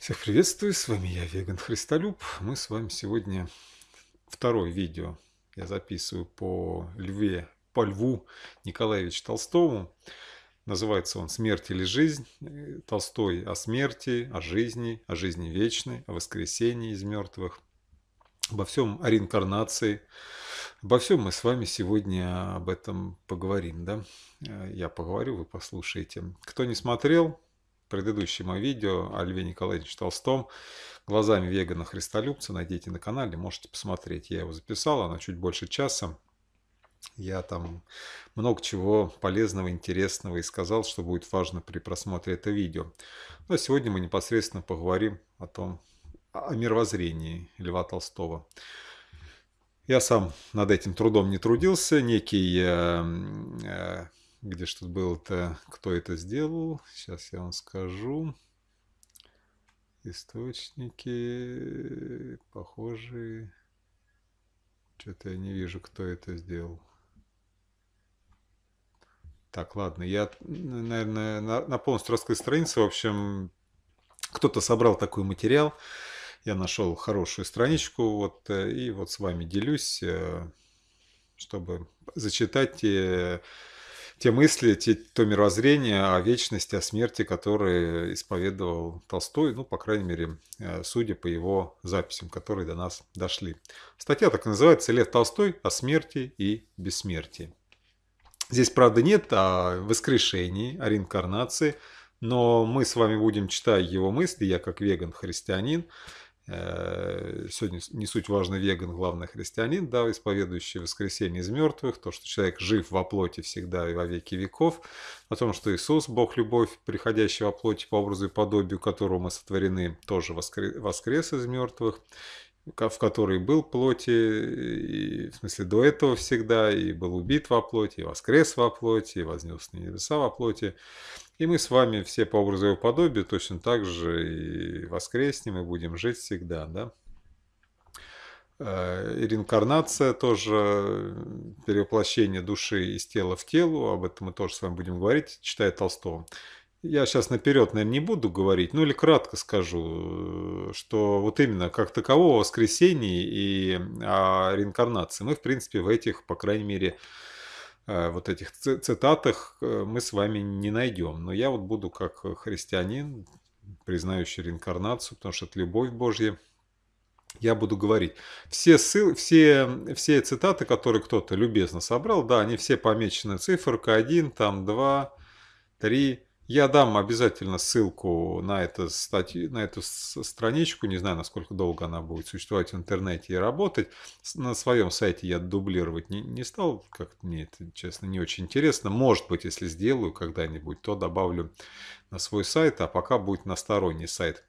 Всех приветствую, с вами я, Веган Христолюб. Мы с вами сегодня второе видео я записываю по Льве, по Льву Николаевичу Толстому. Называется он «Смерть или жизнь?» Толстой о смерти, о жизни, о жизни вечной, о воскресении из мертвых, обо всем о реинкарнации. Обо всем мы с вами сегодня об этом поговорим. Да? Э, я поговорю, вы послушаете. Кто не смотрел, Предыдущему видео о Льве Николаевиче Толстом «Глазами вегана Христолюбца». Найдите на канале, можете посмотреть. Я его записал, оно чуть больше часа. Я там много чего полезного, интересного и сказал, что будет важно при просмотре этого видео. Но сегодня мы непосредственно поговорим о том, о мировоззрении Льва Толстого. Я сам над этим трудом не трудился. Некий э, э, где что то было-то? Кто это сделал? Сейчас я вам скажу. Источники похожие. Что-то я не вижу, кто это сделал. Так, ладно, я, наверное, на, на полностью раскрыть страницу. В общем, кто-то собрал такой материал. Я нашел хорошую страничку, вот, э, и вот с вами делюсь, э, чтобы зачитать э, те мысли, те, то мировоззрение о вечности, о смерти, которые исповедовал Толстой, ну, по крайней мере, э, судя по его записям, которые до нас дошли. Статья так и называется «Лев Толстой о смерти и бессмертии». Здесь, правда, нет о воскрешении, о реинкарнации, но мы с вами будем читать его мысли, я как веган-христианин, Э, сегодня не суть важно веган, главный христианин, да, исповедующий воскресение из мертвых, то, что человек жив во плоти всегда и во веки веков, о том, что Иисус, Бог любовь, приходящий во плоти по образу и подобию которого мы сотворены, тоже воскрес из мертвых, в которой был плоти, и, в смысле до этого всегда, и был убит во плоти, и воскрес во плоти, и вознес на небеса во плоти. И мы с вами все по образу и подобию точно так же и воскреснем, и будем жить всегда, да? Э, и реинкарнация тоже, перевоплощение души из тела в тело, об этом мы тоже с вами будем говорить, читая Толстого. Я сейчас наперед, наверное, не буду говорить, ну или кратко скажу, э, что вот именно как такового воскресения и а, реинкарнации мы, в принципе, в этих, по крайней мере, Э, вот этих цитатах э, мы с вами не найдем. Но я вот буду как э, христианин, признающий реинкарнацию, потому что это любовь Божья, я буду говорить. Все, ссыл, все, все цитаты, которые кто-то любезно собрал, да, они все помечены циферкой 1, там 2, 3, я дам обязательно ссылку на, эту статью, на эту страничку, не знаю, насколько долго она будет существовать в интернете и работать. На своем сайте я дублировать не, не стал, как мне это, честно, не очень интересно. Может быть, если сделаю когда-нибудь, то добавлю на свой сайт, а пока будет на сторонний сайт.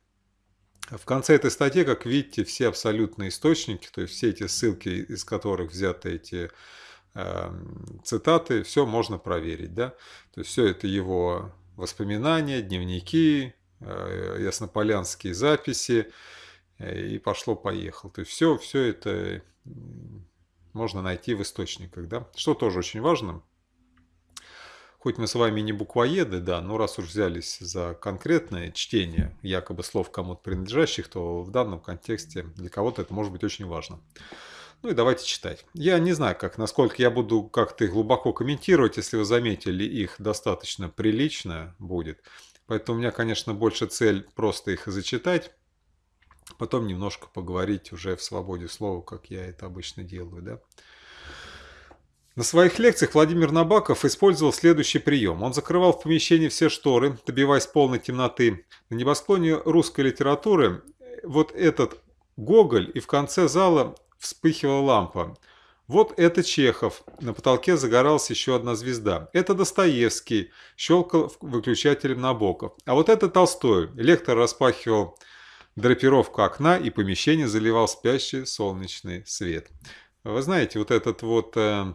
В конце этой статьи, как видите, все абсолютные источники, то есть все эти ссылки, из которых взяты эти эм, цитаты, все можно проверить, да, то есть все это его воспоминания, дневники, э, яснополянские записи, э, и пошло-поехал. То есть все, все это можно найти в источниках, да, что тоже очень важно. Хоть мы с вами не буквоеды, да, но раз уж взялись за конкретное чтение якобы слов кому-то принадлежащих, то в данном контексте для кого-то это может быть очень важно. Ну и давайте читать. Я не знаю, как, насколько я буду как-то глубоко комментировать, если вы заметили, их достаточно прилично будет. Поэтому у меня, конечно, больше цель просто их зачитать, потом немножко поговорить уже в свободе слова, как я это обычно делаю, да. На своих лекциях Владимир Набаков использовал следующий прием. Он закрывал в помещении все шторы, добиваясь полной темноты. На небосклоне русской литературы вот этот Гоголь и в конце зала вспыхивала лампа. Вот это Чехов. На потолке загоралась еще одна звезда. Это Достоевский. Щелкал выключателем Набоков. А вот это Толстой. Лектор распахивал драпировку окна, и помещение заливал спящий солнечный свет. Вы знаете, вот этот вот э,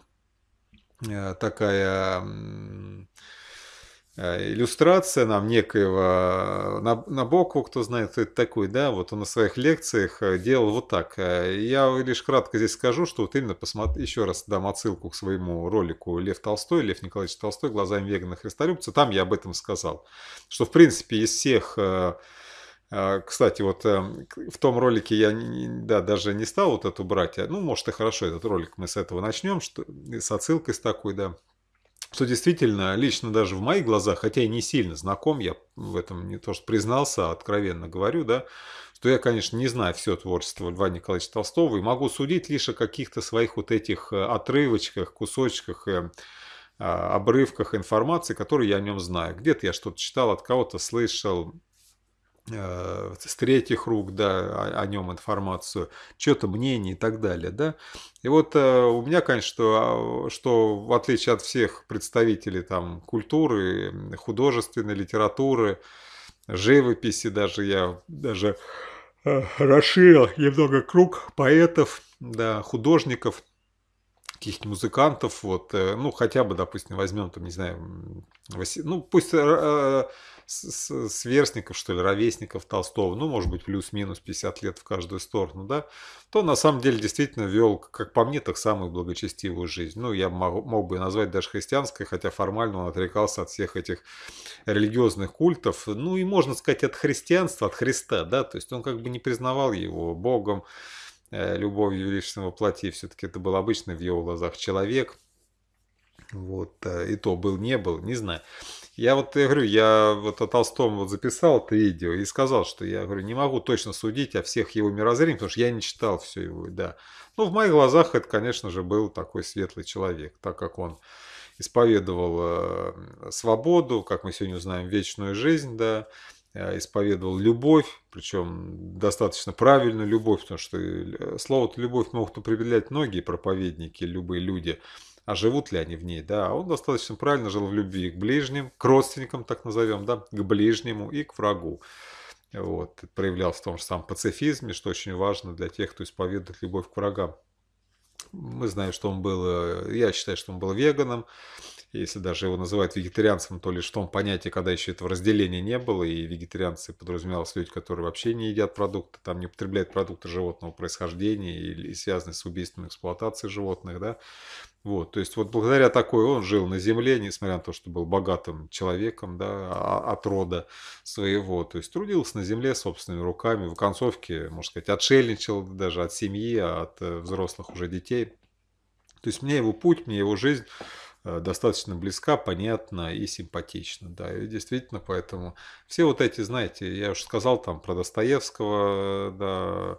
э такая... Э, Э, иллюстрация нам некоего э, на на боку кто знает, кто это такой, да, вот он на своих лекциях э, делал вот так. Я лишь кратко здесь скажу, что вот именно посмотри, еще раз дам отсылку к своему ролику Лев Толстой, Лев Николаевич Толстой «Глазами Вегана Христолюбца», там я об этом сказал, что в принципе из всех кстати, вот в том ролике я да, даже не стал вот эту брать. А, ну, может, и хорошо этот ролик, мы с этого начнем, что, с отсылкой с такой, да что действительно, лично даже в моих глазах, хотя и не сильно знаком, я в этом не то что признался, а откровенно говорю, да, что я, конечно, не знаю все творчество Льва Николаевича Толстого и могу судить лишь о каких-то своих вот этих э, отрывочках, кусочках, э, а, обрывках информации, которые я о нем знаю. Где-то я что-то читал, от кого-то слышал, Э, с третьих рук, да, о, нем информацию, что-то мнение и так далее, да. И вот э, у меня, конечно, что, а, что в отличие от всех представителей там культуры, художественной литературы, живописи, даже я даже э, расширил немного круг поэтов, да, художников, каких-нибудь музыкантов, вот, ну, хотя бы, допустим, возьмем, там, не знаю, 8, ну, пусть сверстников, что ли, ровесников Толстого, ну, может быть, плюс-минус 50 лет в каждую сторону, да, то на самом деле действительно вел, как по мне, так самую благочестивую жизнь. Ну, я мог, мог бы назвать даже христианской, хотя формально он отрекался от всех этих религиозных культов, ну, и можно сказать, от христианства, от Христа, да, то есть он как бы не признавал его Богом, э, любовью личного плоти, все-таки это был обычный в его глазах человек – вот, э, и то был, не был, не знаю. Я вот, я говорю, я вот о Толстом вот записал это видео и сказал, что я говорю, не могу точно судить о всех его мирозрениях, потому что я не читал все его, да. Ну, в моих глазах это, конечно же, был такой светлый человек, так как он исповедовал э, свободу, как мы сегодня узнаем, вечную жизнь, да, э, исповедовал любовь, причем достаточно правильную любовь, потому что э, слово-то любовь могут употреблять многие проповедники, любые люди, а живут ли они в ней, да, он достаточно правильно жил в любви к ближним, к родственникам, так назовем, да, к ближнему и к врагу. Вот, проявлял в том же самом пацифизме, что очень важно для тех, кто исповедует любовь к врагам. Мы знаем, что он был, э, я считаю, что он был веганом, если даже его называют вегетарианцем, то лишь в том понятии, когда еще этого разделения не было, и вегетарианцы подразумевалось люди, которые вообще не едят продукты, там не употребляют продукты животного происхождения или связанные с убийством эксплуатацией животных, да, вот, то есть вот благодаря такой он жил на земле, несмотря на то, что был богатым человеком да, а, от рода своего. То есть трудился на земле собственными руками, в концовке, можно сказать, отшельничал даже от семьи, от э, взрослых уже детей. То есть мне его путь, мне его жизнь э, достаточно близка, понятна и симпатична. Да, и действительно, поэтому все вот эти, знаете, я уже сказал там про Достоевского, э, да,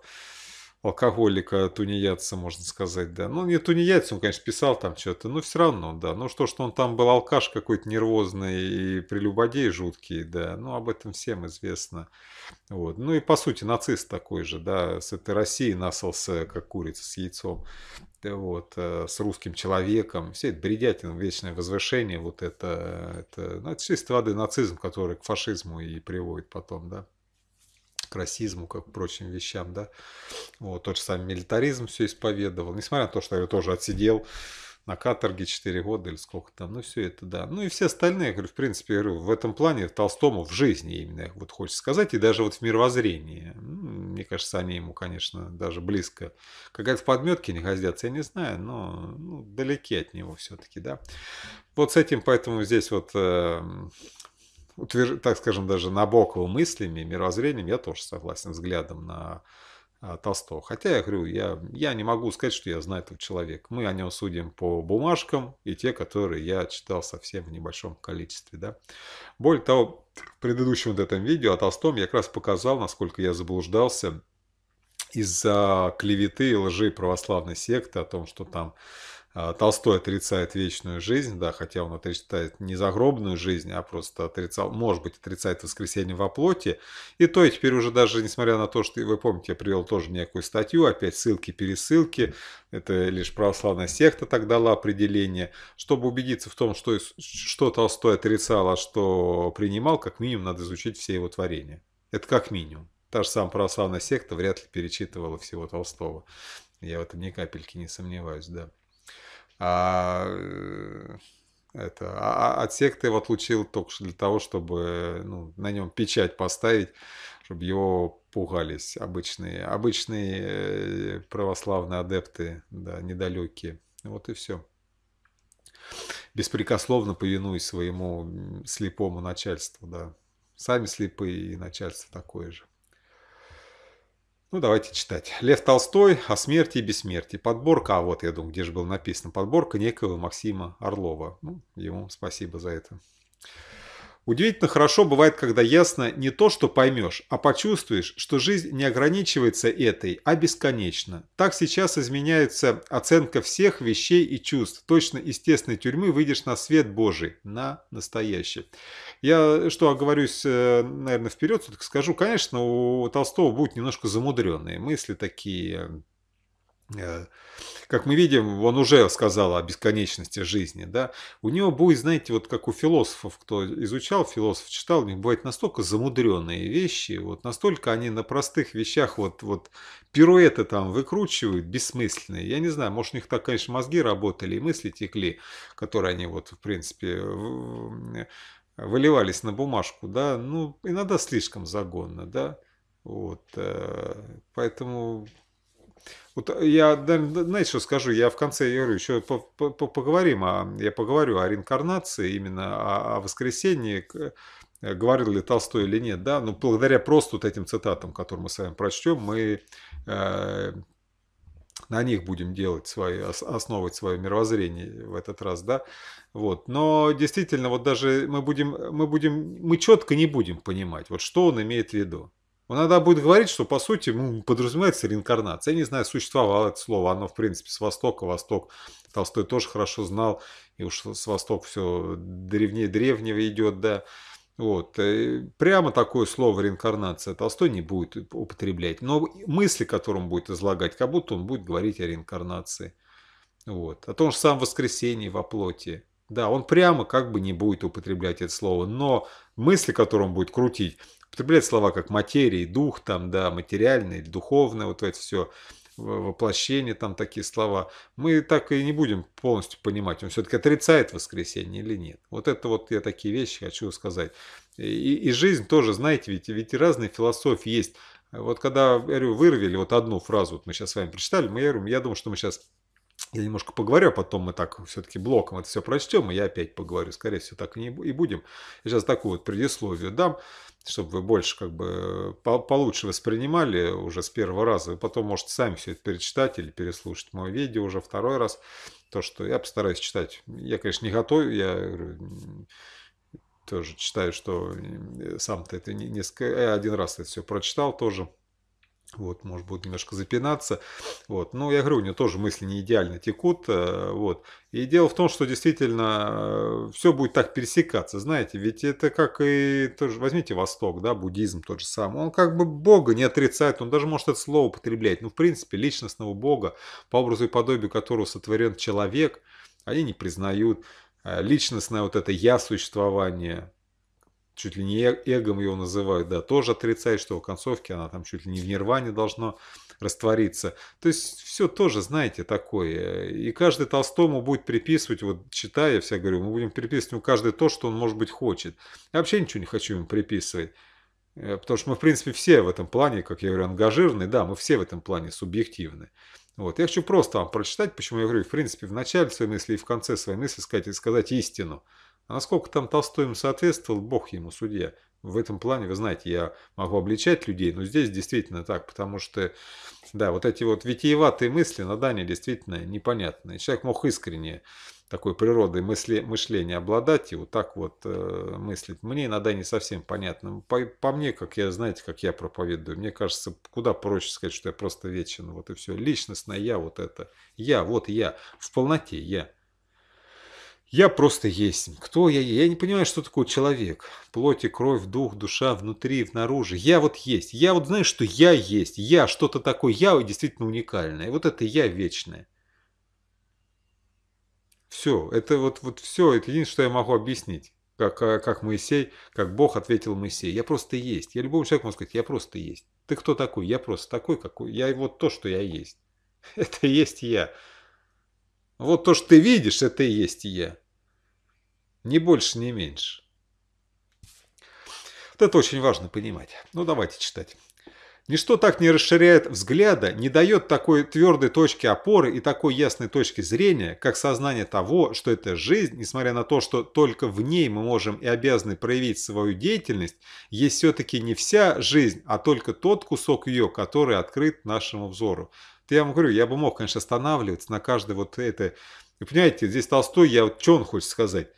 алкоголика, тунеядца, можно сказать, да. Ну, не тунеядец, он, конечно, писал там что-то, но все равно, да. Ну, что, что он там был алкаш какой-то нервозный и прелюбодей жуткий, да. Ну, об этом всем известно. Вот. Ну, и, по сути, нацист такой же, да, с этой России насался, как курица с яйцом, вот, э, с русским человеком. Все это бредятина, вечное возвышение, вот это, это, ну, это чистой воды нацизм, который к фашизму и приводит потом, да к расизму, как к прочим вещам, да. Вот, тот же самый милитаризм все исповедовал, несмотря на то, что я тоже отсидел на каторге 4 года или сколько там, ну все это, да. Ну и все остальные, я говорю, в принципе, я говорю, в этом плане Толстому в жизни именно, вот хочется сказать, и даже вот в мировоззрении. мне кажется, они ему, конечно, даже близко. Какая-то в подметке не гозятся, я не знаю, но ну, далеки от него все-таки, да. Вот с этим, поэтому здесь вот эм, утвер... так скажем, даже Набокова мыслями, мировоззрением, я тоже согласен взглядом на а, Толстого. Хотя я говорю, я, я не могу сказать, что я знаю этого человека. Мы о нем судим по бумажкам и те, которые я читал совсем в небольшом количестве. Да? Более того, в предыдущем вот этом видео о Толстом я как раз показал, насколько я заблуждался из-за клеветы и лжи православной секты о том, что там а, Толстой отрицает вечную жизнь, да, хотя он отрицает не загробную жизнь, а просто отрицал, может быть, отрицает воскресение во плоти. И то, и теперь уже даже, несмотря на то, что, вы помните, я привел тоже некую статью, опять ссылки-пересылки, это лишь православная секта так дала определение, чтобы убедиться в том, что, что Толстой отрицал, а что принимал, как минимум надо изучить все его творения. Это как минимум. Та же самая православная секта вряд ли перечитывала всего Толстого. Я в этом ни капельки не сомневаюсь, да а э, это, а, а от секты его отлучил только для того, чтобы ну, на нем печать поставить, чтобы его пугались обычные, обычные э, православные адепты, да, недалекие. Вот и все. Беспрекословно повинуясь своему слепому начальству, да. Сами слепые и начальство такое же. Ну, давайте читать. Лев Толстой о смерти и бессмертии. Подборка, а вот я думаю, где же было написано, подборка некого Максима Орлова. Ну, ему спасибо за это. Удивительно хорошо бывает, когда ясно не то, что поймешь, а почувствуешь, что жизнь не ограничивается этой, а бесконечно. Так сейчас изменяется оценка всех вещей и чувств. Точно из тесной тюрьмы выйдешь на свет Божий, на настоящий. Я что, оговорюсь, э, наверное, вперед, все скажу, конечно, у Толстого будут немножко замудренные мысли такие Э, как мы видим, он уже сказал о бесконечности жизни, да, у него будет, знаете, вот как у философов, кто изучал, философ читал, у них бывают настолько замудренные вещи, вот настолько они на простых вещах вот, вот пируэты там выкручивают бессмысленные, я не знаю, может у них так, конечно, мозги работали и мысли текли, которые они вот, в принципе, выливались на бумажку, да, ну, иногда слишком загонно, да, вот, э, поэтому вот э, я, знаете, что скажу? Я в конце, я говорю, еще поговорим, о, я поговорю о реинкарнации, именно о, о воскресении, э, говорил ли Толстой или нет, да, но ну, благодаря просто вот этим цитатам, которые мы с вами прочтем, мы э, на них будем делать свои, основывать свое мировоззрение в этот раз, да, вот, но действительно, вот даже мы будем, мы будем, мы четко не будем понимать, вот что он имеет в виду, он иногда будет говорить, что по сути ну, подразумевается реинкарнация. Я не знаю, существовало это слово, оно в принципе с Востока, Восток Толстой тоже хорошо знал, и уж с Востока все древнее древнего идет, да. Вот. Э, прямо такое слово реинкарнация Толстой не будет употреблять, но мысли, которые он будет излагать, как будто он будет говорить о реинкарнации. Вот. О том же самом воскресении во плоти. Да, он прямо как бы не будет употреблять это слово, но мысли, которые он будет крутить, употребляет слова как материя и дух, там, да, материальное, духовное, вот это все воплощение, там такие слова, мы так и не будем полностью понимать, он все-таки отрицает воскресенье или нет. Вот это вот я такие вещи хочу сказать. И, и жизнь тоже, знаете, ведь, ведь разные философии есть. Вот когда, я говорю, вырвали вот одну фразу, вот мы сейчас с вами прочитали, мы, я, говорю, я думаю, что мы сейчас я немножко поговорю, а потом мы так все-таки блоком это все прочтем, и я опять поговорю. Скорее всего, так и, и будем. Я сейчас такую вот предисловие дам, чтобы вы больше как бы э, по получше воспринимали уже с первого раза. Вы потом можете сами все это перечитать или переслушать мое видео уже второй раз. То, что я постараюсь читать. Я, конечно, не готов, я тоже читаю, что сам-то это несколько... Я э, один раз это все прочитал тоже вот, может, будет немножко запинаться. Вот. Но ну, я говорю, у нее тоже мысли не идеально текут. Э, вот. И дело в том, что действительно э, все будет так пересекаться. Знаете, ведь это как и тоже, возьмите Восток, да, буддизм тот же самый. Он как бы Бога не отрицает, он даже может это слово употреблять. Ну, в принципе, личностного Бога, по образу и подобию которого сотворен человек, они не признают. Э, личностное вот это я существование, чуть ли не э, эгом его называют, да, тоже отрицает, что в концовке она там чуть ли не в нирване должна раствориться. То есть все тоже, знаете, такое. И каждый Толстому будет приписывать, вот читая, я всегда говорю, мы будем приписывать ему каждый то, что он, может быть, хочет. Я вообще ничего не хочу ему приписывать. Э, потому что мы, в принципе, все в этом плане, как я говорю, ангажированы, да, мы все в этом плане субъективны. Вот. Я хочу просто вам прочитать, почему я говорю, в принципе, в начале своей мысли и в конце своей мысли сказать, сказать истину. А насколько там Толстой им соответствовал, бог ему судья. В этом плане, вы знаете, я могу обличать людей, но здесь действительно так, потому что, да, вот эти вот витиеватые мысли на Дане действительно непонятные. Человек мог искренне такой природой мысли, мышления обладать и вот так вот э, мыслить. Мне иногда не совсем понятно. По, по мне, как я, знаете, как я проповедую, мне кажется, куда проще сказать, что я просто вечен, вот и все. Личностное я вот это. Я, вот я, в полноте я. Я просто есть. Кто я? Я не понимаю, что такое человек. Плоть и кровь, дух, душа, внутри, внаружи. Я вот есть. Я вот знаю, что я есть. Я что-то такое. Я действительно уникальное. Вот это я вечное. Все. Это вот, вот все. Это единственное, что я могу объяснить. Как, как Моисей, как Бог ответил Моисей. Я просто есть. Я любому человеку могу сказать, я просто есть. Ты кто такой? Я просто такой, какой. Я вот то, что я есть. Это есть я. Вот то, что ты видишь, это и есть я. Ни больше, ни меньше. Вот это очень важно понимать. Ну, давайте читать. Ничто так не расширяет взгляда, не дает такой твердой точки опоры и такой ясной точки зрения, как сознание того, что эта жизнь, несмотря на то, что только в ней мы можем и обязаны проявить свою деятельность, есть все-таки не вся жизнь, а только тот кусок ее, который открыт нашему взору. Я вам говорю, я бы мог, конечно, останавливаться на каждой вот это И понимаете, здесь Толстой, я вот что он хочет сказать?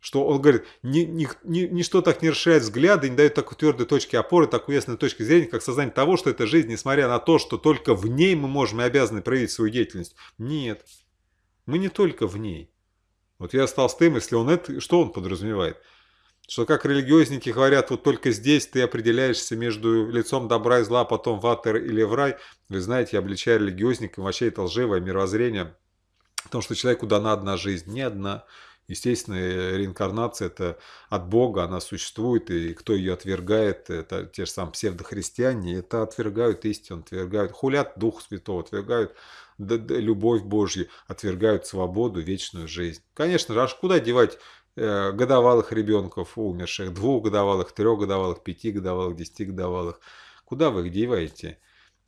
Что он говорит, ни, ни, ни, ничто так не расширяет взгляды, не дает такой твердой точки опоры, такой ясной точки зрения, как сознание того, что это жизнь, несмотря на то, что только в ней мы можем и обязаны проявить свою деятельность. Нет, мы не только в ней. Вот я с Толстым, если он это, что он подразумевает? Что как религиозники говорят, вот только здесь ты определяешься между лицом добра и зла, а потом в атер или в рай. Вы знаете, я обличаю религиозникам вообще это лживое мировоззрение. Потому что человеку дана одна жизнь, не одна. Естественно, реинкарнация – это от Бога, она существует, и кто ее отвергает, это те же самые псевдохристиане, это отвергают истину, отвергают, хулят Дух Святого, отвергают любовь Божью, отвергают свободу, вечную жизнь. Конечно же, аж куда девать Э, годовалых ребенков умерших, двух годовалых, трех годовалых, пяти годовалых, десяти годовалых. Куда вы их деваете?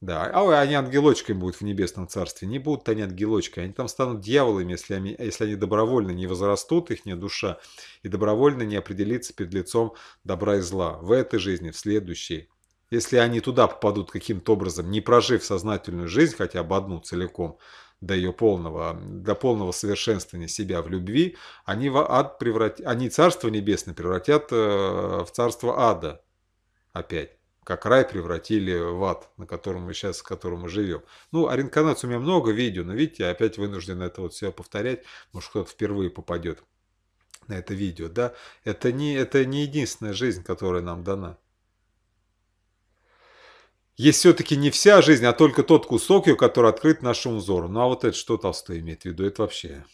Да, а они ангелочками будут в небесном царстве. Не будут они ангелочками, они там станут дьяволами, если они, если они добровольно не возрастут, их душа, и добровольно не определится перед лицом добра и зла в этой жизни, в следующей. Если они туда попадут каким-то образом, не прожив сознательную жизнь, хотя бы одну целиком, до ее полного, до полного совершенствования себя в любви, они, в ад преврат... они Царство Небесное превратят э, в Царство Ада опять как рай превратили в ад, на котором мы сейчас, в котором мы живем. Ну, о реинкарнации у меня много видео, но видите, я опять вынужден это вот все повторять. Может, кто-то впервые попадет на это видео, да? Это не, это не единственная жизнь, которая нам дана есть все-таки не вся жизнь, а только тот кусок ее, который открыт нашему взору. Ну а вот это что Толстой имеет в виду? Это вообще...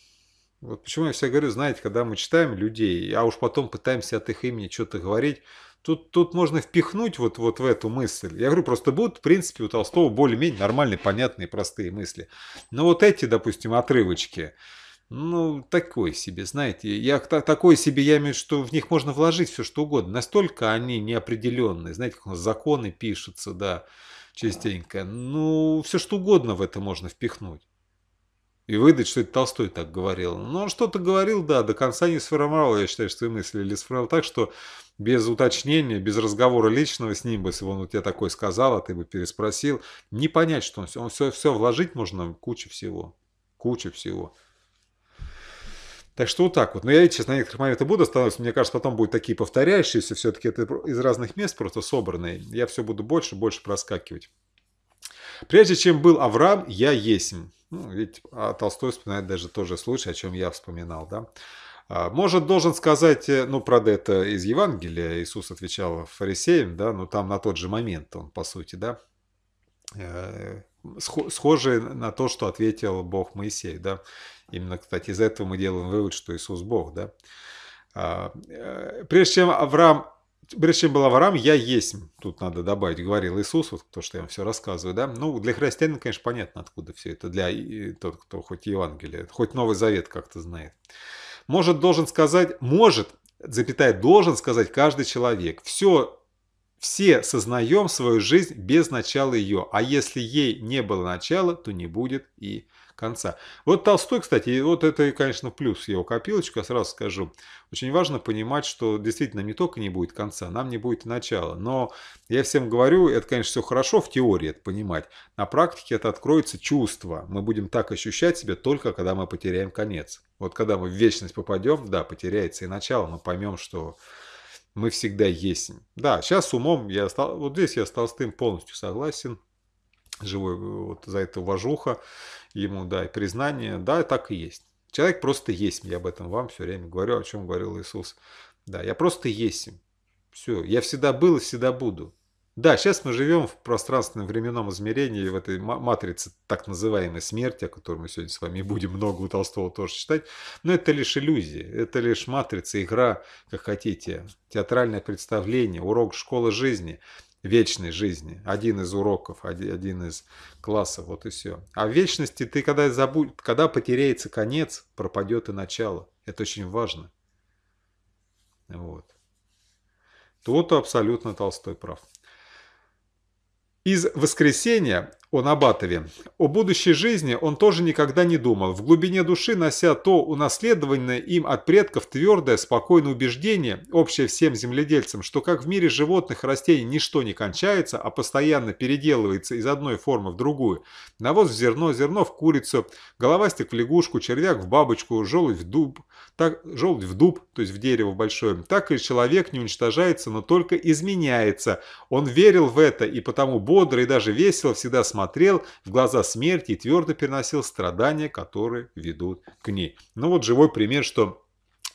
Вот почему я всегда говорю, знаете, когда мы читаем людей, а уж потом пытаемся от их имени что-то говорить, тут, тут можно впихнуть вот, вот в эту мысль. Я говорю, просто будут, в принципе, у Толстого более-менее нормальные, понятные, простые мысли. Но вот эти, допустим, отрывочки, ну, такой себе, знаете, я такой себе, я имею в виду, что в них можно вложить все что угодно. Настолько они неопределенные, знаете, как у нас законы пишутся, да, частенько. Ну, все что угодно в это можно впихнуть. И выдать, что это Толстой так говорил. Но он что-то говорил, да, до конца не сформировал, я считаю, свои мысли. Или сформировал так, что без уточнения, без разговора личного с ним, если бы он у тебя такой сказал, а ты бы переспросил, не понять, что он, он все, все вложить можно, куча всего. Куча всего. Так что вот так вот. Но я сейчас на некоторых моментах буду останавливаться. Мне кажется, потом будут такие повторяющиеся. Все-таки это из разных мест просто собранные. Я все буду больше больше проскакивать. Прежде чем был Авраам, я есмь. Ну, ведь а Толстой вспоминает даже тоже случай, о чем я вспоминал, да. А, может, должен сказать, э, ну, правда, это из Евангелия, Иисус отвечал фарисеям, да, но там на тот же момент он, по сути, да, э, схожий на то, что ответил Бог Моисею, да. Именно, кстати, из этого мы делаем вывод, что Иисус Бог, да. А, э, прежде чем Авраам Прежде чем был Авраам, я есть, тут надо добавить, говорил Иисус, вот то, что я вам все рассказываю, да. Ну, для христиан, конечно, понятно, откуда все это, для тот, кто хоть Евангелие, хоть Новый Завет как-то знает. Может, должен сказать, может, запятая, должен сказать каждый человек. Все, все сознаем свою жизнь без начала ее, а если ей не было начала, то не будет и конца. Вот Толстой, кстати, и вот это, конечно, плюс его копилочка, сразу скажу. Очень важно понимать, что действительно не только не будет конца, нам не будет и начала. Но я всем говорю, это, конечно, все хорошо в теории это понимать. На практике это откроется чувство. Мы будем так ощущать себя только, когда мы потеряем конец. Вот когда мы в вечность попадем, да, потеряется и начало, мы поймем, что мы всегда есть. Да, сейчас с умом я стал, вот здесь я с Толстым полностью согласен, живой э, вот за это уважуха ему дай признание, да, так и есть. Человек просто есть, я об этом вам все время говорю, о чем говорил Иисус. Да, я просто есть. Все, я всегда был и всегда буду. Да, сейчас мы живем в пространственном временном измерении, в этой матрице так называемой смерти, о которой мы сегодня с вами будем много у Толстого тоже читать, но это лишь иллюзия, это лишь матрица, игра, как хотите, театральное представление, урок школы жизни вечной жизни. Один из уроков, один из классов, вот и все. А в вечности ты когда забудь, когда потеряется конец, пропадет и начало. Это очень важно. Вот. Тут абсолютно Толстой прав. Из воскресения о Набатове. О будущей жизни он тоже никогда не думал, в глубине души нося то унаследованное им от предков твердое, спокойное убеждение, общее всем земледельцам, что как в мире животных и растений ничто не кончается, а постоянно переделывается из одной формы в другую. Навоз в зерно, зерно в курицу, головастик в лягушку, червяк в бабочку, желудь в дуб, так, желудь в дуб, то есть в дерево большое. Так и человек не уничтожается, но только изменяется. Он верил в это и потому бодро и даже весело всегда смотрел смотрел в глаза смерти и твердо переносил страдания, которые ведут к ней. Ну вот живой пример, что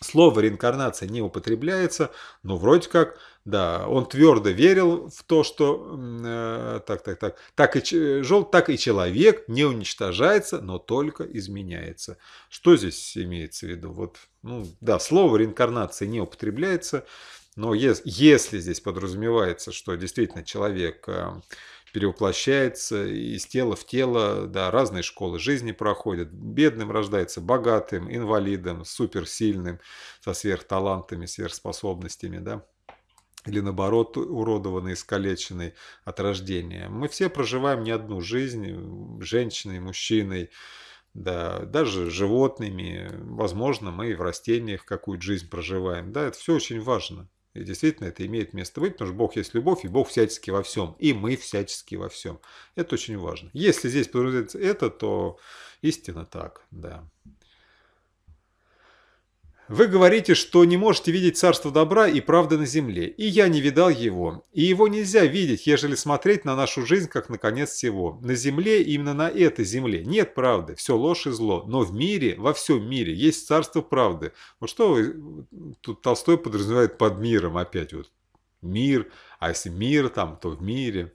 Слово реинкарнация не употребляется, но вроде как, да, он твердо верил в то, что э, так, так, так, так и, жил, так и человек не уничтожается, но только изменяется. Что здесь имеется в виду? Вот, ну, да, слово реинкарнация не употребляется, но если, если здесь подразумевается, что действительно человек э, перевоплощается из тела в тело, да, разные школы жизни проходят. Бедным рождается богатым, инвалидом, суперсильным, со сверхталантами, сверхспособностями, да или наоборот уродованный, искалеченный от рождения. Мы все проживаем не одну жизнь, женщиной, мужчиной, да, даже животными, возможно, мы и в растениях какую-то жизнь проживаем. Да, это все очень важно. И действительно, это имеет место быть, потому что Бог есть любовь, и Бог всячески во всем, и мы всячески во всем. Это очень важно. Если здесь подразумевается это, то истина так, да. Вы говорите, что не можете видеть царство добра и правды на земле, и я не видал его, и его нельзя видеть, ежели смотреть на нашу жизнь, как на конец всего. На земле, именно на этой земле, нет правды, все ложь и зло, но в мире, во всем мире есть царство правды. Вот что вы, тут Толстой подразумевает под миром опять вот мир, а если мир там, то в мире.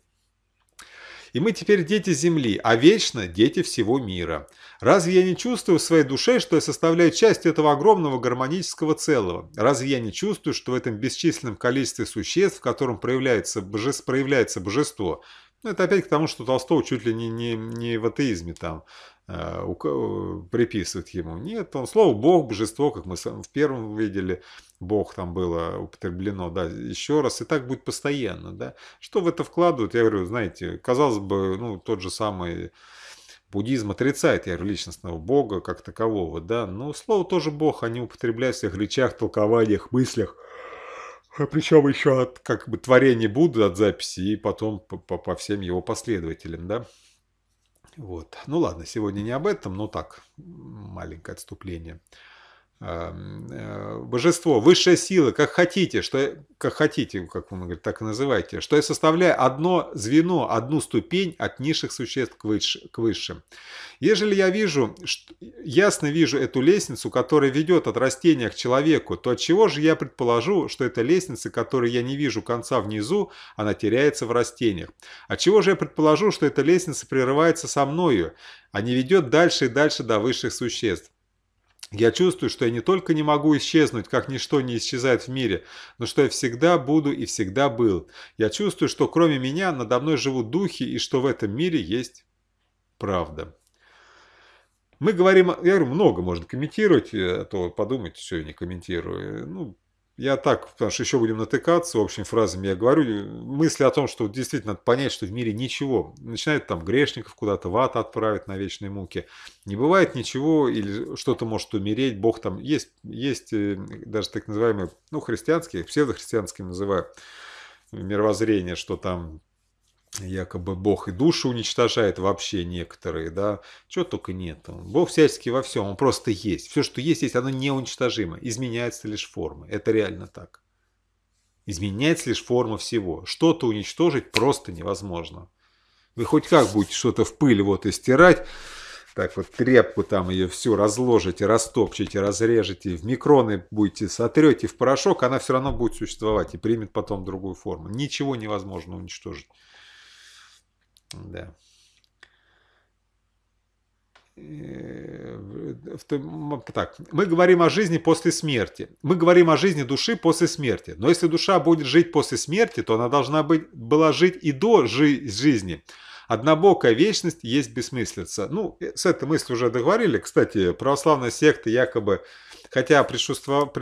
И мы теперь дети Земли, а вечно дети всего мира. Разве я не чувствую в своей душе, что я составляю часть этого огромного гармонического целого? Разве я не чувствую, что в этом бесчисленном количестве существ, в котором проявляется, боже... проявляется божество, ну, это опять к тому, что Толстого чуть ли не, не, не в атеизме там э, э, приписывает ему. Нет, он слово Бог, божество, как мы в первом видели, Бог там было употреблено, да, еще раз, и так будет постоянно, да. Что в это вкладывают, я говорю, знаете, казалось бы, ну, тот же самый буддизм отрицает, я говорю, личностного Бога как такового, да, но слово тоже Бог, они а употребляют в всех речах, толкованиях, мыслях, а причем еще от как бы творения Будды от записи и потом по, по всем его последователям, да. Вот. Ну ладно, сегодня не об этом, но так, маленькое отступление. Э, божество, высшая сила, как хотите, что, как хотите, как он говорит, так и называйте, что я составляю одно звено, одну ступень от низших существ к, выше, к высшим. Ежели я вижу, что, ясно вижу эту лестницу, которая ведет от растения к человеку, то от чего же я предположу, что эта лестница, которой я не вижу конца внизу, она теряется в растениях? От чего же я предположу, что эта лестница прерывается со мною, а не ведет дальше и дальше до высших существ? Я чувствую, что я не только не могу исчезнуть, как ничто не исчезает в мире, но что я всегда буду и всегда был. Я чувствую, что кроме меня надо мной живут духи и что в этом мире есть правда. Мы говорим, я говорю, много можно комментировать, а то подумать, что я не комментирую. Ну, я так, потому что еще будем натыкаться, общими фразами я говорю, э, мысли о том, что действительно надо понять, что в мире ничего. Начинают там грешников куда-то в ад отправить на вечные муки. Не бывает ничего, или что-то может умереть, Бог там есть, есть э, даже так называемые, ну, христианские, псевдохристианские называют э, мировоззрение, что там якобы Бог и душу уничтожает вообще некоторые, да, чего только нет. Бог всячески во всем, он просто есть. Все, что есть, есть, оно неуничтожимо. Изменяется лишь форма. Это реально так. Изменяется лишь форма всего. Что-то уничтожить просто невозможно. Вы хоть как будете что-то в пыль вот и стирать, так вот тряпку там ее всю разложите, растопчите, разрежете, в микроны будете, сотрете в порошок, она все равно будет существовать и примет потом другую форму. Ничего невозможно уничтожить. Да. Э, э, так, мы говорим о жизни после смерти. Мы говорим о жизни души после смерти. Но если душа будет жить после смерти, то она должна быть, была жить и до жи жизни. Однобокая вечность есть бессмыслица. Ну, э, с этой мыслью уже договорили. Кстати, православная секта якобы, хотя при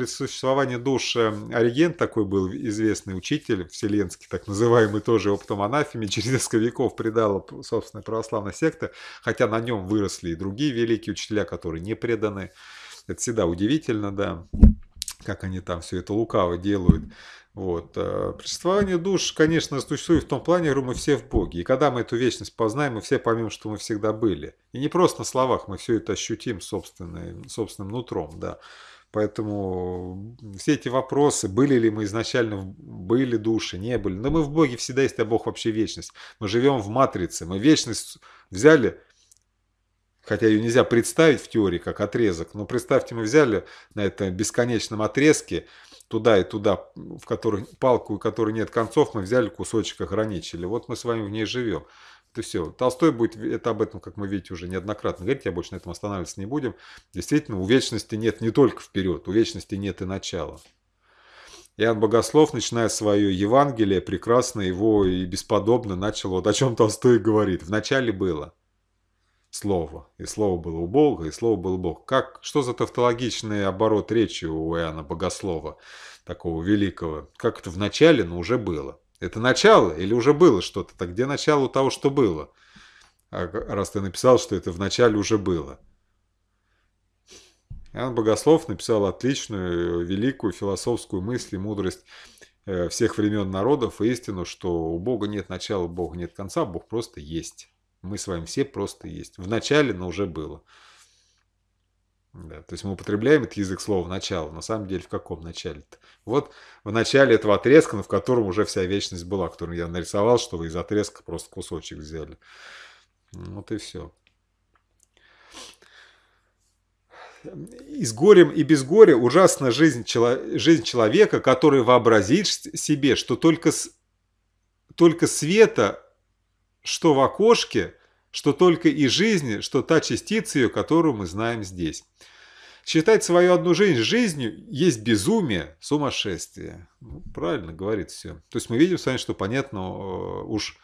существовании душ эм, Ориген такой был известный учитель вселенский, так называемый тоже оптом анафеме, через несколько веков предала собственно православная секта, хотя на нем выросли и другие великие учителя, которые не преданы. Это всегда удивительно, да как они там все это лукаво делают. Вот. Э, существование душ, конечно, существует в том плане, что мы все в Боге. И когда мы эту вечность познаем, мы все поймем, что мы всегда были. И не просто на словах, мы все это ощутим собственным собственным нутром, да. Поэтому все эти вопросы, были ли мы изначально, были души, не были. Но мы в Боге всегда есть, а Бог вообще вечность. Мы живем в матрице, мы вечность взяли, хотя ее нельзя представить в теории как отрезок, но представьте, мы взяли на этом бесконечном отрезке, туда и туда, в которых палку, у которой нет концов, мы взяли кусочек, ограничили. Вот мы с вами в ней живем. Это все. Толстой будет это об этом, как мы видите, уже неоднократно говорить. Я больше на этом останавливаться не будем. Действительно, у вечности нет не только вперед, у вечности нет и начала. Иоанн Богослов, начиная свое Евангелие, прекрасно его и бесподобно начал вот о чем Толстой говорит. Вначале было – слово. И слово было у Бога, и слово был Бог. Как, что за тавтологичный оборот речи у Иоанна Богослова, такого великого? Как это в начале, но уже было. Это начало или уже было что-то? Так где начало того, что было? А раз ты написал, что это в начале уже было. Иоанн Богослов написал отличную, великую философскую мысль и мудрость э, всех времен народов и истину, что у Бога нет начала, Бога нет конца, Бог просто есть. Мы с вами все просто есть. В начале, но уже было. Да, то есть мы употребляем этот язык слова «начало». На самом деле, в каком начале-то? Вот в начале этого отрезка, в котором уже вся вечность была, которую я нарисовал, что вы из отрезка просто кусочек взяли. Вот и все. и с горем и без горя ужасна жизнь, чело, жизнь человека, который вообразит себе, что только, с, только света что в окошке, что только и жизни, что та частица ее, которую мы знаем здесь. Считать свою одну жизнь жизнью есть безумие, сумасшествие. Ну, правильно говорит все. То есть мы видим с вами, что понятно э, уж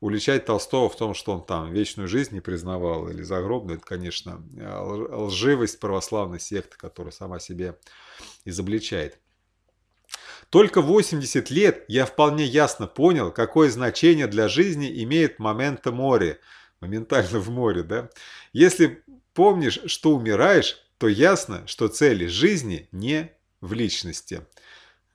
уличать Толстого в том, что он там вечную жизнь не признавал или загробную, это, конечно, лживость православной секты, которая сама себе изобличает. Только 80 лет я вполне ясно понял, какое значение для жизни имеет момента море. Моментально в море, да? Если помнишь, что умираешь, то ясно, что цели жизни не в личности.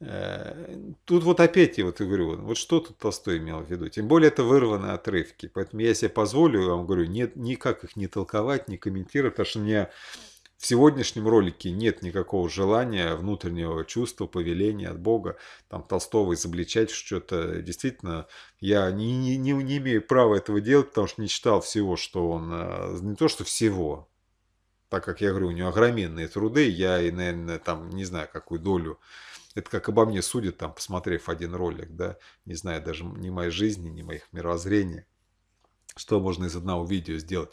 Э, тут вот опять я вот говорю, вот что тут Толстой имел в виду? Тем более это вырванные отрывки, поэтому я себе позволю, я вам говорю, нет, никак их не толковать, не комментировать, потому что мне меня в сегодняшнем ролике нет никакого желания, внутреннего чувства, повеления от Бога, там, Толстого изобличать что-то. Действительно, я не, не, не, имею права этого делать, потому что не читал всего, что он... Э, не то, что всего, так как я говорю, у него огроменные труды, я, и, наверное, там не знаю, какую долю это как обо мне судят, там, посмотрев один ролик, да, не знаю даже ни моей жизни, ни моих мировоззрений, что можно из одного видео сделать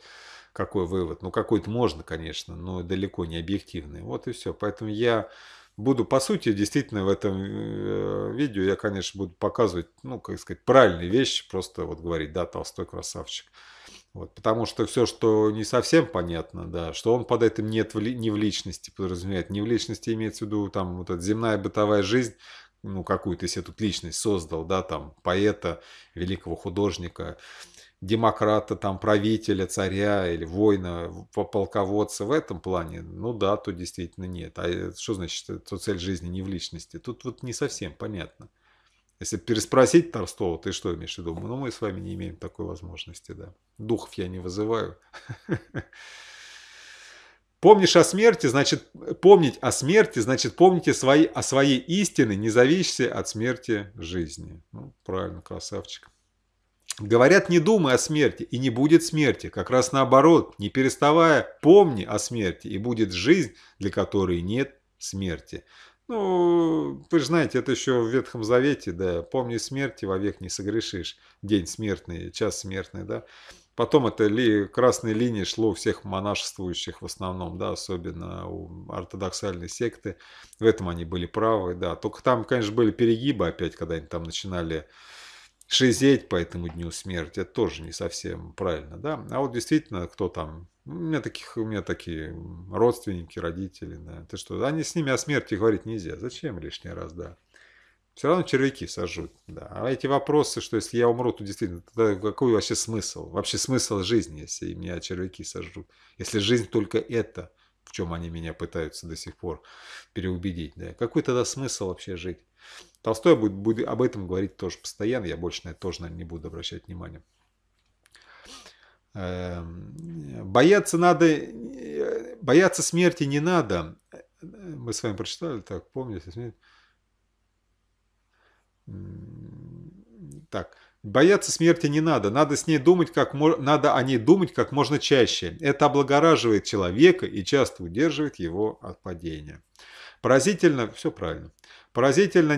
какой вывод? Ну, какой-то можно, конечно, но далеко не объективный. Вот и все. Поэтому я буду, по сути, действительно в этом э, видео, я, конечно, буду показывать, ну, как сказать, правильные вещи, просто вот говорить, да, Толстой красавчик. Вот, потому что все, что не совсем понятно, да, что он под этим нет в, ли не в личности подразумевает, не в личности имеется в виду там вот эта земная бытовая жизнь, ну, какую-то себе тут личность создал, да, там, поэта, великого художника, демократа, там, правителя, царя или воина, полководца в этом плане, ну да, то действительно нет. А э, что значит, э, то цель жизни не в личности? Тут вот не совсем понятно. Если переспросить Толстого, ты что имеешь в виду? Ну, мы с вами не имеем такой возможности, да. Духов я не вызываю. Помнишь о смерти, значит, помнить о смерти, значит, помните свои, о своей истине, не зависящей от смерти жизни. Ну, правильно, красавчик. Говорят, не думай о смерти, и не будет смерти. Как раз наоборот, не переставая, помни о смерти, и будет жизнь, для которой нет смерти. Ну, вы же знаете, это еще в Ветхом Завете, да, помни смерти, вовек не согрешишь. День смертный, час смертный, да. Потом это ли, красной линией шло у всех монашествующих в основном, да, особенно у ортодоксальной секты. В этом они были правы, да. Только там, конечно, были перегибы опять, когда они там начинали шизеть по этому дню смерти, это тоже не совсем правильно, да. А вот действительно, кто там, ну, у меня таких, у меня такие родственники, родители, да, ты что, они с ними о смерти говорить нельзя, зачем лишний раз, да. Все равно червяки сожрут, да. А эти вопросы, что если я умру, то действительно, тогда какой вообще смысл? Вообще смысл жизни, если меня червяки сожрут? Если жизнь только это, в чем они меня пытаются до сих пор переубедить, да. Какой тогда смысл вообще жить? Толстой будет, будет об этом говорить тоже постоянно, я больше на это тоже наверное, не буду обращать внимания. Эм, бояться надо, э, бояться смерти не надо. Мы с вами прочитали, так, помните? Так, бояться смерти не надо, надо с ней думать, как надо о ней думать как можно чаще. Это облагораживает человека и часто удерживает его от падения. Поразительно, все правильно. Поразительно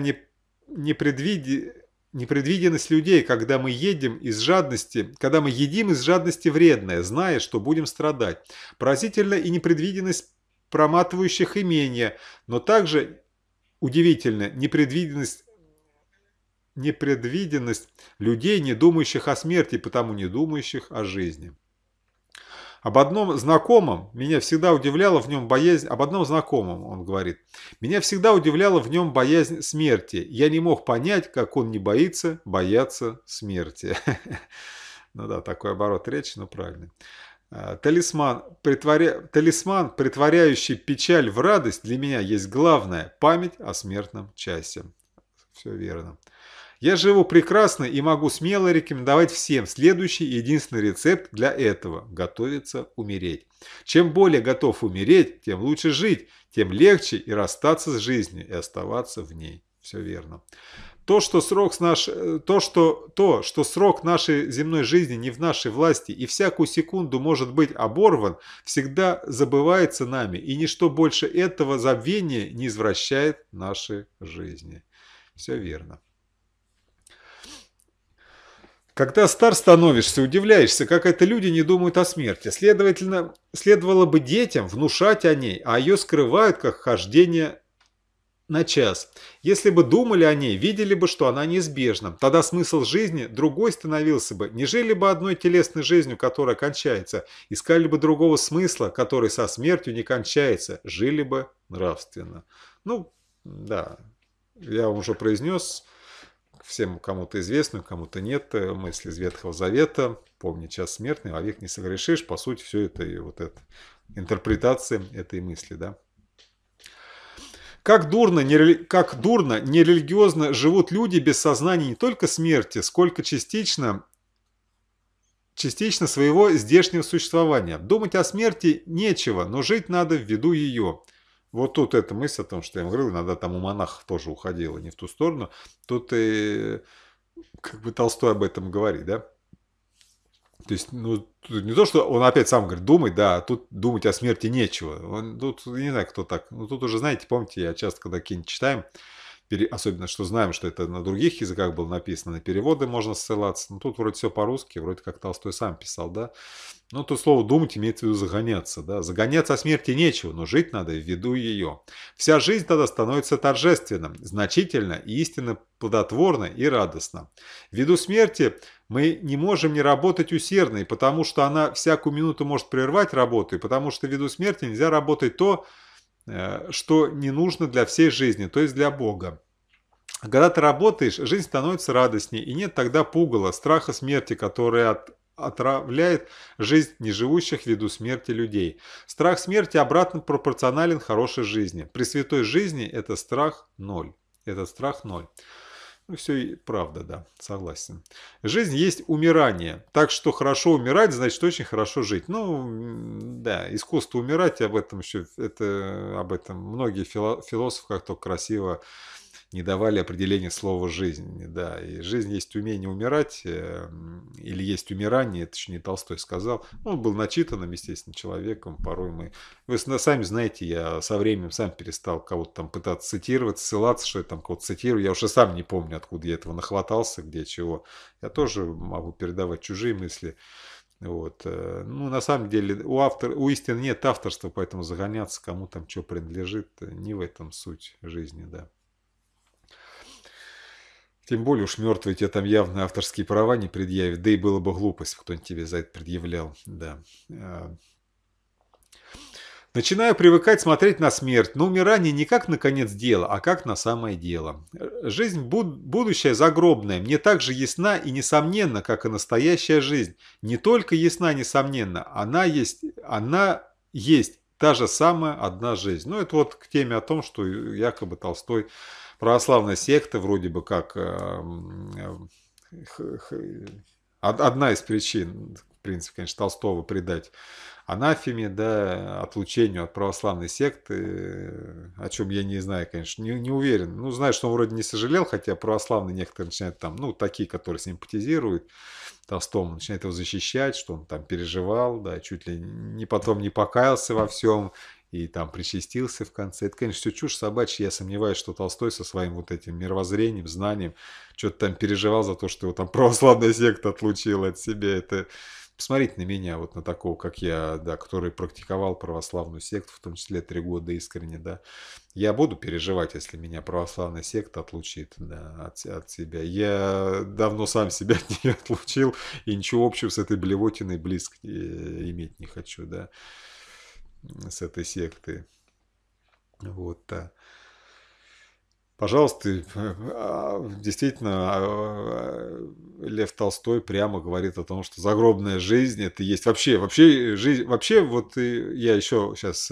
непредвиденность людей, когда мы едем из жадности, когда мы едим из жадности вредное, зная, что будем страдать. Поразительно и непредвиденность проматывающих имения, но также удивительно непредвиденность непредвиденность людей, не думающих о смерти, потому не думающих о жизни. Об одном знакомом, меня всегда удивляла в нем боязнь, об одном знакомом, он говорит, меня всегда удивляла в нем боязнь смерти. Я не мог понять, как он не боится бояться смерти. Ну да, такой оборот речи, но правильный. А, талисман, притворя... Талисман, притворяющий печаль в радость, для меня есть главное – память о смертном часе. Все верно. Я живу прекрасно и могу смело рекомендовать всем следующий единственный рецепт для этого – готовиться умереть. Чем более готов умереть, тем лучше жить, тем легче и расстаться с жизнью, и оставаться в ней. Все верно. То, что срок, наш, э, то, что, то, что срок нашей земной жизни не в нашей власти и всякую секунду может быть оборван, всегда забывается нами, и ничто больше этого забвения не извращает нашей жизни. Все верно. Когда стар становишься, удивляешься, как это люди не думают о смерти. Следовательно, следовало бы детям внушать о ней, а ее скрывают как хождение на час. Если бы думали о ней, видели бы, что она неизбежна. Тогда смысл жизни другой становился бы. Не жили бы одной телесной жизнью, которая кончается. Искали бы другого смысла, который со смертью не кончается. Жили бы нравственно. Ну, да, я вам уже произнес всем кому-то известную, кому-то нет, э, мысль из Ветхого Завета, помни час смертный, а век не согрешишь, по сути, все это и вот это, интерпретация этой мысли, да. Как дурно, нерели... как дурно нерелигиозно живут люди без сознания не только смерти, сколько частично частично своего здешнего существования. Думать о смерти нечего, но жить надо в виду ее. Вот тут эта мысль о том, что я говорил, иногда там у монахов тоже уходила не в ту сторону, тут и как бы Толстой об этом говорит, да? То есть, ну, тут не то, что он опять сам говорит, думай, да, а тут думать о смерти нечего. Он, тут, не знаю, кто так. Ну, тут уже, знаете, помните, я часто, когда какие-нибудь читаем, особенно что знаем, что это на других языках было написано, на переводы можно ссылаться. Но ну, тут вроде все по-русски, вроде как Толстой сам писал, да. Ну, то слово «думать» имеется в виду загоняться. Да? Загоняться о смерти нечего, но жить надо ввиду ее. Вся жизнь тогда становится торжественным, значительно, и истинно плодотворно и радостно. Ввиду смерти мы не можем не работать усердно, и потому что она всякую минуту может прервать работу, и потому что ввиду смерти нельзя работать то, э, что не нужно для всей жизни, то есть для Бога. Когда ты работаешь, жизнь становится радостнее, и нет тогда пугала, страха смерти, который от отравляет жизнь неживущих ввиду смерти людей. Страх смерти обратно пропорционален хорошей жизни. При святой жизни это страх ноль. это страх ноль. Ну, все и правда, да, согласен. Жизнь есть умирание. Так что хорошо умирать, значит, очень хорошо жить. Ну, да, искусство умирать, об этом еще, это, об этом многие философы как-то красиво не давали определения слова «жизнь». Да. И жизнь есть умение умирать, э, или есть умирание, это не Толстой сказал. Он был начитанным, естественно, человеком, порой мы... Вы сами знаете, я со временем сам перестал кого-то там пытаться цитировать, ссылаться, что я там кого-то цитирую. Я уже сам не помню, откуда я этого нахватался, где чего. Я тоже могу передавать чужие мысли. Вот. Э, ну, на самом деле, у, автор, у истины нет авторства, поэтому загоняться, кому там что принадлежит, э, не в этом суть жизни, да. Тем более уж мертвые тебе там явно авторские права не предъявят, да и было бы глупость, кто-нибудь тебе за это предъявлял, да. А, начинаю привыкать смотреть на смерть, но умирание не как на конец дела, а как на самое дело. Жизнь буд будущая загробная мне так же ясна и несомненно, как и настоящая жизнь. Не только ясна, несомненно, она есть, она есть та же самая одна жизнь. Ну, это вот к теме о том, что якобы Толстой православная секта, вроде бы как эм, одна из причин, в принципе, конечно, Толстого предать анафеме, да, отлучению от православной секты, э, о чем я не знаю, конечно, не, не уверен. Ну, знаю, что он вроде не сожалел, хотя православные некоторые начинают там, ну, такие, которые симпатизируют Толстому, начинают его защищать, что он там переживал, да, чуть ли не потом не покаялся во всем, и там причастился в конце. Это, конечно, все чушь собачья. Я сомневаюсь, что Толстой со своим вот этим мировоззрением, знанием, что-то там переживал за то, что его там православная секта отлучила от себя. Это посмотрите на меня, вот на такого, как я, да, который практиковал православную секту, в том числе три года искренне, да. Я буду переживать, если меня православная секта отлучит да, от, от себя. Я давно сам себя от нее отлучил, и ничего общего с этой блевотиной близко э, иметь не хочу, да с этой секты. Вот, Пожалуйста, э, э, действительно, э, Лев Толстой прямо говорит о том, что загробная жизнь это есть вообще, вообще жизнь, вообще вот я еще сейчас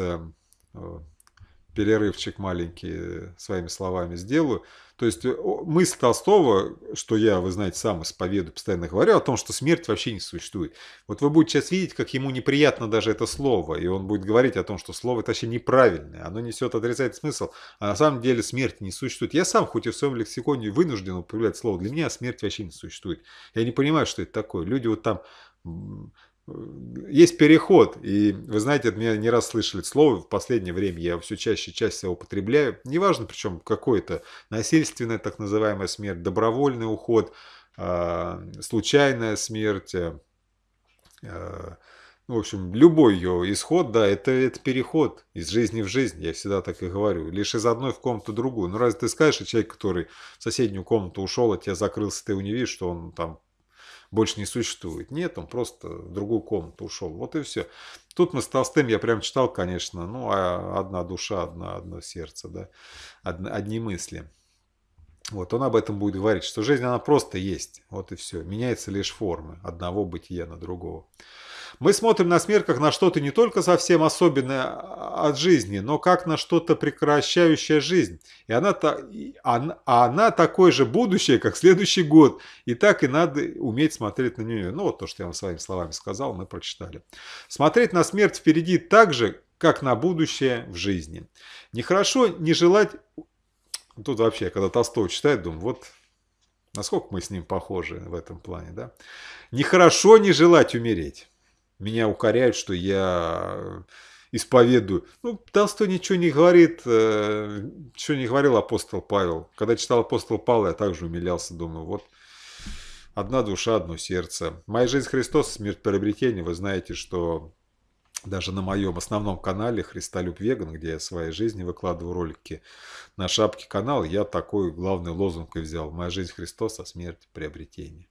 перерывчик маленький своими словами сделаю. То есть э, мысль Толстого, что я, вы знаете, сам исповедую, постоянно говорю о том, что смерть вообще не существует. Вот вы будете сейчас видеть, как ему неприятно даже это слово, и он будет говорить о том, что слово это вообще неправильное, оно несет отрицательный смысл, а на самом деле смерть не существует. Я сам, хоть и в своем лексиконе вынужден употреблять слово, для меня смерть вообще не существует. Я не понимаю, что это такое. Люди вот там есть переход, и вы знаете, меня не раз слышали слово, в последнее время я все чаще и чаще его употребляю, неважно причем какой то насильственная так называемая смерть, добровольный уход, а, случайная смерть, э, э, ну, в общем, любой ее исход, да, это, это переход из жизни в жизнь, я всегда так и говорю. Лишь из одной в комнату другую. Ну, разве ты скажешь, что человек, который в соседнюю комнату ушел, а тебя закрылся, ты у не видишь, что он там больше не существует. Нет, он просто в другую комнату ушел. Вот и все. Тут мы с Толстым, я прям читал, конечно, ну, а одна душа, одна, одно сердце, да, одна, одни мысли. Вот он об этом будет говорить, что жизнь, она просто есть. Вот и все. Меняется лишь формы одного бытия на другого. Мы смотрим на смерть как на что-то не только совсем особенное а, от жизни, но как на что-то прекращающее жизнь. И она, а она такое же будущее, как следующий год. И так и надо уметь смотреть на нее. Ну вот то, что я вам своими словами сказал, мы прочитали. Смотреть на смерть впереди так же, как на будущее в жизни. Нехорошо не желать... Тут вообще, когда Толстого читает, думаю, вот насколько мы с ним похожи в этом плане, да? Нехорошо не желать умереть меня укоряют, что я э, исповедую. Ну, Толстой ничего не говорит, э, что не говорил апостол Павел. Когда читал апостол Павла, я также умилялся, думаю, вот одна душа, одно сердце. Моя жизнь Христос, смерть приобретения. Вы знаете, что даже на моем основном канале «Христолюб Веган», где я своей жизни выкладываю ролики на шапке канал, я такой главный лозунг и взял. «Моя жизнь Христос, а смерть приобретение».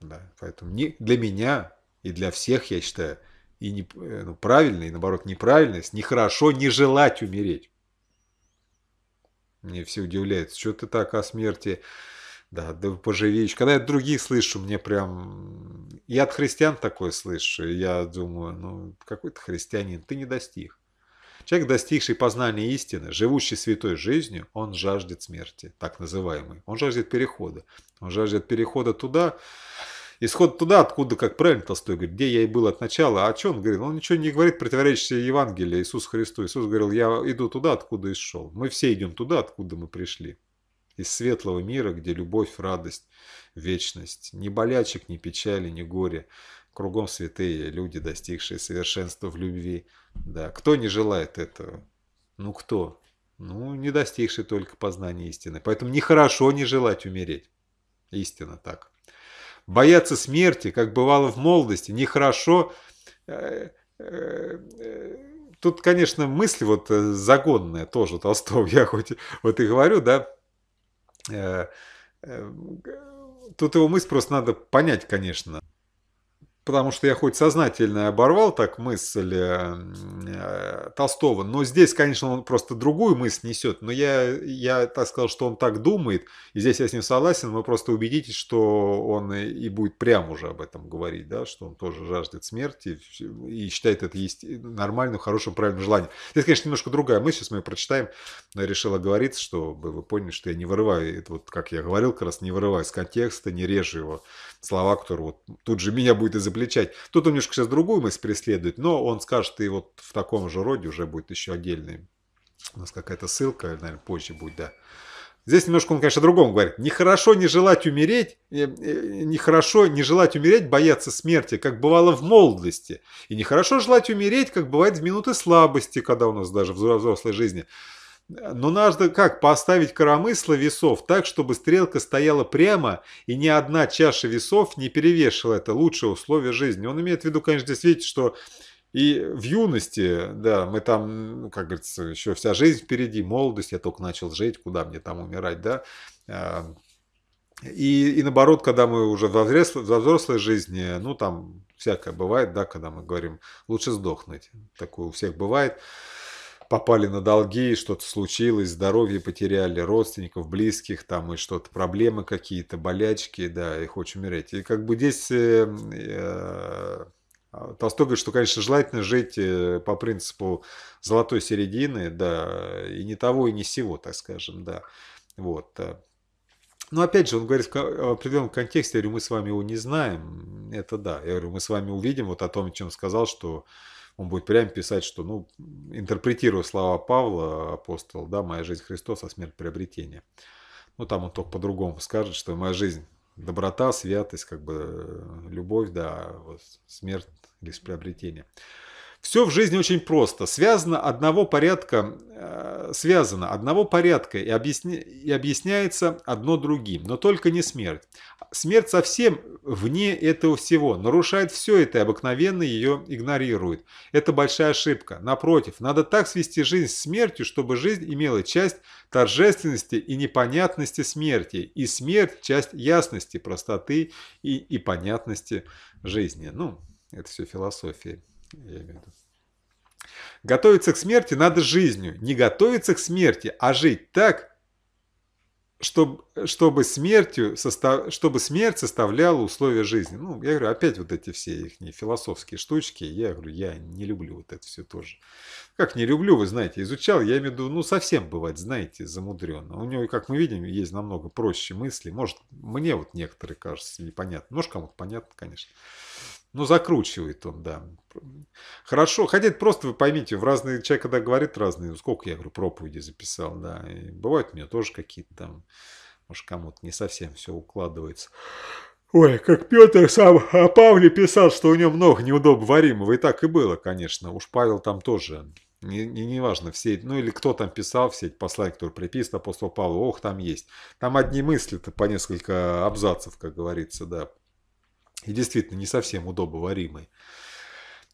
Да, поэтому не, для меня и для всех, я считаю, и не, э, ну, правильно, и наоборот неправильность, нехорошо не желать умереть. Мне все удивляется, что ты так о смерти, да, да поживи Когда я других слышу, мне прям... Я от христиан такое слышу, я думаю, ну какой ты христианин, ты не достиг. Человек, достигший познания истины, живущий святой жизнью, он жаждет смерти, так называемый. Он жаждет перехода. Он жаждет перехода туда, Исход туда, откуда, как правильно Толстой говорит, где я и был от начала. А что он говорит? Он ничего не говорит противоречащее Евангелие Иисус Христу. Иисус говорил, я иду туда, откуда и шел. Мы все идем туда, откуда мы пришли. Из светлого мира, где любовь, радость, вечность. Ни болячек, ни печали, ни горе, Кругом святые люди, достигшие совершенства в любви. Да, кто не желает этого? Ну кто? Ну, не достигший только познания истины. Поэтому нехорошо не желать умереть. Истина так. Бояться смерти, как бывало в молодости, нехорошо. Э, э, э, тут, конечно, мысль вот загонная тоже Толстого, я хоть вот и говорю, да. Тут его мысль просто надо понять, конечно потому что я хоть сознательно оборвал так мысль э, э, Толстого, но здесь, конечно, он просто другую мысль несет, но я, я так сказал, что он так думает, и здесь я с ним согласен, вы просто убедитесь, что он и будет прямо уже об этом говорить, да, что он тоже жаждет смерти и считает это есть э, нормальным, хорошим, правильным желанием. Здесь, конечно, немножко другая мысль, сейчас мы ее прочитаем, но я решил оговориться, чтобы вы поняли, что я не вырываю, это вот как я говорил, как раз не вырываю из контекста, не режу его слова, которые вот тут же меня будет и заплечать. Тут он немножко сейчас другую мысль преследует, но он скажет, и вот в таком же роде уже будет еще отдельный. У нас какая-то ссылка, наверное, позже будет, да. Здесь немножко он, конечно, о другом говорит. Нехорошо не желать умереть, э, э, нехорошо не желать умереть, бояться смерти, как бывало в молодости. И нехорошо желать умереть, как бывает в минуты слабости, когда у нас даже в взрослой жизни. Но ну, надо как поставить коромысло весов так, чтобы стрелка стояла прямо, и ни одна чаша весов не перевешивала. Это лучшее условие жизни. Он имеет в виду, конечно, здесь видите, что и в юности, да, мы там, ну, как говорится, еще вся жизнь впереди, молодость, я только начал жить, куда мне там умирать, да. А, и, и наоборот, когда мы уже во взрослой, во взрослой жизни, ну там всякое бывает, да, когда мы говорим, лучше сдохнуть. Такое у всех бывает попали на долги, что-то случилось, здоровье потеряли, родственников, близких, там и что-то, проблемы какие-то, болячки, да, и хочешь умереть. И как бы здесь э, э, а, Толстой говорит, что, конечно, желательно жить э, по принципу золотой середины, да, и не того, и не сего, так скажем, да. Вот. Э. Но опять же, он говорит в определенном контексте, я говорю, мы с вами его не знаем, это да. Я говорю, мы с вами увидим, вот о том, чем сказал, что он будет прямо писать, что, ну, интерпретируя слова Павла, апостола, да, «Моя жизнь Христос, а смерть приобретение». Ну, там он только по-другому скажет, что «Моя жизнь доброта, святость, как бы э, любовь, да, а вот, смерть лишь приобретение». Все в жизни очень просто. Связано одного порядка, э, связано одного порядка и, объясня, и объясняется одно другим, но только не смерть. Смерть совсем вне этого всего, нарушает все это и обыкновенно ее игнорирует. Это большая ошибка. Напротив, надо так свести жизнь с смертью, чтобы жизнь имела часть торжественности и непонятности смерти, и смерть – часть ясности, простоты и, и понятности жизни. Ну, это все философия, я имею в виду. Готовиться к смерти надо жизнью, не готовиться к смерти, а жить так – чтобы, чтобы, смертью состав, чтобы смерть составляла условия жизни. Ну, я говорю, опять вот эти все их философские штучки. Я говорю, я не люблю вот это все тоже. Как не люблю, вы знаете, изучал, я имею в виду, ну, совсем бывает, знаете, замудренно. У него, как мы видим, есть намного проще мысли. Может, мне вот некоторые кажутся непонятно. Может, кому-то понятно, конечно. Ну, закручивает он, да. Хорошо, хотя это просто вы поймите, в разные, человек когда говорит разные, ну, сколько я, говорю, проповеди записал, да, и бывают у меня тоже какие-то там, может, кому-то не совсем все укладывается. Ой, как Петр сам о Павле писал, что у него много неудобоваримого, и так и было, конечно, уж Павел там тоже не, не, важно, все, ну или кто там писал, все эти послания, которые приписаны апостол Павлу, ох, там есть. Там одни мысли-то по несколько абзацев, как говорится, да, и действительно не совсем удобоваримой.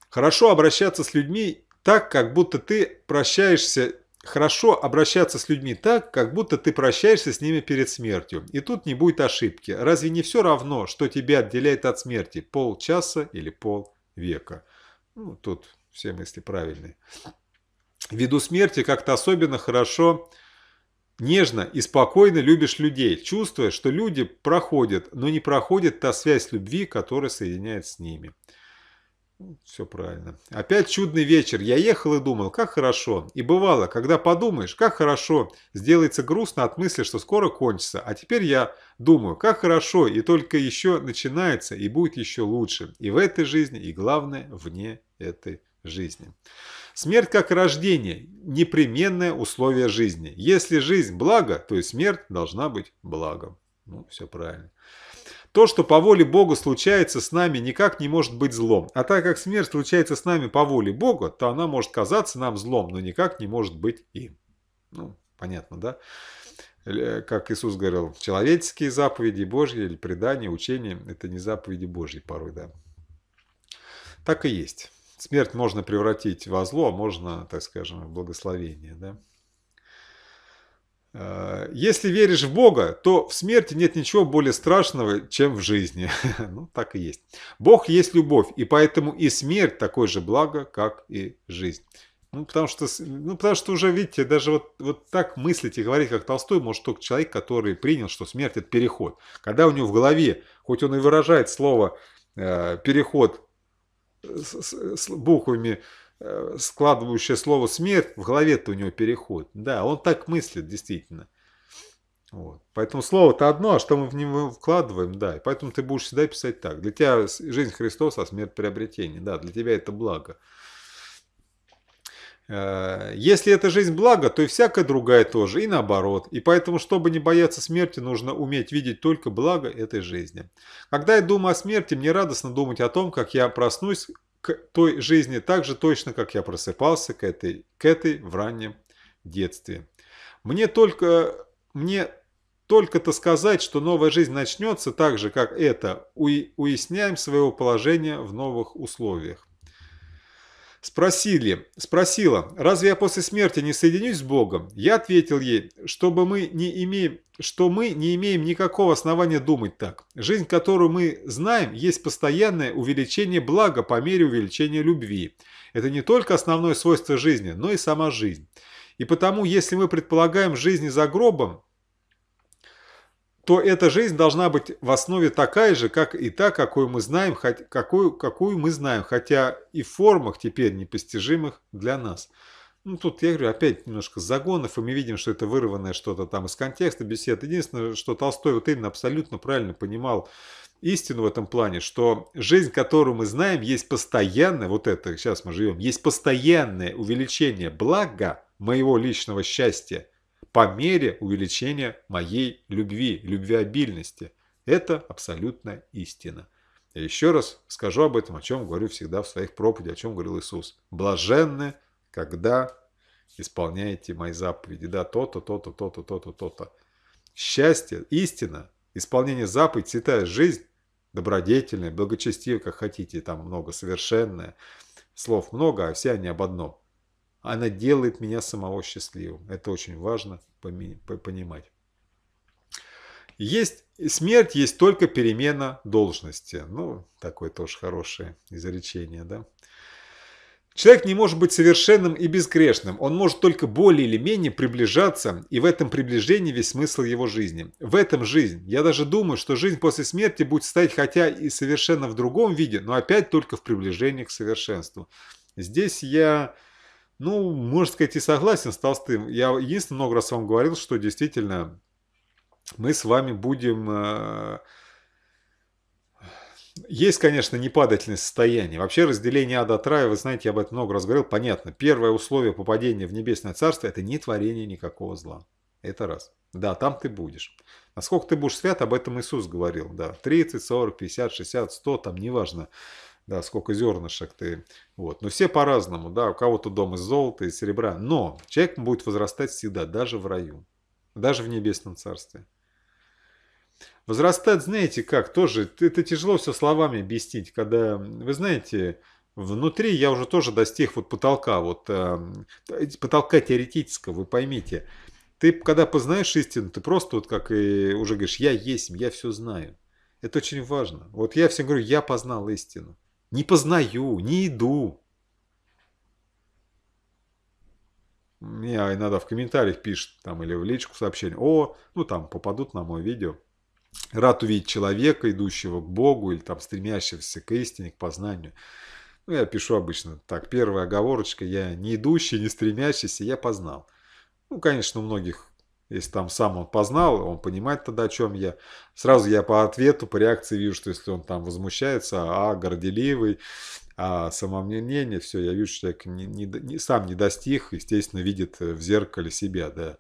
Хорошо обращаться с людьми так, как будто ты прощаешься Хорошо обращаться с людьми так, как будто ты прощаешься с ними перед смертью. И тут не будет ошибки. Разве не все равно, что тебя отделяет от смерти? Полчаса или полвека? Ну, тут все мысли правильные. Ввиду смерти как-то особенно хорошо Нежно и спокойно любишь людей, чувствуя, что люди проходят, но не проходит та связь любви, которая соединяет с ними. Все правильно. Опять чудный вечер. Я ехал и думал, как хорошо. И бывало, когда подумаешь, как хорошо, сделается грустно от мысли, что скоро кончится. А теперь я думаю, как хорошо, и только еще начинается, и будет еще лучше. И в этой жизни, и главное, вне этой жизни. Смерть как рождение – непременное условие жизни. Если жизнь – благо, то и смерть должна быть благом. Ну, все правильно. То, что по воле Бога случается с нами, никак не может быть злом. А так как смерть случается с нами по воле Бога, то она может казаться нам злом, но никак не может быть им. Ну, понятно, да? Э, как Иисус говорил, человеческие заповеди Божьи или предания, учения – это не заповеди Божьи порой, да. Так и есть смерть можно превратить во зло, а можно, так скажем, в благословение. Да? Э, если веришь в Бога, то в смерти нет ничего более страшного, чем в жизни. ну, так и есть. Бог есть любовь, и поэтому и смерть такое же благо, как и жизнь. Ну, потому что, ну, потому что уже, видите, даже вот, вот так мыслить и говорить, как Толстой, может только человек, который принял, что смерть – это переход. Когда у него в голове, хоть он и выражает слово э, «переход» с, с буквами э, складывающее слово смерть, в голове-то у него переход. Да, он так мыслит, действительно. Вот. Поэтому слово-то одно, а что мы в него вкладываем, да. И поэтому ты будешь всегда писать так. Для тебя жизнь Христос, а смерть приобретение. Да, для тебя это благо. Э, если эта жизнь благо, то и всякая другая тоже, и наоборот. И поэтому, чтобы не бояться смерти, нужно уметь видеть только благо этой жизни. Когда я думаю о смерти, мне радостно думать о том, как я проснусь к той жизни так же точно, как я просыпался к этой, к этой в раннем детстве. Мне только, мне только-то сказать, что новая жизнь начнется так же, как это, уясняем своего положения в новых условиях. Спросили, спросила, разве я после смерти не соединюсь с Богом? Я ответил ей, чтобы мы не имеем, что мы не имеем никакого основания думать так. Жизнь, которую мы знаем, есть постоянное увеличение блага по мере увеличения любви. Это не только основное свойство жизни, но и сама жизнь. И потому, если мы предполагаем жизнь за гробом, то эта жизнь должна быть в основе такая же, как и та, какую мы знаем, хоть, какую, какую мы знаем, хотя и в формах теперь непостижимых для нас. Ну, тут, я говорю, опять немножко загонов, и мы видим, что это вырванное что-то там из контекста бесед. Единственное, что Толстой вот именно абсолютно правильно понимал истину в этом плане, что жизнь, которую мы знаем, есть постоянное, вот это сейчас мы живем, есть постоянное увеличение блага моего личного счастья – по мере увеличения моей любви, любвеобильности. Это абсолютно истина. Я еще раз скажу об этом, о чем говорю всегда в своих проповедях, о чем говорил Иисус. Блаженны, когда исполняете мои заповеди. Да, то-то, то-то, то-то, то-то, то-то. Счастье, истина, исполнение заповедей, святая жизнь, добродетельная, благочестивая, как хотите, там много, совершенная. Слов много, а все они об одном она делает меня самого счастливым. Это очень важно понимать. Есть смерть, есть только перемена должности. Ну, такое тоже хорошее изречение, да? Человек не может быть совершенным и безгрешным, он может только более или менее приближаться, и в этом приближении весь смысл его жизни. В этом жизнь. Я даже думаю, что жизнь после смерти будет стоять хотя и совершенно в другом виде, но опять только в приближении к совершенству. Здесь я ну, можно сказать, и согласен с Толстым. Я единственное много раз вам говорил, что действительно мы с вами будем... Э, есть, конечно, непадательное состояние. Вообще разделение ада от рая, вы знаете, я об этом много раз говорил, понятно. Первое условие попадения в небесное царство – это не творение никакого зла. Это раз. Да, там ты будешь. Насколько ты будешь свят, об этом Иисус говорил. Да, 30, 40, 50, 60, 100, там неважно. важно да, сколько зернышек ты, вот. Но ну, все по-разному, да, у кого-то дом из золота, из серебра, но человек будет возрастать всегда, даже в раю, даже в небесном царстве. Возрастать, знаете как, тоже, это тяжело все словами объяснить, когда, вы знаете, внутри я уже тоже достиг вот потолка, вот эм, потолка теоретического, вы поймите. Ты, когда познаешь истину, ты просто вот как и уже говоришь, я есть, я все знаю. Это очень важно. Вот я всем говорю, я познал истину не познаю, не иду. Мне иногда в комментариях пишут, там, или в личку сообщение, о, ну там, попадут на мое видео. Рад увидеть человека, идущего к Богу, или там, стремящегося к истине, к познанию. Ну, я пишу обычно так, первая оговорочка, я не идущий, не стремящийся, я познал. Ну, конечно, у многих если там сам он познал, он понимает тогда, о чем я. Сразу я по ответу, по реакции вижу, что если он там возмущается, а, горделивый, а самомнение, все, я вижу, что человек не, не, не, сам не достиг, естественно, видит э, в зеркале себя, да.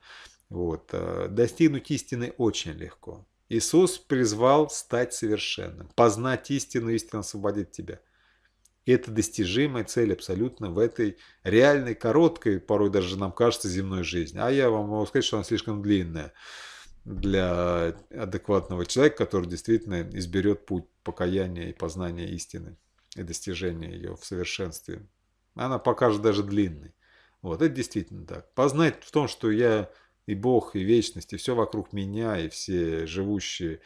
Вот. Э, достигнуть истины очень легко. Иисус призвал стать совершенным, познать истину, истина освободит тебя – это достижимая цель абсолютно в этой реальной, короткой, порой даже нам кажется, земной жизни. А я вам могу сказать, что она слишком длинная для адекватного человека, который действительно изберет путь покаяния и познания истины и достижения ее в совершенстве. Она покажет даже длинной. Вот, это действительно так. Познать в том, что я и Бог, и вечность, и все вокруг меня, и все живущие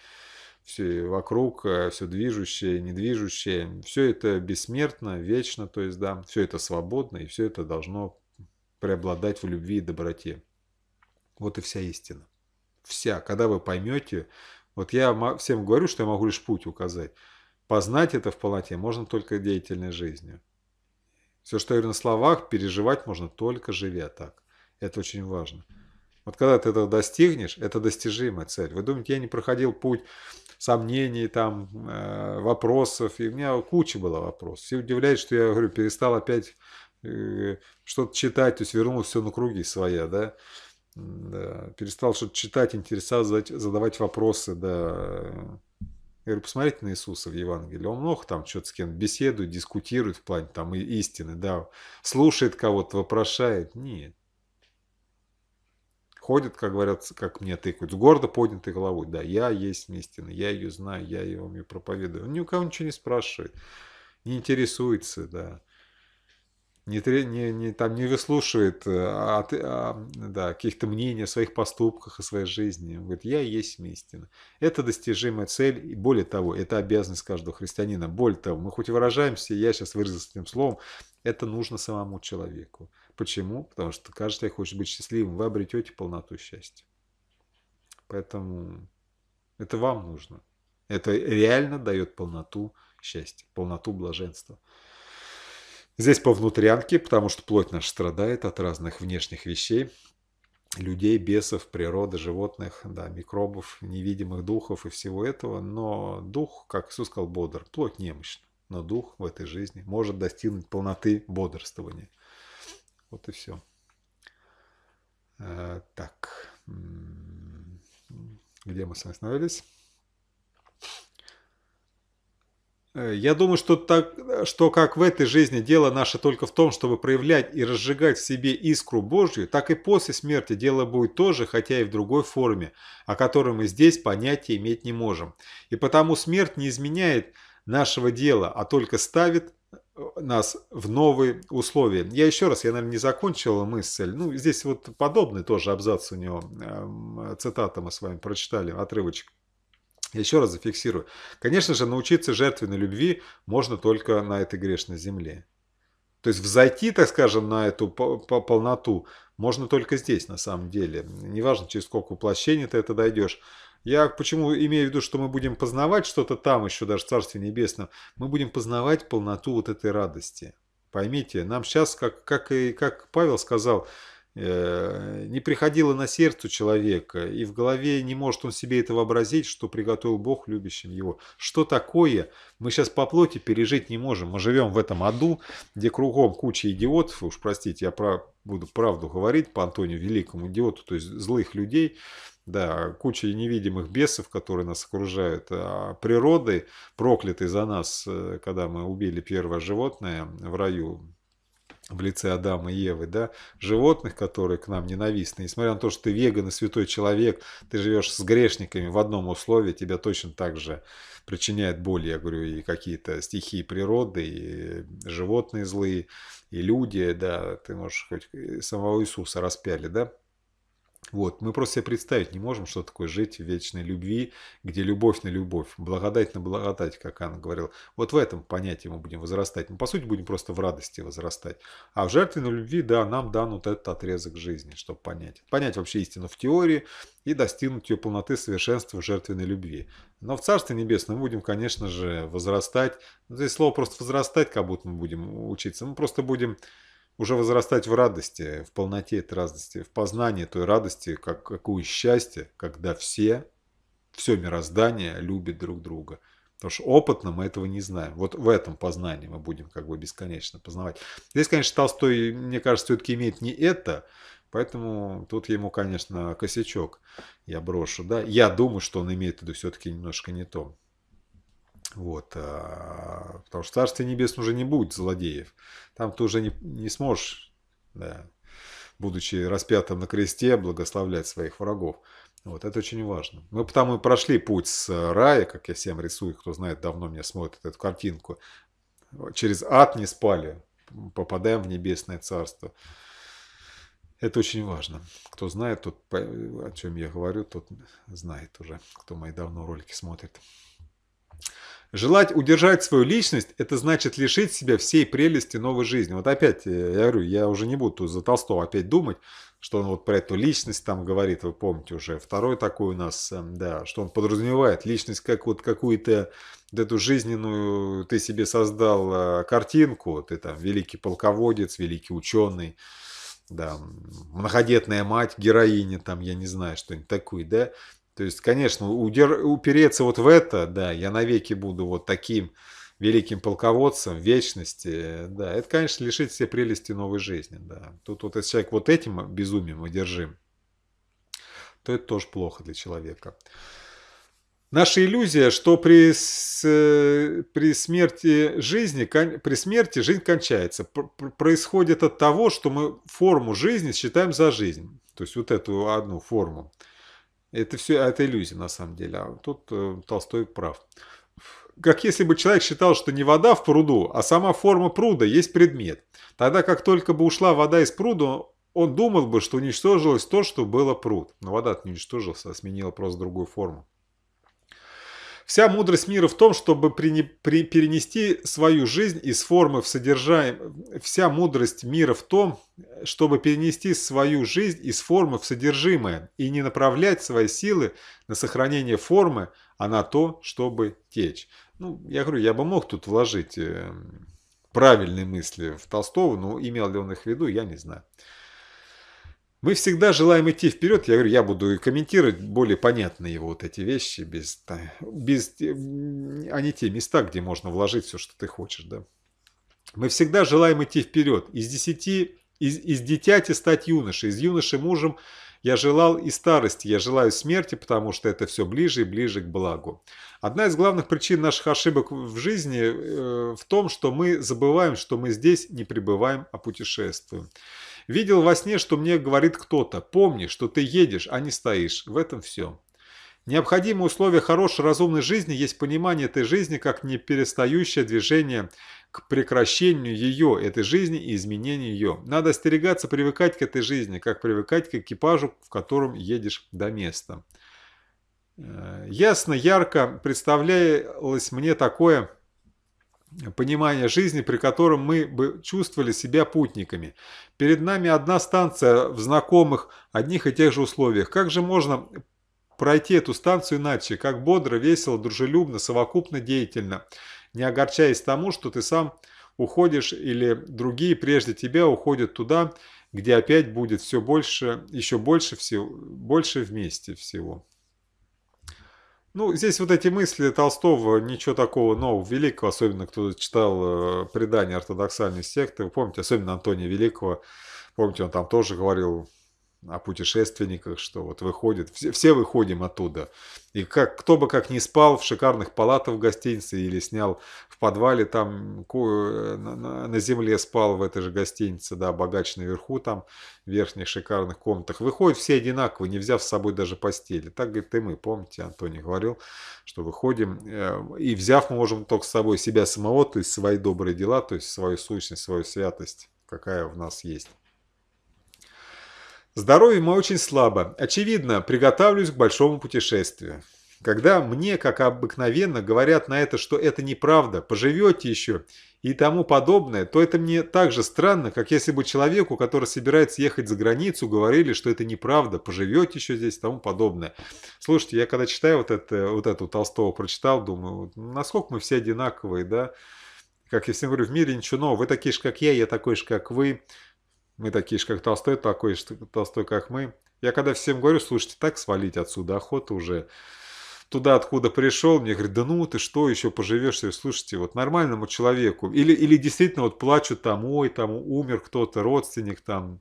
все вокруг, э, все движущее, недвижущее, все это бессмертно, вечно, то есть, да, все это свободно, и все это должно преобладать в любви и доброте. Вот и вся истина. Вся. Когда вы поймете, вот я всем говорю, что я могу лишь путь указать. Познать это в полноте можно только деятельной жизнью. Все, что я говорю на словах, переживать можно только живя так. Это очень важно. Вот когда ты этого достигнешь, это достижимая цель. Вы думаете, я не проходил путь сомнений, там, э, вопросов. И у меня куча было вопросов. Все удивляют, что я, говорю, перестал опять э, что-то читать, то есть вернул все на круги своя, да. да. Перестал что-то читать, интересоваться, задавать, задавать вопросы, да. Я говорю, посмотрите на Иисуса в Евангелии. Он много там что-то с кем беседует, дискутирует в плане там и истины, да. Слушает кого-то, вопрошает. Нет ходит, как говорят, как мне тыкают, с гордо поднятой головой. Да, я есть истина, я ее знаю, я ее вам ее проповедую. Он ни у кого ничего не спрашивает, не интересуется, да. Не, не, не, там не выслушивает а, а, да, каких-то мнений о своих поступках, о своей жизни. Он говорит, я есть истина. Это достижимая цель, и более того, это обязанность каждого христианина. Более того, мы хоть и выражаемся, я сейчас выразился этим словом, это нужно самому человеку. Почему? Потому что каждый хочет быть счастливым. Вы обретете полноту счастья. Поэтому это вам нужно. Это реально дает полноту счастья, полноту блаженства. Здесь по внутрянке, потому что плоть наша страдает от разных внешних вещей, людей, бесов, природы, животных, да, микробов, невидимых духов и всего этого. Но дух, как Иисус сказал, бодр, плоть немощна, но дух в этой жизни может достигнуть полноты бодрствования – вот и все. Э, так, где мы с вами остановились? Э, я думаю, что, так, что как в этой жизни дело наше только в том, чтобы проявлять и разжигать в себе искру Божью, так и после смерти дело будет тоже, хотя и в другой форме, о которой мы здесь понятия иметь не можем. И потому смерть не изменяет нашего дела, а только ставит нас в новые условия. Я еще раз, я, наверное, не закончил мысль. Ну, здесь вот подобный тоже абзац у него, эм, цитата мы с вами прочитали, отрывочек. Я еще раз зафиксирую. Конечно же, научиться жертвенной любви можно только на этой грешной земле. То есть взойти, так скажем, на эту полноту можно только здесь, на самом деле. Неважно, через сколько воплощений ты это дойдешь. Я почему имею в виду, что мы будем познавать что-то там еще, даже в Царстве Небесном, мы будем познавать полноту вот этой радости. Поймите, нам сейчас, как, как, и, как Павел сказал, э, не приходило на сердце человека, и в голове не может он себе это вообразить, что приготовил Бог любящим его. Что такое? Мы сейчас по плоти пережить не можем. Мы живем в этом аду, где кругом куча идиотов, уж простите, я про, буду правду говорить по Антонию Великому, идиоту, то есть злых людей, да, куча невидимых бесов, которые нас окружают. А природы, проклятой за нас, э, когда мы убили первое животное в раю, в лице Адама и Евы, да, животных, которые к нам ненавистны. Несмотря на то, что ты веган и святой человек, ты живешь с грешниками в одном условии, тебя точно так же причиняет боль, я говорю, и какие-то стихии природы, и животные злые, и люди, да, ты можешь хоть э, самого Иисуса распяли, да, вот, мы просто себе представить не можем, что такое жить в вечной любви, где любовь на любовь, благодать на благодать, как Анна говорила. Вот в этом понятии мы будем возрастать. Мы, по сути, будем просто в радости возрастать. А в жертвенной любви, да, нам дан вот этот отрезок жизни, чтобы понять. Понять вообще истину в теории и достигнуть ее полноты совершенства в жертвенной любви. Но в Царстве Небесном мы будем, конечно же, возрастать. Ну, здесь слово просто «возрастать», как будто мы будем учиться. Мы просто будем уже возрастать в радости, в полноте этой радости, в познании той радости, как, какое счастье, когда все, все мироздание любит друг друга. Потому что опытно мы этого не знаем. Вот в этом познании мы будем как бы бесконечно познавать. Здесь, конечно, Толстой, мне кажется, все-таки имеет не это, поэтому тут ему, конечно, косячок я брошу. Да? Я думаю, что он имеет в виду все-таки немножко не то. Вот, а, потому что Царствие Небесное уже не будет злодеев. Там ты уже не, не сможешь, да, будучи распятым на кресте, благословлять своих врагов. Вот, это очень важно. Мы потому и прошли путь с э, рая, как я всем рисую, кто знает, давно меня смотрит эту картинку. Через ад не спали, попадаем в небесное царство. Это очень важно. Кто знает, тот, о чем я говорю, тот знает уже, кто мои давно ролики смотрит. Желать удержать свою личность – это значит лишить себя всей прелести новой жизни. Вот опять, э, я говорю, я уже не буду за Толстого опять думать, что он вот про эту личность там говорит, вы помните уже. Второй такой у нас, эм, да, что он подразумевает личность как вот какую-то вот эту жизненную, ты себе создал э, картинку, ты там великий полководец, великий ученый, да, многодетная мать, героиня, там, я не знаю, что-нибудь такое, да, то есть, конечно, удер... упереться вот в это, да, я навеки буду вот таким великим полководцем вечности, да, это, конечно, лишит все прелести новой жизни, да. Тут вот если человек вот этим безумием одержим, то это тоже плохо для человека. Наша иллюзия, что при, при, смерти, жизни, при смерти жизнь кончается, происходит от того, что мы форму жизни считаем за жизнь. То есть вот эту одну форму. Это все а это иллюзия на самом деле. А тут э, Толстой прав. Как если бы человек считал, что не вода в пруду, а сама форма пруда есть предмет. Тогда как только бы ушла вода из пруда, он думал бы, что уничтожилось то, что было пруд. Но вода-то не уничтожилась, а сменила просто другую форму. Вся мудрость мира в том, чтобы при, при, перенести свою жизнь из формы в содержаемое. Вся мудрость мира в том, чтобы перенести свою жизнь из формы в содержимое и не направлять свои силы на сохранение формы, а на то, чтобы течь. Ну, я говорю, я бы мог тут вложить эм, правильные мысли в Толстого, но имел ли он их в виду, я не знаю. Мы всегда желаем идти вперед. Я говорю, я буду комментировать более понятные его вот эти вещи, без, без, а не те места, где можно вложить все, что ты хочешь. Да? Мы всегда желаем идти вперед. Из десяти, из, из дитяти стать юношей, из юноши мужем я желал и старости, я желаю смерти, потому что это все ближе и ближе к благу. Одна из главных причин наших ошибок в жизни э, в том, что мы забываем, что мы здесь не пребываем, а путешествуем. Видел во сне, что мне говорит кто-то. Помни, что ты едешь, а не стоишь. В этом все. Необходимое условие хорошей разумной жизни есть понимание этой жизни как неперестающее движение к прекращению ее, этой жизни и изменению ее. Надо остерегаться привыкать к этой жизни, как привыкать к экипажу, в котором едешь до места. Э, ясно, ярко представлялось мне такое понимание жизни, при котором мы бы чувствовали себя путниками. Перед нами одна станция в знакомых одних и тех же условиях. Как же можно пройти эту станцию иначе, как бодро, весело, дружелюбно, совокупно, деятельно, не огорчаясь тому, что ты сам уходишь или другие прежде тебя уходят туда, где опять будет все больше, еще больше, все, больше вместе всего. Ну, здесь вот эти мысли Толстого, ничего такого нового, великого, особенно кто читал э, предания ортодоксальной секты, вы помните, особенно Антония Великого, помните, он там тоже говорил, о путешественниках, что вот выходит, все, все выходим оттуда. И как, кто бы как ни спал в шикарных палатах в гостинице или снял в подвале там э, на, земле спал в этой же гостинице, да, богач наверху там, в верхних шикарных комнатах, выходят все одинаково, не взяв с собой даже постели. Так, говорит, и мы, помните, Антоний говорил, что выходим, э, и взяв мы можем только с собой себя самого, то есть свои добрые дела, то есть свою сущность, свою святость, какая в нас есть. Здоровье мы очень слабо. Очевидно, приготавливаюсь к большому путешествию. Когда мне, как обыкновенно, говорят на это, что это неправда, поживете еще и тому подобное, то это мне так же странно, как если бы человеку, который собирается ехать за границу, говорили, что это неправда, поживете еще здесь и тому подобное. Слушайте, я когда читаю вот это, вот это у Толстого, прочитал, думаю, насколько мы все одинаковые, да? Как я всем говорю, в мире ничего нового, вы такие же, как я, я такой же, как вы. Мы такие же, как Толстой, такой же Толстой, как мы. Я когда всем говорю, слушайте, так свалить отсюда охота уже. Туда, откуда пришел, мне говорят, да ну ты что, еще поживешь себе, слушайте, вот нормальному человеку. Или, или действительно вот плачут там, ой, там умер кто-то, родственник там,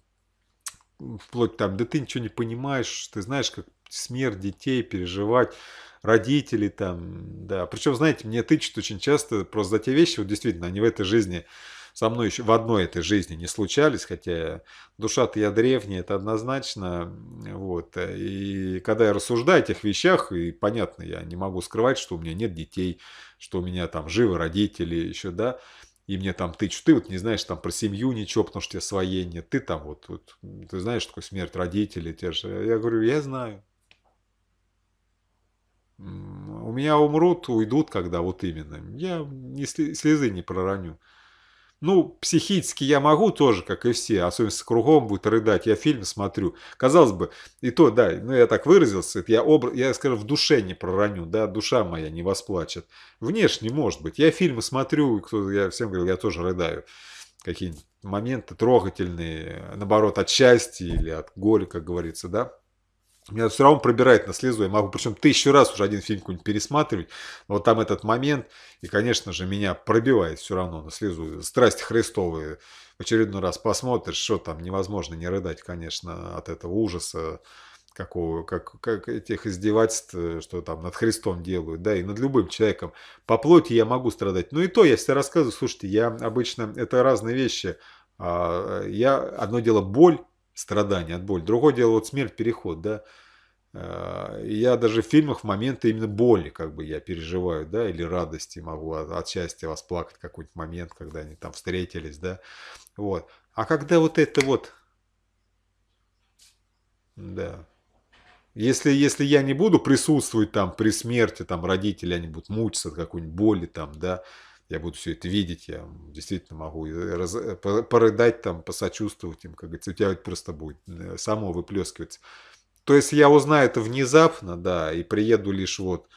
вплоть там, да ты ничего не понимаешь, ты знаешь, как смерть детей переживать родители там, да. Причем, знаете, мне тычут очень часто просто за те вещи, вот действительно, они в этой жизни со мной еще в одной этой жизни не случались, хотя душа-то я древняя, это однозначно. Вот. И когда я рассуждаю о этих вещах, и понятно, я не могу скрывать, что у меня нет детей, что у меня там живы родители еще, да, и мне там тычут, ты вот не знаешь там про семью ничего, потому что тебе своей нет, ты там вот, вот ты знаешь, такой смерть родителей, те же. Я говорю, я знаю. У меня умрут, уйдут, когда вот именно. Я ни слезы не пророню. Ну, психически я могу тоже, как и все, особенно с кругом будет рыдать, я фильм смотрю. Казалось бы, и то, да, ну я так выразился, это я, обр... я скажу, в душе не пророню, да, душа моя не восплачет. Внешне, может быть, я фильмы смотрю, кто я всем говорил, я тоже рыдаю. Какие-нибудь моменты трогательные, наоборот, от счастья или от горя, как говорится, да меня все равно пробирает на слезу. Я могу, причем тысячу раз уже один фильм какой-нибудь пересматривать. Но вот там этот момент, и, конечно же, меня пробивает все равно на слезу. страсть Христовые. В очередной раз посмотришь, что там невозможно не рыдать, конечно, от этого ужаса какого, как, как этих издевательств, э, что там над Христом делают, да, и над любым человеком. По плоти я могу страдать. Но и то, я все рассказываю, слушайте, я обычно, это разные вещи. А, я, одно дело боль, страдания от боли. Другое дело, вот смерть, переход, да. А, я даже в фильмах в моменты именно боли, как бы я переживаю, да, или радости могу от, от счастья вас плакать какой нибудь момент, когда они там встретились, да, вот. А когда вот это вот, да, если, если я не буду присутствовать там при смерти, там родители, они будут мучиться от какой-нибудь боли там, да, я буду все это видеть, я действительно могу э, раз, э, порыдать там, посочувствовать им, как говорится, у тебя это просто будет э, само выплескиваться. То есть я узнаю это внезапно, да, и приеду лишь вот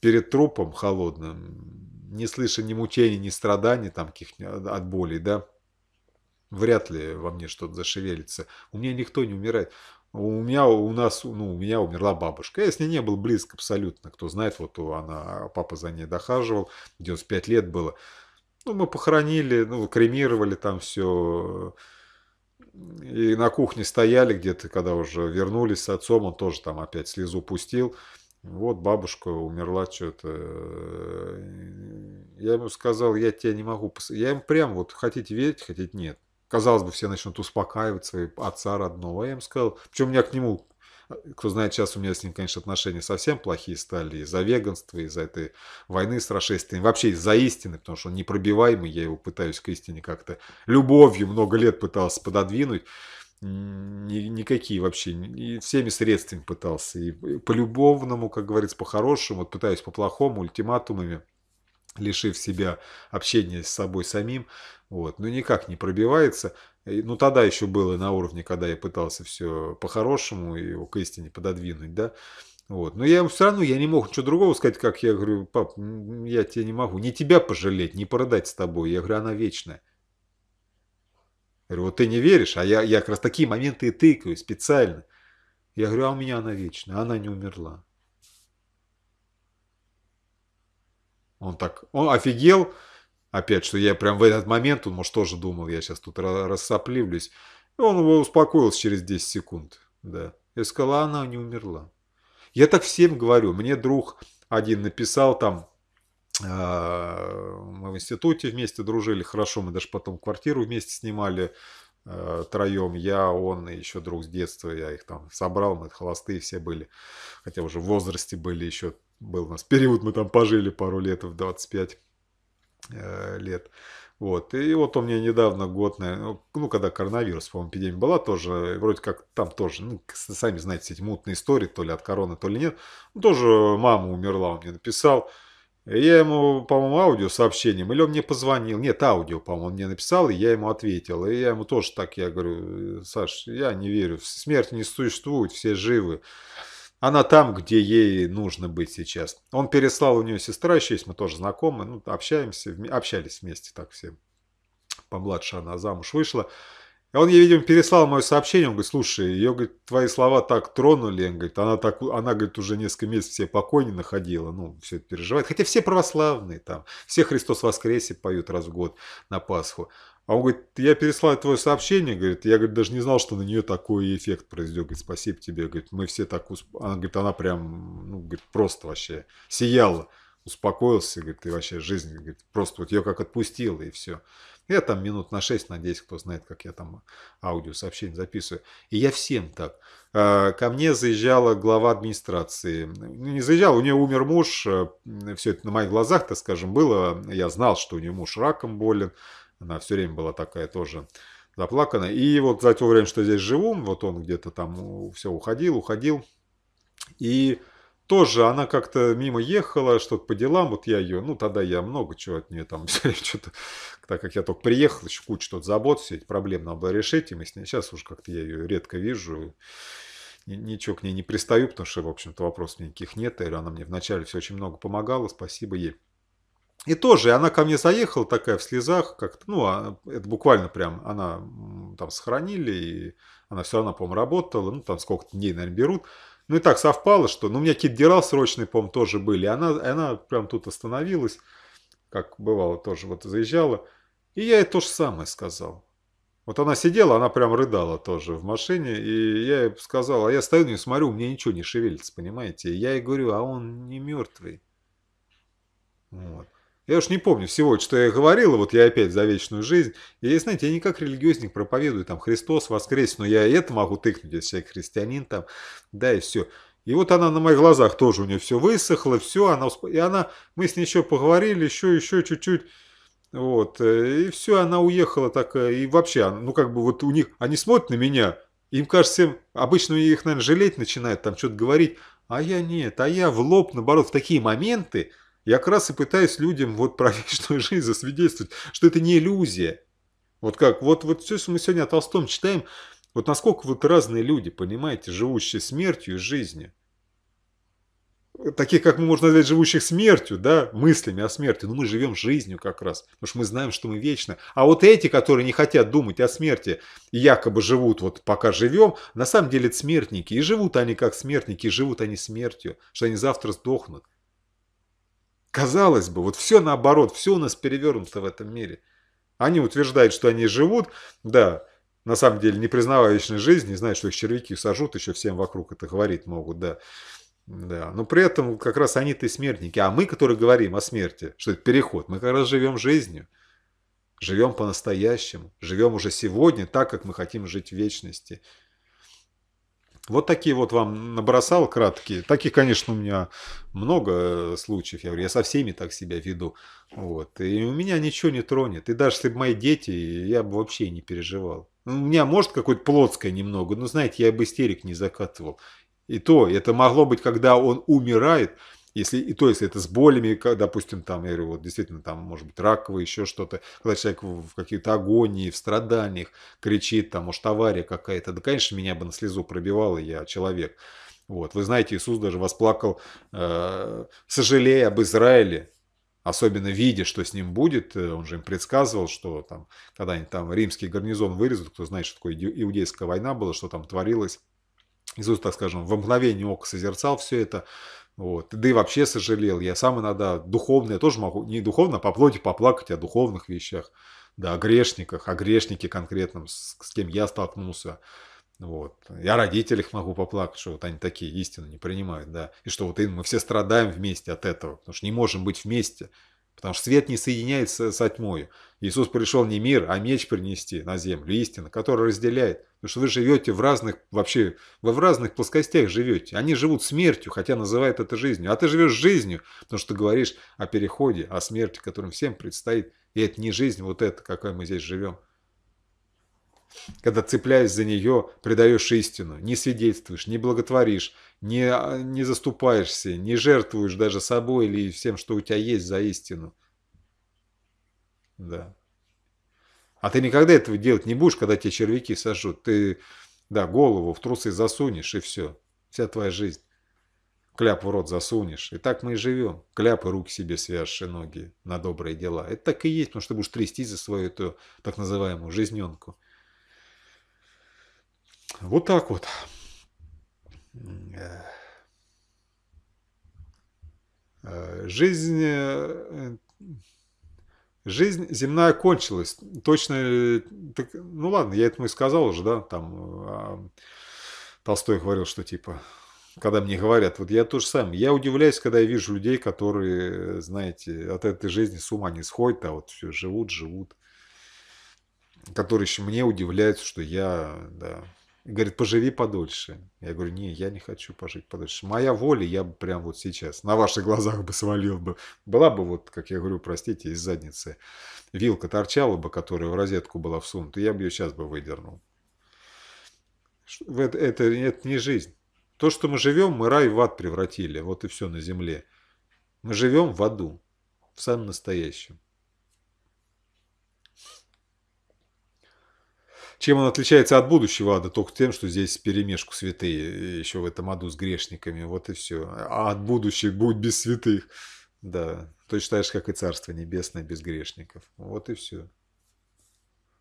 перед трупом холодным, не слыша ни мучений, ни страданий там каких от боли, да, вряд ли во мне что-то зашевелится. У меня никто не умирает у меня у нас, ну, у меня умерла бабушка. Я с ней не был близко абсолютно. Кто знает, вот она, папа за ней дохаживал, 95 лет было. Ну, мы похоронили, ну, кремировали там все. И на кухне стояли где-то, когда уже вернулись с отцом, он тоже там опять слезу пустил. Вот бабушка умерла что-то. Я ему сказал, я тебя не могу... Я им прям вот, хотите верить, хотите нет казалось бы, все начнут успокаивать своего отца родного. я им сказал, причем меня к нему, кто знает, сейчас у меня с ним, конечно, отношения совсем плохие стали из-за веганства, из-за этой войны с расшествием, вообще из-за истины, потому что он непробиваемый, я его пытаюсь к истине как-то любовью много лет пытался пододвинуть никакие вообще, всеми средствами пытался, и по-любовному, как говорится, по-хорошему, вот пытаюсь по-плохому, ультиматумами, лишив себя общения с собой самим, вот. но ну, никак не пробивается. Ну, тогда еще было на уровне, когда я пытался все по-хорошему, его к истине пододвинуть, да. Вот. Но я ему все равно, я не мог ничего другого сказать, как я говорю, пап, я тебе не могу, не тебя пожалеть, не продать с тобой. Я говорю, она вечная. Я говорю, вот ты не веришь, а я, я как раз такие моменты и тыкаю специально. Я говорю, а у меня она вечная, она не умерла. Он так, он офигел, Опять, что я прям в этот момент, он, может, тоже думал, я сейчас тут рассопливлюсь. И он успокоился через 10 секунд. Да. Я сказала, она не умерла. Я так всем говорю. Мне друг один написал там, а, мы в институте вместе дружили, хорошо, мы даже потом квартиру вместе снимали а, троем, я, он и еще друг с детства, я их там собрал, мы холостые все были, хотя уже в возрасте были еще, был у нас период, мы там пожили пару лет в 25. Э, лет. Вот. И вот он мне недавно год, ну, ну, когда коронавирус, по-моему, эпидемия была тоже, вроде как там тоже, ну, сами знаете, эти мутные истории, то ли от короны, то ли нет. Ну, тоже мама умерла, он мне написал. Я ему, по-моему, аудио сообщением, или он мне позвонил, нет, аудио, по-моему, он мне написал, и я ему ответил. И я ему тоже так, я говорю, Саш, я не верю, смерть не существует, все живы. Она там, где ей нужно быть сейчас. Он переслал, у нее сестра еще есть, мы тоже знакомы, ну, общаемся, общались вместе так все. Помладше она замуж вышла. И он ей, видимо, переслал мое сообщение, он говорит, слушай, ее, говорит, твои слова так тронули, он говорит, она, так, она, говорит, уже несколько месяцев себе покой не находила, ну, все это переживает. Хотя все православные там, все Христос воскресе поют раз в год на Пасху. А он говорит, я переслал твое сообщение, говорит, я говорит, даже не знал, что на нее такой эффект произойдет. Говорит, спасибо тебе. Говорит, мы все так усп... Она говорит, она прям, ну, говорит, просто вообще сияла, успокоился, говорит, и вообще жизнь, говорит, просто вот ее как отпустила, и все. Я там минут на 6, надеюсь, кто знает, как я там аудиосообщение записываю. И я всем так. А, ко мне заезжала глава администрации. Ну, не заезжал, у нее умер муж. Э, все это на моих глазах, так скажем, было. Я знал, что у нее муж раком болен. Она все время была такая тоже заплаканная. И вот за то время, что здесь живу, вот он где-то там все уходил, уходил. И тоже она как-то мимо ехала, что-то по делам, вот я ее, ну тогда я много чего от нее там, что-то, так как я только приехал, еще куча тут забот, все эти проблемы надо было решить, и мы с ней сейчас уже как-то я ее редко вижу, ничего к ней не пристаю, потому что, в общем-то, вопросов никаких нет, и она мне вначале все очень много помогала, спасибо ей. И тоже она ко мне заехала такая в слезах, как-то, ну, а, это буквально прям, она там сохранили, и она все равно, по-моему, работала, ну, там сколько-то дней, наверное, берут. Ну, и так совпало, что, ну, у меня какие-то дела срочные, по-моему, тоже были, она, она прям тут остановилась, как бывало тоже, вот заезжала, и я ей то же самое сказал. Вот она сидела, она прям рыдала тоже в машине, и я ей сказал, а я стою на нее смотрю, мне ничего не шевелится, понимаете? И я ей говорю, а он не мертвый. Вот. Я уж не помню всего, что я говорил, вот я опять за вечную жизнь. И, знаете, я не как религиозник проповедую, там, Христос воскрес, но я и это могу тыкнуть, если я христианин, там, да, и все. И вот она на моих глазах тоже у нее все высохло, все, она, и она, мы с ней еще поговорили, еще, еще чуть-чуть, вот, э, и все, она уехала так, и вообще, а, ну, как бы вот у них, они смотрят на меня, им кажется, им, обычно их, наверное, жалеть начинают, там что-то говорить, а я нет, а я в лоб, наоборот, в такие моменты, я как раз и пытаюсь людям вот про вечную жизнь засвидетельствовать, что это не иллюзия. Вот как, вот, вот все, что мы сегодня о Толстом читаем, вот насколько вот разные люди, понимаете, живущие смертью и жизнью. Таких, как мы можно назвать, живущих смертью, да, мыслями о смерти. Но мы живем жизнью как раз, потому что мы знаем, что мы вечно. А вот эти, которые не хотят думать о смерти якобы живут вот пока живем, на самом деле это смертники. И живут они как смертники, и живут они смертью, что они завтра сдохнут. Казалось бы, вот все наоборот, все у нас перевернуто в этом мире. Они утверждают, что они живут, да, на самом деле не признавая вечной жизни, знают, что их червяки сажут, еще всем вокруг это говорить могут, да. Да, но при этом как раз они-то и смертники, а мы, которые говорим о смерти, что это переход, мы как раз живем жизнью, живем по-настоящему, живем уже сегодня так, как мы хотим жить в вечности. Вот такие вот вам набросал краткие. Таких, конечно, у меня много э, случаев. Я говорю, я со всеми так себя веду. Вот. И у меня ничего не тронет. И даже если бы мои дети, я бы вообще не переживал. Ну, у меня, может, какое-то плотское немного, но, знаете, я бы истерик не закатывал. И то, это могло быть, когда он умирает, если, и то, если это с болями, допустим, там, я говорю, вот действительно, там, может быть, раковый, еще что-то, когда человек в, в каких-то агонии, в страданиях кричит, там, может, авария какая-то, да, конечно, меня бы на слезу пробивало, я человек. Вот. Вы знаете, Иисус даже восплакал, э, сожалея об Израиле, особенно видя, что с ним будет, э, он же им предсказывал, что там, когда они там римский гарнизон вырезут, кто знает, что такое иудейская война была, что там творилось. Иисус, так скажем, в мгновение ока созерцал все это, вот. Да и вообще сожалел. Я сам иногда духовно, я тоже могу, не духовно, а по плоти поплакать о духовных вещах, да, о грешниках, о грешнике конкретном, с, с кем я столкнулся. Вот. Я родителях могу поплакать, что вот они такие истину не принимают, да. И что вот мы все страдаем вместе от этого, потому что не можем быть вместе. Потому что свет не соединяется со тьмою. Иисус пришел не мир, а меч принести на землю, истина, которая разделяет. Потому что вы живете в разных, вообще, вы в разных плоскостях живете. Они живут смертью, хотя называют это жизнью. А ты живешь жизнью, потому что говоришь о переходе, о смерти, которым всем предстоит. И это не жизнь вот эта, какой мы здесь живем когда, цепляясь за нее, предаешь истину, не свидетельствуешь, не благотворишь, не, не заступаешься, не жертвуешь даже собой или всем, что у тебя есть за истину. Да. А ты никогда этого делать не будешь, когда тебе червяки сожжут. Ты, да, голову в трусы засунешь, и все. Вся твоя жизнь. Кляп в рот засунешь. И так мы и живем. Кляп и руки себе свяжешь и ноги на добрые дела. Это так и есть, потому что ты будешь трясти за свою эту так называемую жизненку. Вот так вот. Жизнь, э, жизнь земная кончилась. Точно, так, ну ладно, я этому и сказал уже, да, там а, Толстой говорил, что типа, когда мне говорят, вот я тоже сам, я удивляюсь, когда я вижу людей, которые, знаете, от этой жизни с ума не сходят, а вот все живут, живут, которые еще мне удивляются, что я, да, говорит, поживи подольше. Я говорю, не, я не хочу пожить подольше. Моя воля, я бы прям вот сейчас на ваших глазах бы свалил бы. Была бы вот, как я говорю, простите, из задницы вилка торчала бы, которая в розетку была всунута, я бы ее сейчас бы выдернул. Это, это, это не жизнь. То, что мы живем, мы рай в ад превратили. Вот и все на земле. Мы живем в аду, в самом настоящем. Чем он отличается от будущего ада? Только тем, что здесь перемешку святые, э, еще в этом аду с грешниками, вот и все. А от будущих будет без святых. Да, То так же, как и Царство Небесное без грешников. Вот и все.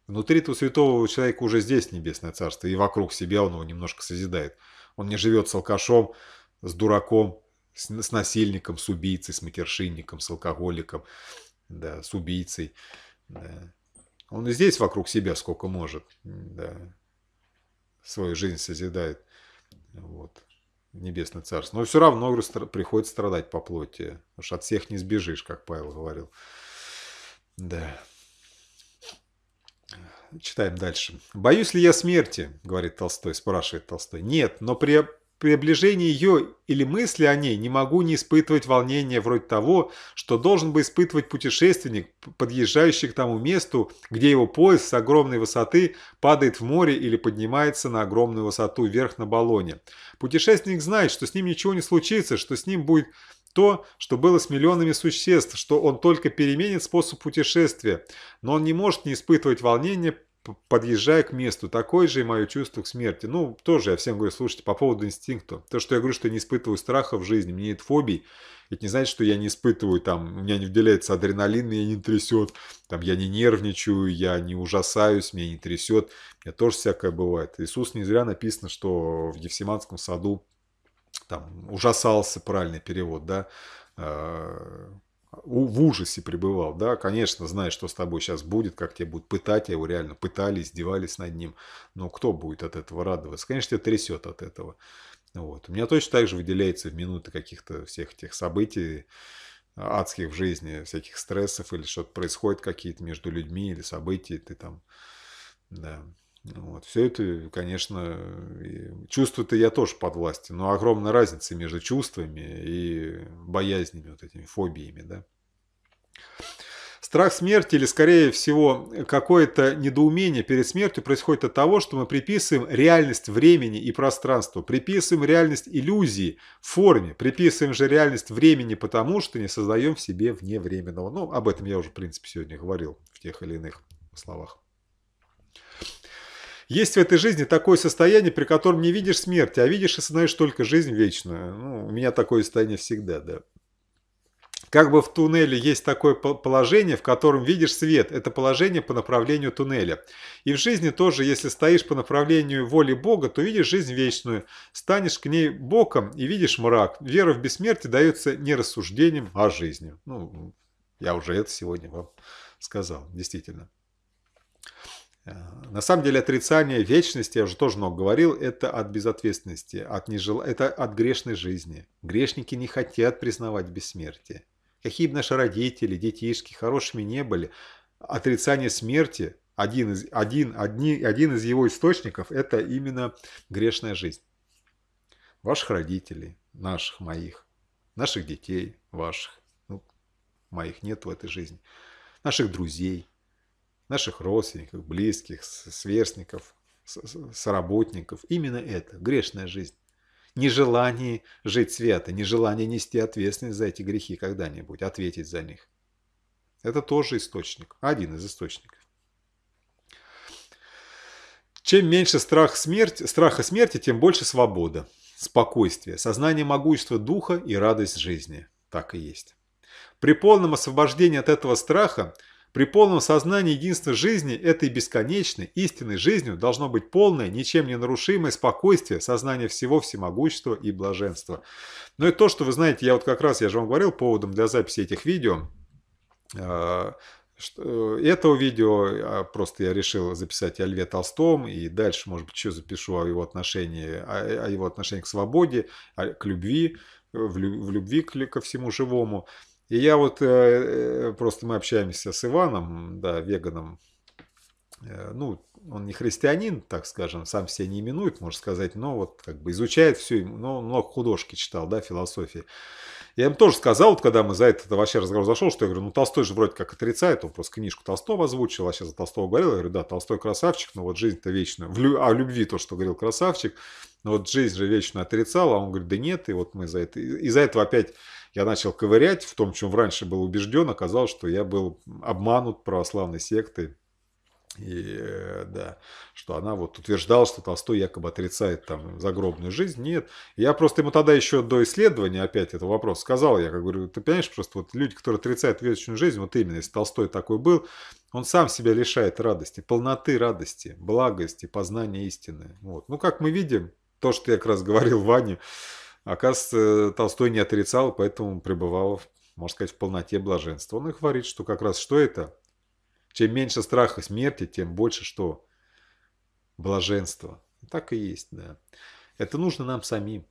Внутри этого святого человека уже здесь небесное царство, и вокруг себя он его немножко созидает. Он не живет с алкашом, с дураком, с, с насильником, с убийцей, с матершинником, с алкоголиком, да, с убийцей. Да. Он и здесь вокруг себя сколько может, да, свою жизнь созидает. Вот. Небесное царство. Но все равно приходится страдать по плоти. Потому что от всех не сбежишь, как Павел говорил. Да. Читаем дальше. «Боюсь ли я смерти?» – говорит Толстой, спрашивает Толстой. «Нет, но при приближении ее или мысли о ней не могу не испытывать волнения вроде того, что должен бы испытывать путешественник, подъезжающий к тому месту, где его поезд с огромной высоты падает в море или поднимается на огромную высоту вверх на баллоне. Путешественник знает, что с ним ничего не случится, что с ним будет то, что было с миллионами существ, что он только переменит способ путешествия, но он не может не испытывать волнения подъезжая к месту, такое же и мое чувство к смерти. Ну, тоже я всем говорю, слушайте, по поводу инстинкта. То, что я говорю, что я не испытываю страха в жизни, мне нет фобий, это не значит, что я не испытываю, там, у меня не выделяется адреналин, меня не трясет, там, я не нервничаю, я не ужасаюсь, меня не трясет. У тоже всякое бывает. Иисус не зря написано, что в Евсиманском саду там ужасался, правильный перевод, да, а, в ужасе пребывал, да, конечно, знаешь, что с тобой сейчас будет, как тебя будут пытать, а его реально пытали, издевались над ним, но кто будет от этого радоваться? Конечно, тебя трясет от этого. Вот. У меня точно так же выделяется в минуты каких-то всех этих событий адских в жизни, всяких стрессов или что-то происходит какие-то между людьми или события, ты там, да, вот. Все это, конечно, чувства-то я тоже под властью, но огромная разница между чувствами и боязнями, вот этими фобиями. Да? Страх смерти или, скорее всего, какое-то недоумение перед смертью происходит от того, что мы приписываем реальность времени и пространству, приписываем реальность иллюзии, форме, приписываем же реальность времени потому, что не создаем в себе вне временного. Ну, об этом я уже, в принципе, сегодня говорил в тех или иных словах. Есть в этой жизни такое состояние, при котором не видишь смерти, а видишь и знаешь только жизнь вечную. Ну, у меня такое состояние всегда, да. Как бы в туннеле есть такое положение, в котором видишь свет. Это положение по направлению туннеля. И в жизни тоже, если стоишь по направлению воли Бога, то видишь жизнь вечную. Станешь к ней боком и видишь мрак. Вера в бессмертие дается не рассуждением, а жизнью. Ну, я уже это сегодня вам сказал, действительно. Э, на самом деле отрицание вечности, я уже тоже много говорил, это от безответственности, от нежел... это от грешной жизни. Грешники не хотят признавать бессмертие. Какие бы наши родители, детишки хорошими не были, отрицание смерти, один из, один, одни, один из его источников, это именно грешная жизнь. Ваших родителей, наших, моих, наших детей, ваших, ну, моих нет в этой жизни, наших друзей – наших родственников, близких, сверстников, соработников. Именно это, грешная жизнь. Нежелание жить свято, нежелание нести ответственность за эти грехи когда-нибудь, ответить за них. Это тоже источник, один из источников. Чем меньше страх смерти, страха смерти, тем больше свобода, спокойствие, сознание могущества духа и радость жизни. Так и есть. При полном освобождении от этого страха – при полном сознании единства жизни этой бесконечной, истинной жизнью должно быть полное, ничем не нарушимое спокойствие, сознание всего всемогущества и блаженства. Но ну и то, что вы знаете, я вот как раз, я же вам говорил поводом для записи этих видео, а, э, этого видео а, просто я решил записать о Льве Толстом и дальше, может быть, еще запишу о его отношении, о, его отношении к свободе, к любви, э, в любви ко всему живому. И я вот, э, э, просто мы общаемся с Иваном, да, веганом, э, ну, он не христианин, так скажем, сам себя не именует, можно сказать, но вот как бы изучает все, но много художки читал, да, философии. Я им тоже сказал, вот когда мы за этот вообще разговор зашел, что я говорю, ну Толстой же вроде как отрицает, он просто книжку Толстого озвучил, а сейчас за Толстого говорил, я говорю, да, Толстой красавчик, но вот жизнь-то вечную, лю... а любви то, что говорил красавчик, но вот жизнь же вечно отрицал, а он говорит, да нет, и вот мы за это, из-за этого опять я начал ковырять в том, чем раньше был убежден, оказалось, что я был обманут православной сектой. И э, да, что она вот утверждала, что Толстой якобы отрицает там загробную жизнь. Нет. Я просто ему тогда еще до исследования опять этого вопроса сказал. Я как говорю, ты понимаешь, просто вот люди, которые отрицают вечную жизнь, вот именно, если Толстой такой был, он сам себя лишает радости, полноты радости, благости, познания истины. Вот. Ну, как мы видим, то, что я как раз говорил Ване, Оказывается, э, Толстой не отрицал, поэтому пребывал, можно сказать, в полноте блаженства. Он и говорит, что как раз что это? Чем меньше страха смерти, тем больше что? Блаженство. Так и есть, да. Это нужно нам самим.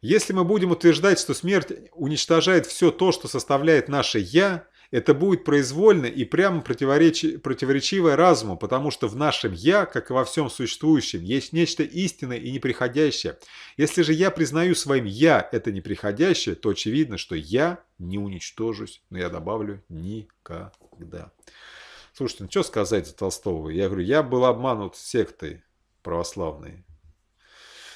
Если мы будем утверждать, что смерть уничтожает все то, что составляет наше «я», это будет произвольно и прямо противоречи, противоречивое разуму, потому что в нашем «я», как и во всем существующем, есть нечто истинное и неприходящее. Если же я признаю своим «я» это неприходящее, то очевидно, что «я» не уничтожусь, но я добавлю «никогда». Слушайте, ну что сказать за Толстого? Я говорю, я был обманут сектой православной,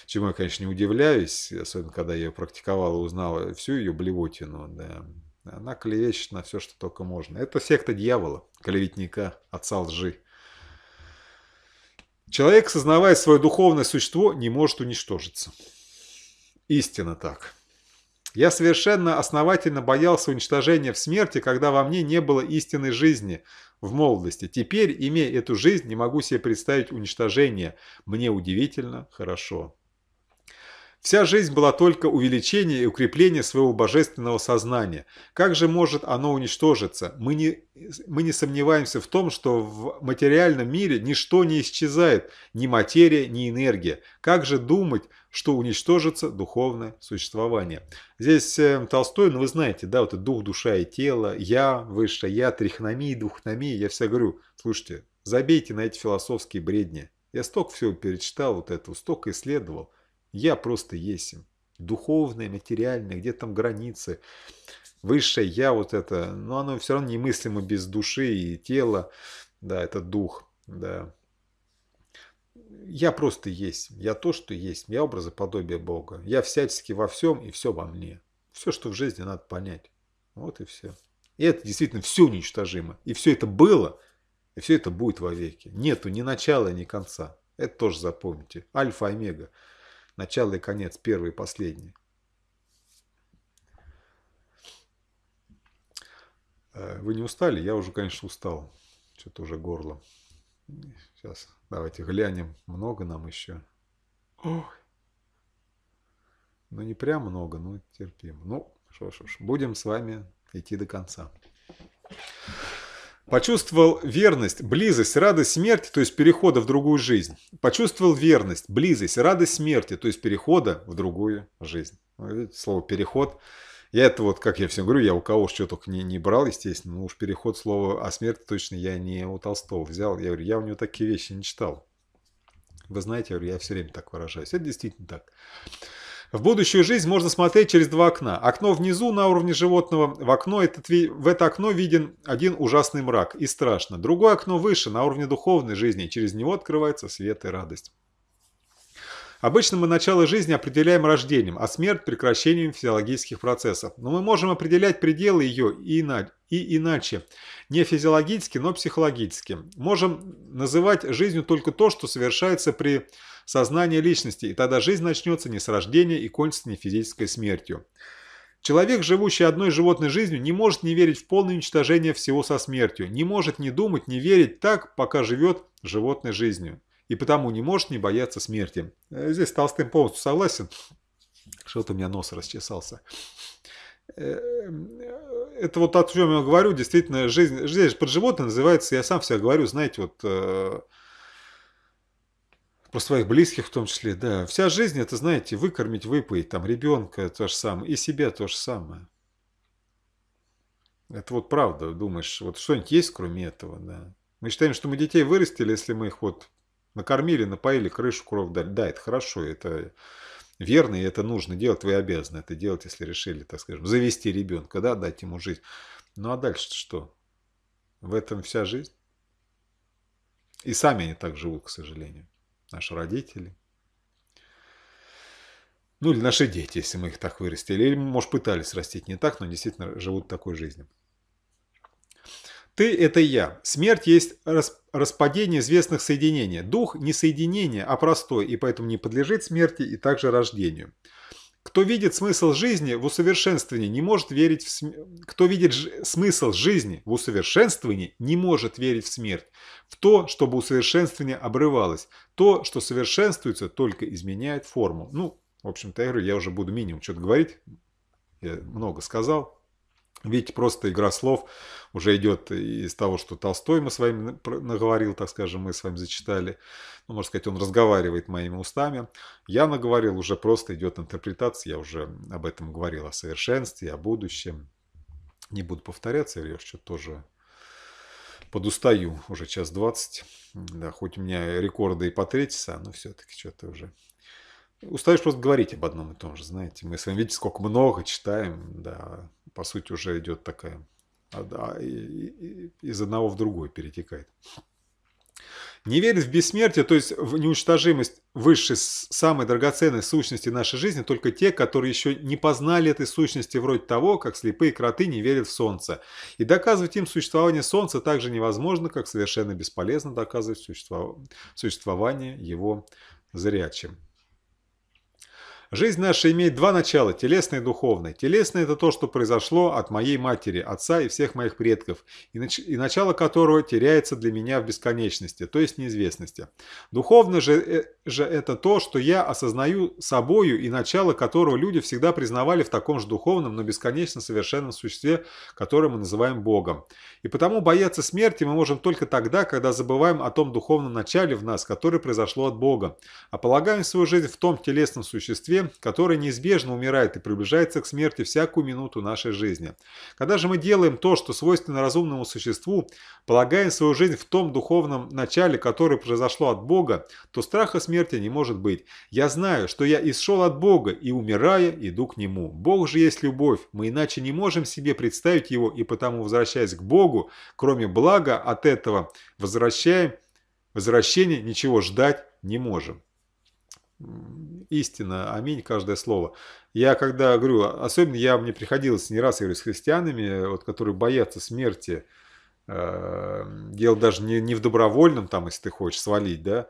чему я, конечно, не удивляюсь, особенно когда я ее практиковал и узнал всю ее блевотину, да, она клевещет на все, что только можно. Это секта дьявола, клеветника, отца лжи. Человек, сознавая свое духовное существо, не может уничтожиться. Истинно так. Я совершенно основательно боялся уничтожения в смерти, когда во мне не было истинной жизни в молодости. Теперь, имея эту жизнь, не могу себе представить уничтожение. Мне удивительно хорошо. Вся жизнь была только увеличение и укрепление своего божественного сознания. Как же может оно уничтожиться? Мы не, мы не сомневаемся в том, что в материальном мире ничто не исчезает, ни материя, ни энергия. Как же думать, что уничтожится духовное существование? Здесь э, Толстой, ну вы знаете, да, вот это дух, душа и тело, я, высшее я, трихномия, двухномия, я все говорю, слушайте, забейте на эти философские бредни. Я столько всего перечитал вот этого, столько исследовал. Я просто есть Духовное, материальное, где там границы. Высшее я вот это, но оно все равно немыслимо без души и тела. Да, это дух, да. Я просто есть. Я то, что есть. Я образы подобия Бога. Я всячески во всем и все во мне. Все, что в жизни надо понять. Вот и все. И это действительно все уничтожимо. И все это было, и все это будет вовеки. Нету ни начала, ни конца. Это тоже запомните. Альфа-омега начало и конец, первый и последний. Э, вы не устали? Я уже, конечно, устал. Что-то уже горло. Сейчас давайте глянем, много нам еще. Ох. Ну, не прям много, но терпим. Ну, что ж, будем с вами идти до конца. Почувствовал верность, близость, радость смерти, то есть перехода в другую жизнь. Почувствовал верность, близость, радость смерти, то есть перехода в другую жизнь. Видите, слово «переход». Я это вот, как я всем говорю, я у кого что только не, не брал, естественно, но уж переход слова о смерти точно я не у Толстого взял. Я говорю, я у него такие вещи не читал. Вы знаете, я, говорю, я все время так выражаюсь. Это действительно так. В будущую жизнь можно смотреть через два окна. Окно внизу на уровне животного, в, окно этот, в это окно виден один ужасный мрак и страшно. Другое окно выше, на уровне духовной жизни, через него открывается свет и радость. Обычно мы начало жизни определяем рождением, а смерть – прекращением физиологических процессов. Но мы можем определять пределы ее и, иначе. Не физиологически, но психологически. Можем называть жизнью только то, что совершается при сознание личности, и тогда жизнь начнется не с рождения и кончится не физической смертью. Человек, живущий одной животной жизнью, не может не верить в полное уничтожение всего со смертью, не может не думать, не верить так, пока живет животной жизнью. И потому не может не бояться смерти. Э, здесь Толстым полностью согласен. Что-то у меня нос расчесался. Э, это вот о чем я говорю, действительно, жизнь, жизнь под животное называется, я сам всегда говорю, знаете, вот э, про своих близких в том числе, да. Вся жизнь, это, знаете, выкормить, выпоить, там, ребенка то же самое, и себя то же самое. Это вот правда, думаешь, вот что-нибудь есть, кроме этого, да. Мы считаем, что мы детей вырастили, если мы их вот накормили, напоили, крышу, кровь дали. Да, это хорошо, это верно, и это нужно делать, вы обязаны это делать, если решили, так скажем, завести ребенка, да, дать ему жить Ну а дальше что? В этом вся жизнь. И сами они так живут, к сожалению наши родители. Ну или наши дети, если мы их так вырастили. Или, может, пытались растить не так, но действительно живут такой жизнью. Ты – это я. Смерть есть распадение известных соединений. Дух – не соединение, а простой, и поэтому не подлежит смерти и также рождению. Кто видит смысл жизни в усовершенствовании, не может верить в см... Кто видит ж... смысл жизни в усовершенствовании, не может верить в смерть. В то, чтобы усовершенствование обрывалось. То, что совершенствуется, только изменяет форму. Ну, в общем-то, я говорю, я уже буду минимум что-то говорить. Я много сказал. Видите, просто игра слов уже идет из того, что Толстой мы с вами наговорил, так скажем, мы с вами зачитали. Ну, можно сказать, он разговаривает моими устами. Я наговорил, уже просто идет интерпретация. Я уже об этом говорил, о совершенстве, о будущем. Не буду повторяться, я что тоже подустаю. Уже час двадцать. Да, хоть у меня рекорды и по три часа, но все-таки что-то уже устаешь просто говорить об одном и том же, знаете. Мы с вами, видите, сколько много читаем, да, по сути, уже идет такая, а, да, и, и, из одного в другой перетекает. Не верит в бессмертие, то есть в неуничтожимость высшей, самой драгоценной сущности нашей жизни, только те, которые еще не познали этой сущности вроде того, как слепые кроты не верят в солнце. И доказывать им существование солнца также невозможно, как совершенно бесполезно доказывать существование его зрячим. Жизнь наша имеет два начала – телесное и духовное. Телесное – это то, что произошло от моей матери, отца и всех моих предков, и, нач и начало которого теряется для меня в бесконечности, то есть неизвестности. Духовное же, э же это то, что я осознаю собою и начало которого люди всегда признавали в таком же духовном, но бесконечно совершенном существе, которое мы называем Богом. И потому бояться смерти мы можем только тогда, когда забываем о том духовном начале в нас, которое произошло от Бога, а полагаем свою жизнь в том телесном существе, которое неизбежно умирает и приближается к смерти всякую минуту нашей жизни. Когда же мы делаем то, что свойственно разумному существу, полагаем свою жизнь в том духовном начале, которое произошло от Бога, то страха смерти не может быть. Я знаю, что я исшел от Бога и, умирая, иду к Нему. Бог же есть любовь, мы иначе не можем себе представить Его, и потому, возвращаясь к Богу, Богу, кроме блага от этого возвращаем, возвращения ничего ждать не можем. Истина, аминь, каждое слово. Я когда говорю, особенно я мне приходилось не раз, я говорю, с христианами, вот, которые боятся смерти, э, дело даже не, не в добровольном, там, если ты хочешь свалить, да,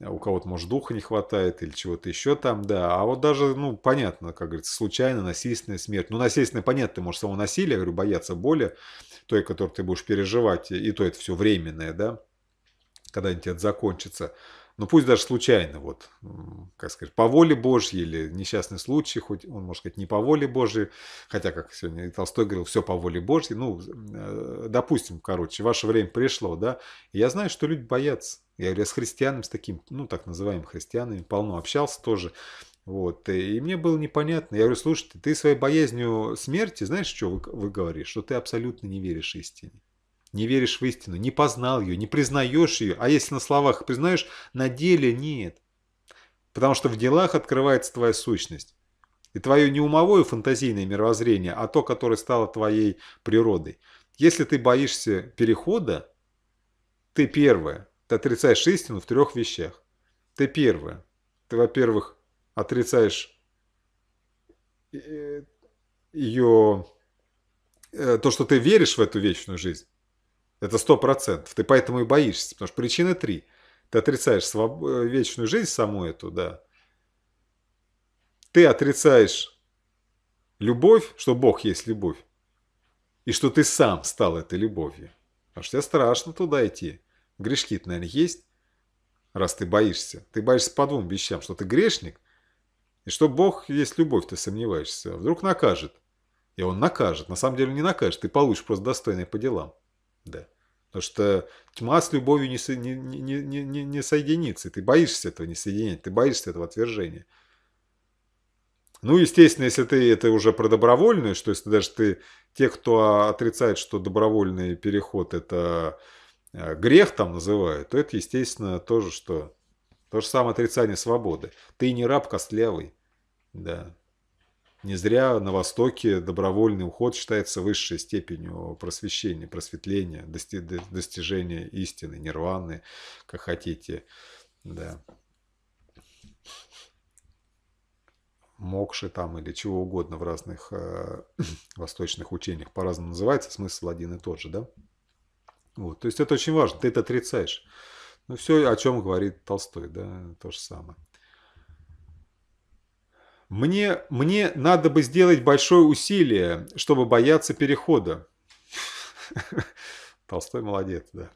у кого-то, может, духа не хватает или чего-то еще там, да. А вот даже, ну, понятно, как говорится, случайно, насильственная смерть. Ну, насильственная, понятно, ты можешь самого насилия, говорю, бояться боли, той, которую ты будешь переживать, и то это все временное, да, когда-нибудь это закончится. Ну, пусть даже случайно, вот, как сказать, по воле Божьей или несчастный случай, хоть он, может сказать, не по воле Божьей, хотя, как сегодня Толстой говорил, все по воле Божьей, ну, э, допустим, короче, ваше время пришло, да, я знаю, что люди боятся. Я говорю, я с христианами, с таким, ну, так называемым христианами полно общался тоже, вот. И мне было непонятно. Я говорю, слушай, ты своей боязнью смерти, знаешь, что вы, вы говоришь? Что ты абсолютно не веришь истине. Не веришь в истину, не познал ее, не признаешь ее. А если на словах признаешь, на деле нет. Потому что в делах открывается твоя сущность. И твое не умовое фантазийное мировоззрение, а то, которое стало твоей природой. Если ты боишься перехода, ты первое. Ты отрицаешь истину в трех вещах. Ты первое. Ты, во-первых, отрицаешь э, ее, э, то, что ты веришь в эту вечную жизнь, это сто процентов. Ты поэтому и боишься, потому что причины три. Ты отрицаешь своб... Э, вечную жизнь саму эту, да. Ты отрицаешь любовь, что Бог есть любовь, и что ты сам стал этой любовью. Потому что тебе страшно туда идти. Грешки-то, наверное, есть, раз ты боишься. Ты боишься по двум вещам, что ты грешник, и что Бог есть любовь, ты сомневаешься. А вдруг накажет. И он накажет. На самом деле не накажет. Ты получишь просто достойное по делам. Да. Потому что тьма с любовью не, не, не, не, не, соединится. ты боишься этого не соединения. Ты боишься этого отвержения. Ну, естественно, если ты это уже про добровольную, что если даже ты, те, кто отрицает, что добровольный переход – это э, грех там называют, то это, естественно, тоже что то же самое отрицание свободы. Ты не раб костлявый. Да. Не зря на Востоке добровольный уход считается высшей степенью просвещения, просветления, дости достижения истины, нирваны, как хотите. Да. мокши там или чего угодно в разных э, восточных учениях по-разному называется, смысл один и тот же, да? Вот, то есть это очень важно, ты это отрицаешь. Ну, все, о чем говорит Толстой, да, то же самое. Мне, мне надо бы сделать большое усилие, чтобы бояться перехода. Толстой молодец, да.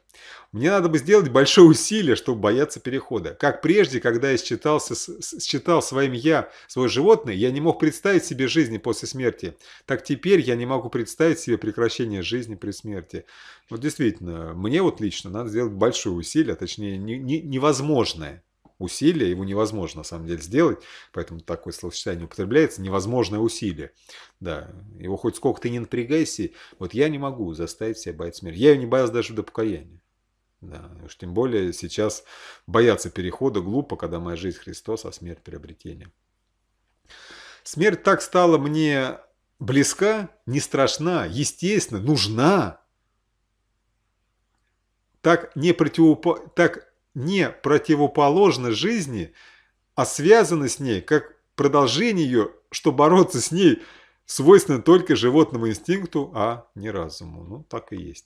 Мне надо бы сделать большое усилие, чтобы бояться перехода. Как прежде, когда я считался, считал своим «я» свое животное, я не мог представить себе жизни после смерти. Так теперь я не могу представить себе прекращение жизни при смерти. Вот действительно, мне вот лично надо сделать большое усилие, а точнее не, не, невозможное усилия его невозможно на самом деле сделать, поэтому такое словосочетание употребляется, невозможное усилие. Да, его хоть сколько ты не напрягайся, вот я не могу заставить себя бояться смерти. Я ее не боялся даже до покаяния. Да, уж тем более сейчас бояться перехода глупо, когда моя жизнь Христос, а смерть приобретение. Смерть так стала мне близка, не страшна, естественно, нужна. Так, не противопо, так не противоположна жизни, а связана с ней как продолжение ее, что бороться с ней свойственно только животному инстинкту, а не разуму. Ну, так и есть.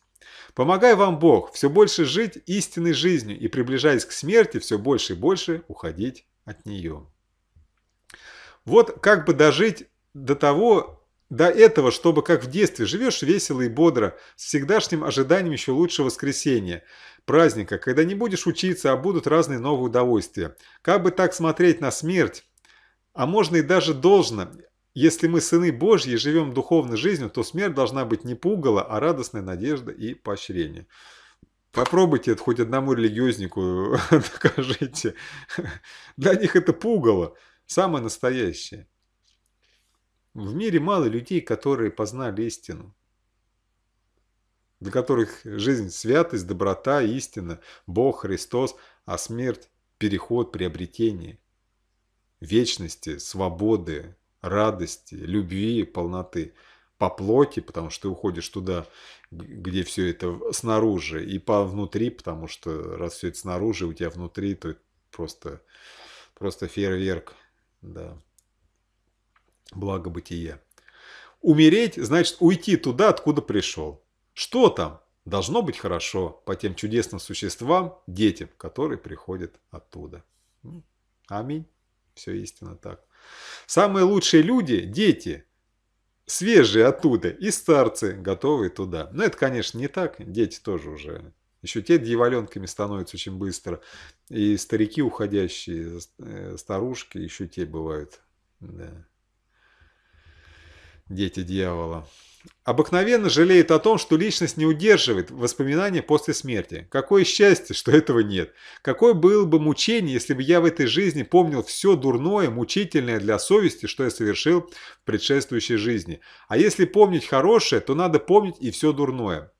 Помогай вам Бог все больше жить истинной жизнью и, приближаясь к смерти, все больше и больше уходить от нее. Вот как бы дожить до того, до этого, чтобы как в детстве живешь весело и бодро, с всегдашним ожиданием еще лучшего воскресенья, праздника, когда не будешь учиться, а будут разные новые удовольствия. Как бы так смотреть на смерть? А можно и даже должно. Если мы сыны Божьи живем духовной жизнью, то смерть должна быть не пугала, а радостная надежда и поощрение. Попробуйте это хоть одному религиознику докажите. Для них это пугало, самое настоящее. В мире мало людей, которые познали истину для которых жизнь – святость, доброта, истина, Бог, Христос, а смерть – переход, приобретение вечности, свободы, радости, любви, полноты. По плоти, потому что ты уходишь туда, где все это снаружи, и по внутри, потому что раз все это снаружи, у тебя внутри, то это просто, просто фейерверк. Да. Благо бытия. Умереть значит уйти туда, откуда пришел. Что там? Должно быть хорошо по тем чудесным существам, детям, которые приходят оттуда. Ну, аминь. Все истинно так. Самые лучшие люди – дети, свежие оттуда, и старцы, готовые туда. Но это, конечно, не так. Дети тоже уже еще те дьяволенками становятся очень быстро. И старики уходящие, э, старушки, еще те бывают. Да дети дьявола, обыкновенно жалеет о том, что личность не удерживает воспоминания после смерти. Какое счастье, что этого нет. Какое было бы мучение, если бы я в этой жизни помнил все дурное, мучительное для совести, что я совершил в предшествующей жизни. А если помнить хорошее, то надо помнить и все дурное.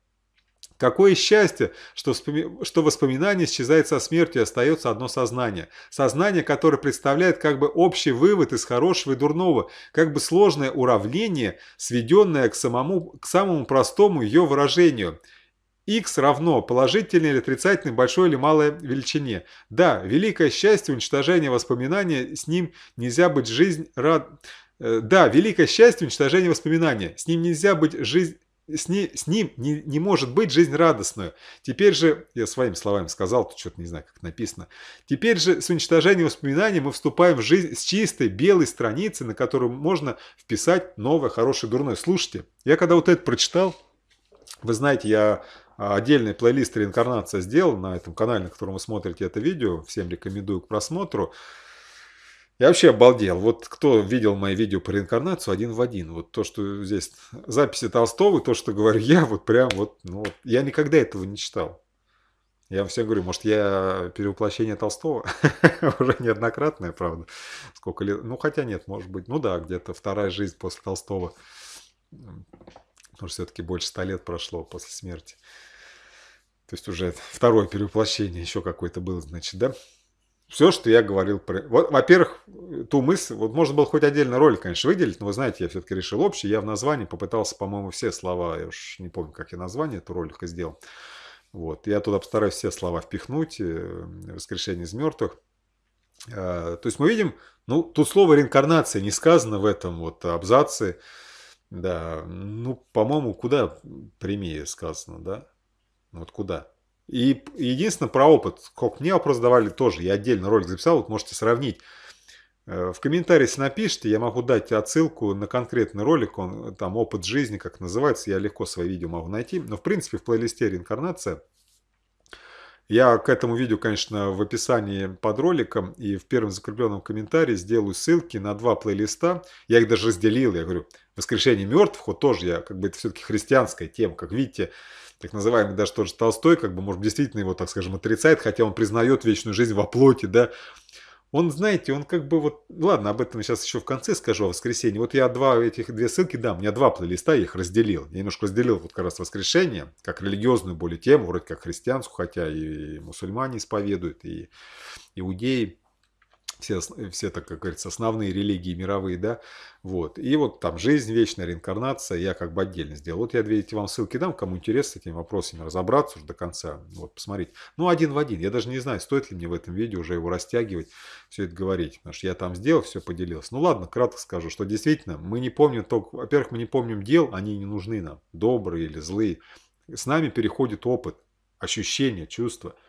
Какое счастье, что, вспоми... что воспоминание исчезает со смертью и остается одно сознание. Сознание, которое представляет как бы общий вывод из хорошего и дурного, как бы сложное уравнение, сведенное к, самому... к самому простому ее выражению – x равно положительной или отрицательной большой или малой величине. Да, великое счастье уничтожения воспоминания, с ним нельзя быть жизнь рад... Э, да, великое счастье уничтожения воспоминания, с ним нельзя быть жизнь с, ней, с ним не, не может быть жизнь радостную. Теперь же, я своими словами сказал, тут что-то не знаю, как написано. Теперь же с уничтожением воспоминаний мы вступаем в жизнь с чистой белой страницы, на которую можно вписать новое, хорошее, дурное. Слушайте, я когда вот это прочитал, вы знаете, я а, отдельный плейлист «Реинкарнация» сделал на этом канале, на котором вы смотрите это видео. Всем рекомендую к просмотру. Я вообще обалдел. Вот кто видел мои видео по реинкарнацию один в один. Вот то, что здесь записи Толстого, то, что говорю я, вот прям вот, ну, вот я никогда этого не читал. Я вам всем говорю, может, я перевоплощение Толстого? Уже неоднократное, правда. Сколько лет? Ну, хотя нет, может быть. Ну да, где-то вторая жизнь после Толстого. Потому что все-таки больше ста лет прошло после смерти. То есть уже второе перевоплощение еще какое-то было, значит, да? все, что я говорил про... Вот, во-первых, ту мысль, вот можно было хоть отдельно ролик, конечно, выделить, но вы знаете, я все-таки решил общий, я в названии попытался, по-моему, все слова, я уж не помню, как я название этого ролика сделал. Вот, я туда постараюсь все слова впихнуть, э, воскрешение из мертвых. Э, то есть мы видим, ну, тут слово реинкарнация не сказано в этом вот абзаце, да, ну, по-моему, куда прямее сказано, да? Ну, вот куда? И единственное, про опыт, как мне вопрос задавали тоже, я отдельно ролик записал, вот можете сравнить. Э, в комментарии, если напишите, я могу дать отсылку на конкретный ролик, он там «Опыт жизни», как называется, я легко свои видео могу найти. Но, в принципе, в плейлисте «Реинкарнация» я к этому видео, конечно, в описании под роликом и в первом закрепленном комментарии сделаю ссылки на два плейлиста. Я их даже разделил, я говорю, «Воскрешение мертвых», вот тоже я, как бы это все-таки христианская тема, как видите, так называемый даже тот же Толстой, как бы, может, действительно его, так скажем, отрицает, хотя он признает вечную жизнь во плоти, да, он, знаете, он как бы вот... Ладно, об этом сейчас еще в конце скажу, о а воскресенье. Вот я два этих две ссылки дам, у меня два плейлиста, я их разделил. Я немножко разделил вот как раз воскрешение, как религиозную более тему, вроде как христианскую, хотя и мусульмане исповедуют, и иудеи все, э, все так как говорится, основные религии мировые, да, вот. И вот там жизнь вечная, реинкарнация, я как бы отдельно сделал. Вот я, видите, вам ссылки дам, кому интересно с этими вопросами разобраться уже до конца, вот, посмотреть. Ну, один в один, я даже не знаю, стоит ли мне в этом видео уже его растягивать, все это говорить, потому что я там сделал, все поделился. Ну, ладно, кратко скажу, что действительно мы не помним только, во-первых, мы не помним дел, они не нужны нам, добрые или злые. С нами переходит опыт, ощущения, чувства –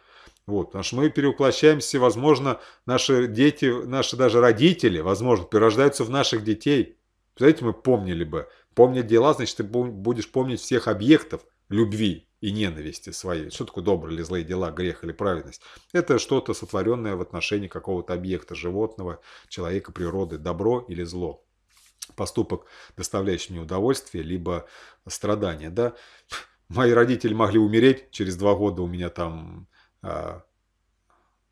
вот, потому что мы перевоплощаемся, возможно, наши дети, наши даже родители, возможно, перерождаются в наших детей. Представляете, мы помнили бы. Помнить дела, значит, ты будешь помнить всех объектов любви и ненависти своей. Что такое добрые или злые дела, грех или праведность? Это что-то сотворенное в отношении какого-то объекта, животного, человека, природы, добро или зло поступок, доставляющий мне удовольствие, либо страдания Да? Мои родители могли умереть, через два года у меня там а,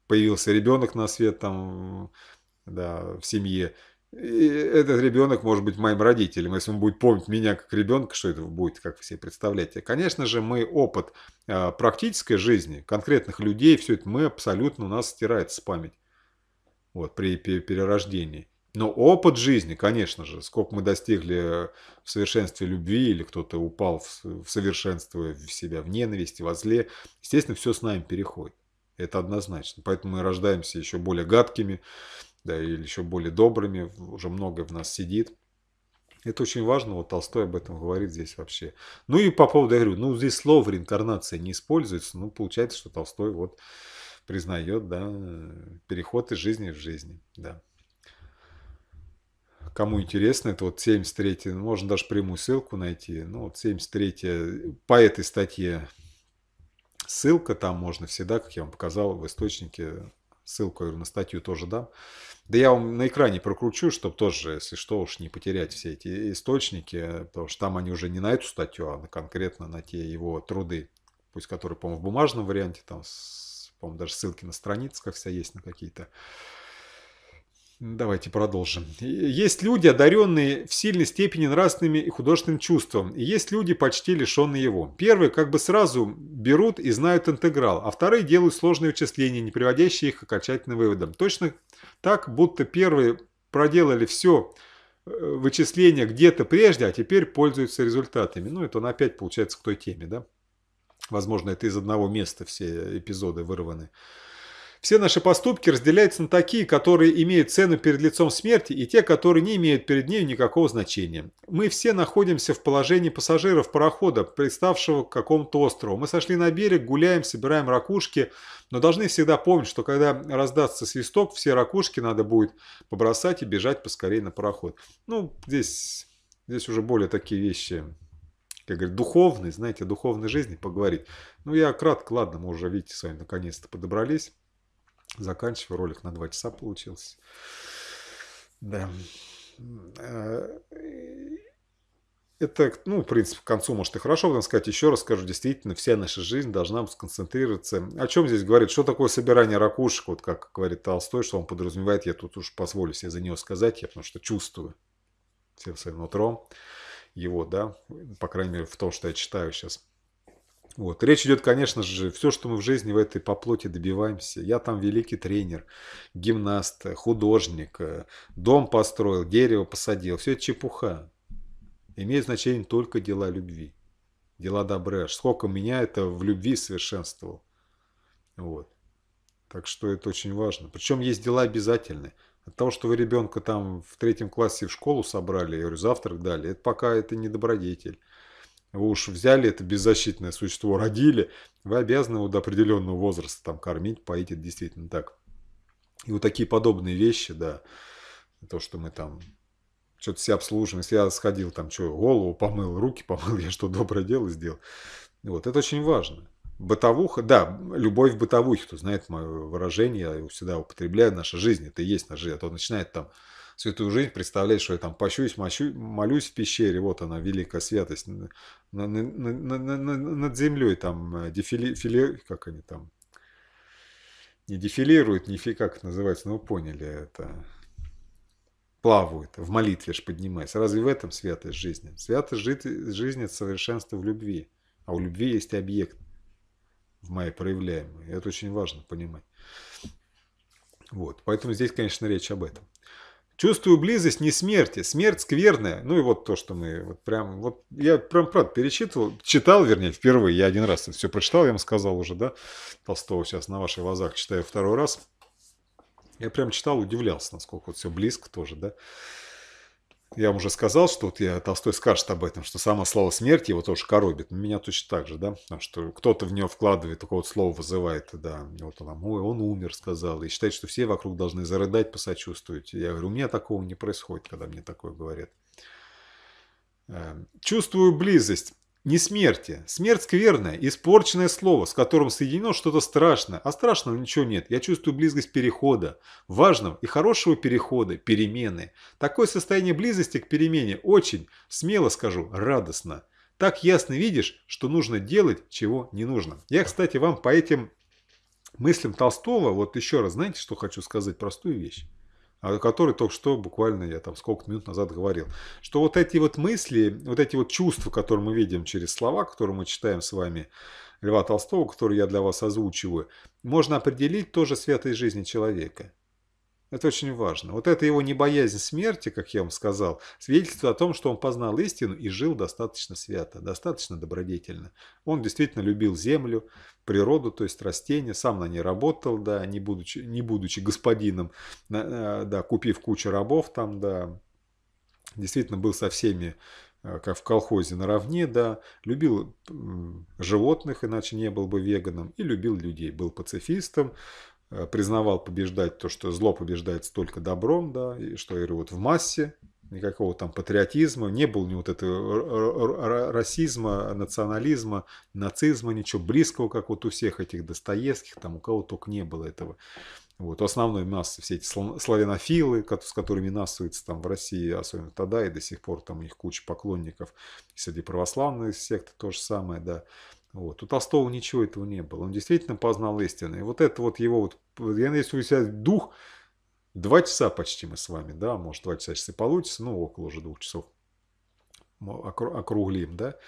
появился ребенок на свет там, да, в семье. И этот ребенок может быть моим родителем. Если он будет помнить меня как ребенка, что это будет, как вы себе представляете. Конечно же, мы опыт а, практической жизни, конкретных людей, все это мы абсолютно у нас стирается с памяти, Вот, при перерождении. Но опыт жизни, конечно же, сколько мы достигли в совершенстве любви, или кто-то упал в, совершенство в себя в ненависти, во зле, естественно, все с нами переходит. Это однозначно. Поэтому мы рождаемся еще более гадкими, да, или еще более добрыми, уже многое в нас сидит. Это очень важно, вот Толстой об этом говорит здесь вообще. Ну и по поводу, я говорю, ну здесь слово реинкарнация не используется, ну получается, что Толстой вот признает, да, переход из жизни в жизнь, да. Кому интересно, это вот 73 ну, можно даже прямую ссылку найти. Ну, вот 73 по этой статье ссылка, там можно всегда, как я вам показал, в источнике ссылку на статью тоже дам. Да я вам на экране прокручу, чтобы тоже, если что, уж не потерять все эти источники, потому что там они уже не на эту статью, а конкретно на те его труды, пусть которые, по-моему, в бумажном варианте, там, по-моему, даже ссылки на страницах вся есть, на какие-то. Давайте продолжим. Есть люди, одаренные в сильной степени нравственными и художественным чувством, и есть люди, почти лишенные его. Первые как бы сразу берут и знают интеграл, а вторые делают сложные вычисления, не приводящие их к окончательным выводам. Точно так, будто первые проделали все э, вычисления где-то прежде, а теперь пользуются результатами. Ну, это он опять получается к той теме, да? Возможно, это из одного места все эпизоды вырваны. Все наши поступки разделяются на такие, которые имеют цену перед лицом смерти, и те, которые не имеют перед ней никакого значения. Мы все находимся в положении пассажиров парохода, приставшего к какому-то острову. Мы сошли на берег, гуляем, собираем ракушки, но должны всегда помнить, что когда раздастся свисток, все ракушки надо будет побросать и бежать поскорее на пароход. Ну, здесь, здесь уже более такие вещи как говорят, духовные, знаете, о духовной жизни поговорить. Ну, я кратко, ладно, мы уже, видите, с вами наконец-то подобрались. Заканчиваю. Ролик на 2 часа получился. Да. Э, это, ну, в принципе, к концу, может, и хорошо, потом сказать, еще раз скажу, действительно, вся наша жизнь должна сконцентрироваться. О чем здесь говорит? Что такое собирание ракушек, вот как говорит Толстой, что он подразумевает, я тут уж позволю себе за него сказать, я потому что чувствую всем своим нутром его, да, по крайней мере, в том, что я читаю сейчас. Вот. Речь идет, конечно же, все, что мы в жизни в этой по плоти добиваемся. Я там великий тренер, гимнаст, э, художник, э, дом построил, дерево посадил. Все это чепуха. Имеет значение только дела любви, дела добра. Сколько меня это в любви совершенствовало. Вот. Так что это очень важно. Причем есть дела обязательные. От того, что вы ребенка там в третьем классе в школу собрали, я говорю, завтрак дали, это пока это не добродетель. Вы уж взяли это беззащитное существо, родили, вы обязаны его до определенного возраста там кормить, поить, это действительно так. И вот такие подобные вещи, да, то, что мы там что-то себя обслуживаем, если я сходил там, что, голову помыл, руки помыл, я что, доброе дело сделал. Вот, это очень важно. Бытовуха, да, любовь бытовухи, бытовухе, кто знает мое выражение, я его всегда употребляю, наша жизнь, это и есть наша жизнь, а то начинает там святую жизнь, представлять, что я там пощусь, мощу, молюсь в пещере, вот она, великая святость, над, над землей там э, дефили, фили, как они там, не дефилируют, нифига как это называется, но ну, вы поняли это, плавают, в молитве ж поднимаясь. Разве в этом святость жизни? Святость жизни – это совершенство в любви, а у любви есть объект в моей проявляемой. Это очень важно понимать. Вот. Поэтому здесь, конечно, речь об этом. Чувствую близость не смерти, смерть скверная. Ну и вот то, что мы вот прям, вот я прям, правда, перечитывал, читал, вернее, впервые, я один раз это все прочитал, я вам сказал уже, да, Толстого сейчас на ваших глазах читаю второй раз. Я прям читал, удивлялся, насколько вот все близко тоже, да я вам уже сказал, что вот я, Толстой скажет об этом, что само слово «смерть» его тоже коробит. Ну, меня точно так же, да, потому что кто-то в него вкладывает, такое вот слово вызывает, да, вот он, ой, он умер, сказал, и считает, что все вокруг должны зарыдать, посочувствовать. Я говорю, у меня такого не происходит, когда мне такое говорят. Эм, чувствую близость. Не смерти. Смерть скверное, испорченное слово, с которым соединено что-то страшное. А страшного ничего нет. Я чувствую близость перехода. Важного и хорошего перехода, перемены. Такое состояние близости к перемене очень, смело скажу, радостно. Так ясно видишь, что нужно делать, чего не нужно. Я, кстати, вам по этим мыслям Толстого, вот еще раз, знаете, что хочу сказать? Простую вещь. А, о которой только что буквально я там сколько минут назад говорил. Что вот эти вот мысли, вот эти вот чувства, которые мы видим через слова, которые мы читаем с вами, Льва Толстого, который я для вас озвучиваю, можно определить тоже с этой жизни человека. Это очень важно. Вот это его небоязнь смерти, как я вам сказал, свидетельствует о том, что он познал истину и жил достаточно свято, достаточно добродетельно. Он действительно любил землю, природу, то есть растения, сам на ней работал, да, не будучи, не будучи господином, э, да, купив кучу рабов там, да, действительно был со всеми э, как в колхозе наравне, да, любил животных, иначе не был бы веганом, и любил людей, был пацифистом, Э, признавал побеждать то, что зло побеждается только добром, да, и что я говорю, вот в массе, никакого там патриотизма, не было ни вот этого расизма, национализма, нацизма, ничего близкого, как вот у всех этих Достоевских, там у кого только не было этого. Вот, у основной массы все эти славянофилы, с которыми насуются там в России, особенно тогда, и до сих пор там у них куча поклонников. И среди православных секты то же самое, да. Вот. У Толстого ничего этого не было. Он действительно познал истину. И вот это вот его вот если у себя дух, два часа почти мы с вами, да, может, два часа часы получится, ну, около уже двух часов округлим, да,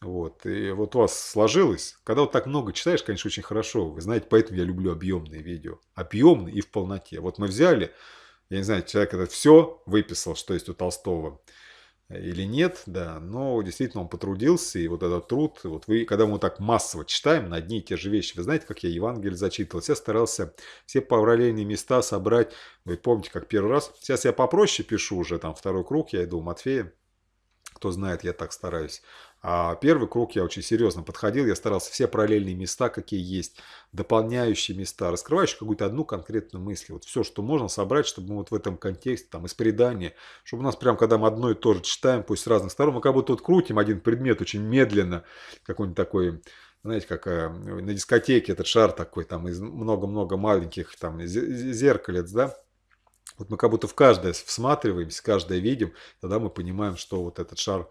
вот, и вот у вас сложилось, когда вот так много читаешь, конечно, очень хорошо, вы знаете, поэтому я люблю объемные видео, объемные и в полноте, вот мы взяли, я не знаю, человек это все выписал, что есть у Толстого, или нет, да, но действительно он потрудился, и вот этот труд, вот вы, когда мы так массово читаем на одни и те же вещи, вы знаете, как я Евангелие зачитывал, я старался все параллельные места собрать, вы помните, как первый раз, сейчас я попроще пишу уже, там второй круг, я иду у Матфея, кто знает, я так стараюсь, а первый круг я очень серьезно подходил, я старался все параллельные места, какие есть, дополняющие места, раскрывающие какую-то одну конкретную мысль. Вот все, что можно собрать, чтобы мы вот в этом контексте, там, из предания, чтобы у нас прям, когда мы одно и то же читаем, пусть с разных сторон, мы как будто вот крутим один предмет очень медленно, какой-нибудь такой знаете, как э, на дискотеке этот шар такой, там из много-много маленьких там зеркалец, да, вот мы как будто в каждое всматриваемся, каждое видим, тогда мы понимаем, что вот этот шар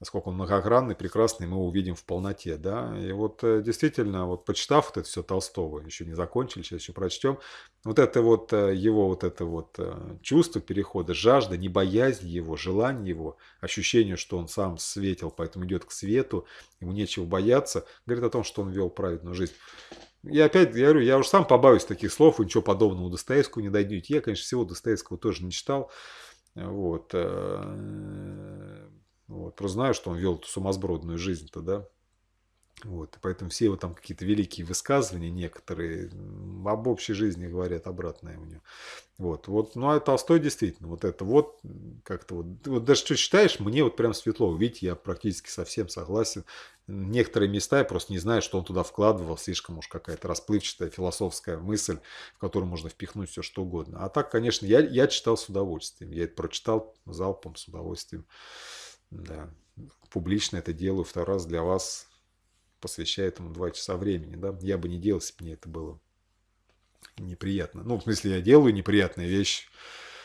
насколько он многогранный, прекрасный, мы увидим в полноте. Да? И вот э, действительно, вот почитав вот это все Толстого, еще не закончили, сейчас еще прочтем, вот это вот э, его вот это вот э, чувство перехода, жажда, не боязнь его, желание его, ощущение, что он сам светил, поэтому идет к свету, ему нечего бояться, говорит о том, что он вел праведную жизнь. Я опять говорю, я уже сам побаюсь таких слов, и ничего подобного Достоевскому не дойдете. Я, конечно, всего Достоевского тоже не читал. Вот. Вот. Просто знаю, что он вел эту сумасбродную жизнь-то, да. Вот. И поэтому все его там какие-то великие высказывания некоторые об общей жизни говорят обратное у него. Вот. вот. Ну, а Толстой действительно, вот это вот как-то вот, вот даже что читаешь, мне вот прям светло. Видите, я практически совсем согласен. Некоторые места я просто не знаю, что он туда вкладывал. Слишком уж какая-то расплывчатая философская мысль, в которую можно впихнуть все что угодно. А так, конечно, я, я читал с удовольствием. Я это прочитал залпом с удовольствием. Да. Публично это делаю второй раз для вас, посвящая этому два часа времени. Да? Я бы не делал, если бы мне это было неприятно. Ну, в смысле, я делаю неприятные вещи,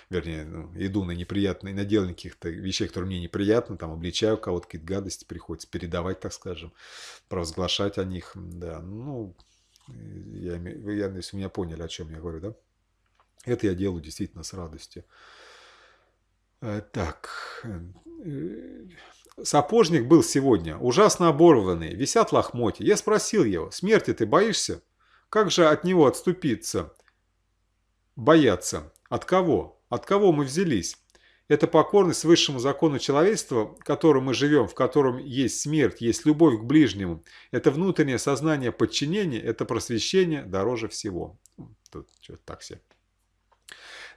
вернее, ну, иду на неприятные, на дело каких-то вещей, которые мне неприятны, там, обличаю кого-то, какие-то гадости приходится передавать, так скажем, провозглашать о них, да, ну, я, я, если меня поняли, о чем я говорю, да, это я делаю действительно с радостью. Э, так, э, Э, сапожник был сегодня, ужасно оборванный, висят лохмотья. Я спросил его, смерти ты боишься? Как же от него отступиться? Бояться. От кого? От кого мы взялись? Это покорность высшему закону человечества, в котором мы живем, в котором есть смерть, есть любовь к ближнему. Это внутреннее сознание подчинения, это просвещение дороже всего. Тут что-то так себе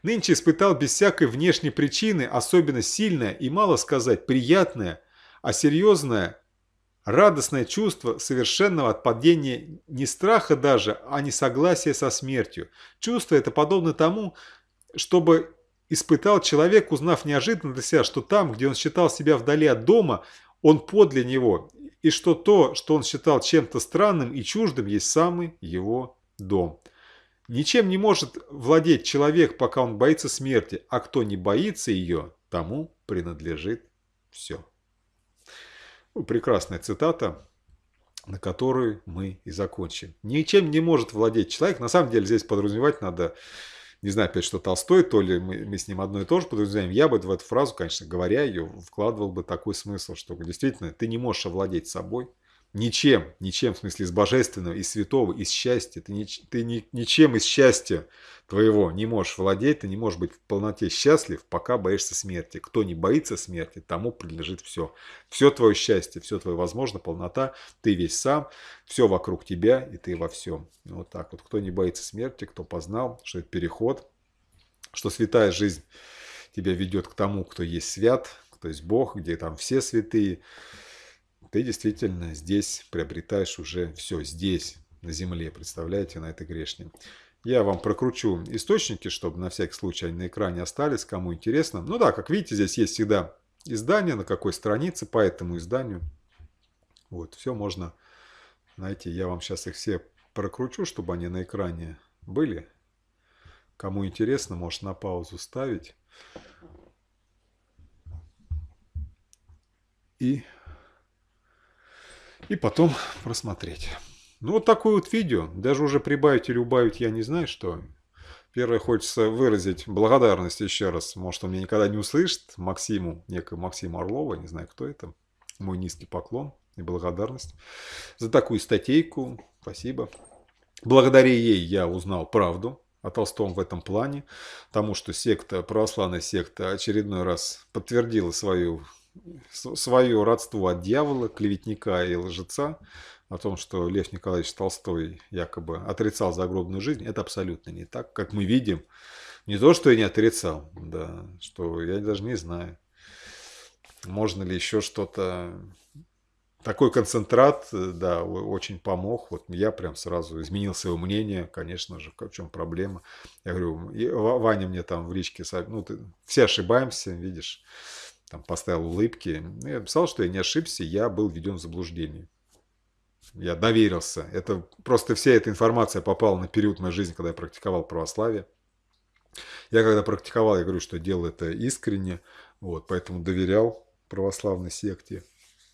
нынче испытал без всякой внешней причины особенно сильное и, мало сказать, приятное, а серьезное, радостное чувство совершенного отпадения не страха даже, а не согласия со смертью. Чувство это подобно тому, чтобы испытал человек, узнав неожиданно для себя, что там, где он считал себя вдали от дома, он подле него, и что то, что он считал чем-то странным и чуждым, есть самый его дом. Ничем не может владеть человек, пока он боится смерти, а кто не боится ее, тому принадлежит все. Ну, прекрасная цитата, на которую мы и закончим. Ничем не может владеть человек. На самом деле здесь подразумевать надо, не знаю, опять что Толстой, то ли мы, мы с ним одно и то же подразумеваем. Я бы в эту фразу, конечно, говоря ее, вкладывал бы такой смысл, что действительно ты не можешь овладеть собой – Ничем, ничем, в смысле, из божественного, из святого, из счастья. Ты, ни, ты ни, ничем из счастья твоего не можешь владеть, ты не можешь быть в полноте счастлив, пока боишься смерти. Кто не боится смерти, тому принадлежит все. Все твое счастье, все твое возможно, полнота, ты весь сам, все вокруг тебя и ты во всем. Вот так вот. Кто не боится смерти, кто познал, что это переход, что святая жизнь тебя ведет к тому, кто есть свят, кто есть Бог, где там все святые, ты действительно здесь приобретаешь уже все, здесь, на земле, представляете, на этой грешне. Я вам прокручу источники, чтобы на всякий случай они на экране остались, кому интересно. Ну да, как видите, здесь есть всегда издание, на какой странице, по этому изданию. Вот, все можно найти. Я вам сейчас их все прокручу, чтобы они на экране были. Кому интересно, может на паузу ставить. И и потом просмотреть. Ну вот такое вот видео, даже уже прибавить или убавить я не знаю, что. Первое, хочется выразить благодарность еще раз, может он меня никогда не услышит, Максиму, некому Максиму Орлову, не знаю кто это, мой низкий поклон и благодарность за такую статейку, спасибо. Благодаря ей я узнал правду о Толстом в этом плане, тому, что секта, православная секта очередной раз подтвердила свою свое родство от дьявола, клеветника и лжеца, о том, что Лев Николаевич Толстой якобы отрицал загробную жизнь, это абсолютно не так, как мы видим. Не то, что я не отрицал, да, что я даже не знаю, можно ли еще что-то... Такой концентрат, да, очень помог. Вот я прям сразу изменил свое мнение, конечно же, в чем проблема. Я говорю, Ваня мне там в личке, ну, ты, все ошибаемся, видишь там поставил улыбки. Ну, я писал, что я не ошибся, я был введен в заблуждение. Я доверился. Это просто вся эта информация попала на период моей жизни, когда я практиковал православие. Я когда практиковал, я говорю, что делал это искренне, вот, поэтому доверял православной секте,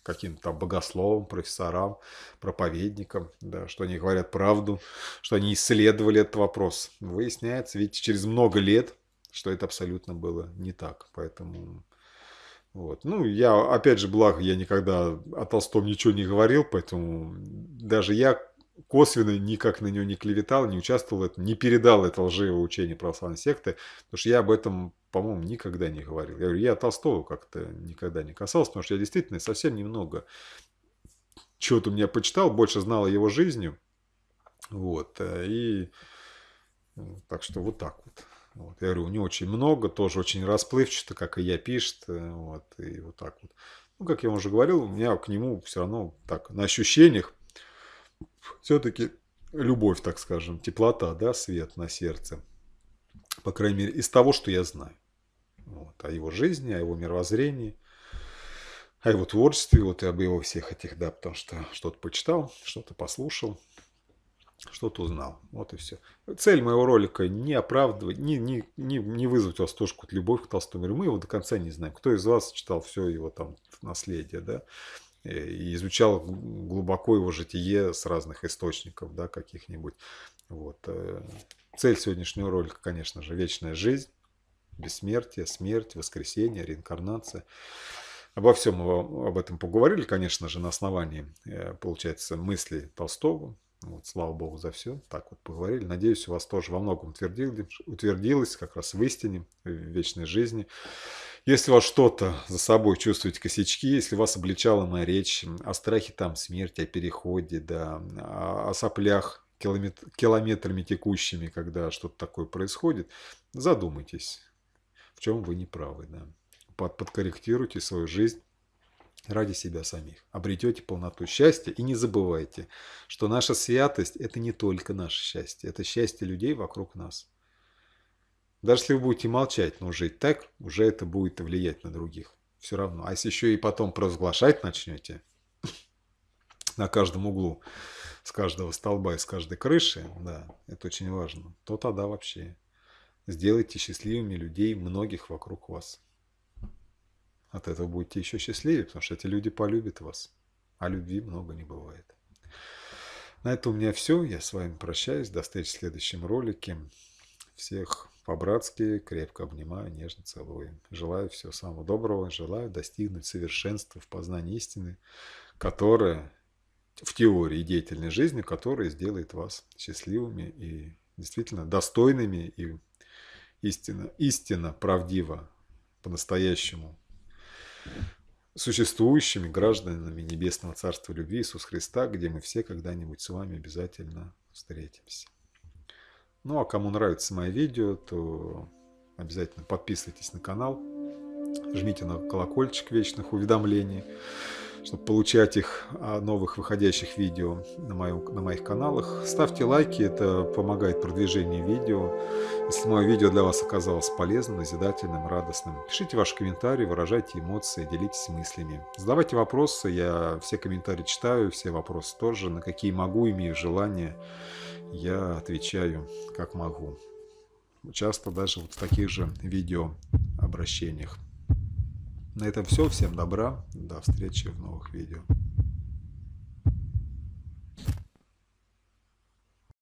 каким-то богословам, профессорам, проповедникам, да, что они говорят правду, что они исследовали этот вопрос. Выясняется, видите, через много лет, что это абсолютно было не так. Поэтому вот. Ну, я, опять же, благо, я никогда о Толстом ничего не говорил, поэтому даже я косвенно никак на него не клеветал, не участвовал, не передал это лживое учение православной секты, потому что я об этом, по-моему, никогда не говорил. Я говорю, я Толстого как-то никогда не касался, потому что я действительно совсем немного чего-то у меня почитал, больше знал о его жизнью, Вот, э, и так что вот так вот. Вот, я говорю, у него очень много, тоже очень расплывчато, как и я пишет. Э, вот, и вот так вот. Ну, как я уже говорил, у меня к нему все равно так, на ощущениях все-таки любовь, так скажем, теплота, да, свет на сердце. По крайней мере, из того, что я знаю. Вот, о его жизни, о его мировоззрении, о его творчестве, вот и об его всех этих, да, потому что что-то почитал, что-то послушал, что-то узнал. Вот и все. Цель моего ролика не оправдывать, не, не, не, не вызвать у вас тоже какую-то любовь к Толстому. Мы его до конца не знаем. Кто из вас читал все его там наследие, да? Э, и изучал глубоко его житие с разных источников, да, каких-нибудь. Вот. Э. Цель сегодняшнего ролика, конечно же, вечная жизнь, бессмертие, смерть, воскресение, реинкарнация. Обо всем мы об этом поговорили, конечно же, на основании, э, получается, мыслей Толстого, вот, слава богу за все. Так вот поговорили. Надеюсь, у вас тоже во многом утвердилось, как раз в истине, в вечной жизни. Если у вас что-то за собой чувствуете косячки, если вас обличала моя речь о страхе там смерти, о переходе, да, о соплях километр, километрами текущими, когда что-то такое происходит, задумайтесь, в чем вы неправы. Да. Под, подкорректируйте свою жизнь ради себя самих. Обретете полноту счастья и не забывайте, что наша святость – это не только наше счастье, это счастье людей вокруг нас. Даже если вы будете молчать, но жить так, уже это будет влиять на других. Все равно. А если еще и потом провозглашать начнете на каждом углу, с каждого столба и с каждой крыши, да, это очень важно, то тогда вообще сделайте счастливыми людей многих вокруг вас. От этого будете еще счастливее, потому что эти люди полюбят вас. А любви много не бывает. На этом у меня все. Я с вами прощаюсь. До встречи в следующем ролике. Всех по-братски крепко обнимаю, нежно целую. Желаю всего самого доброго. Желаю достигнуть совершенства в познании истины, которая в теории деятельной жизни, которая сделает вас счастливыми и действительно достойными и истинно, истинно правдиво по-настоящему существующими гражданами Небесного Царства Любви Иисус Христа, где мы все когда-нибудь с вами обязательно встретимся. Ну а кому нравится мое видео, то обязательно подписывайтесь на канал, жмите на колокольчик вечных уведомлений чтобы получать их а, новых выходящих видео на, моем, на моих каналах. Ставьте лайки, это помогает продвижению видео. Если мое видео для вас оказалось полезным, назидательным, радостным, пишите ваши комментарии, выражайте эмоции, делитесь мыслями. Задавайте вопросы, я все комментарии читаю, все вопросы тоже, на какие могу, имею желание, я отвечаю как могу. Часто даже вот в таких же видео обращениях. На этом все. Всем добра. До встречи в новых видео.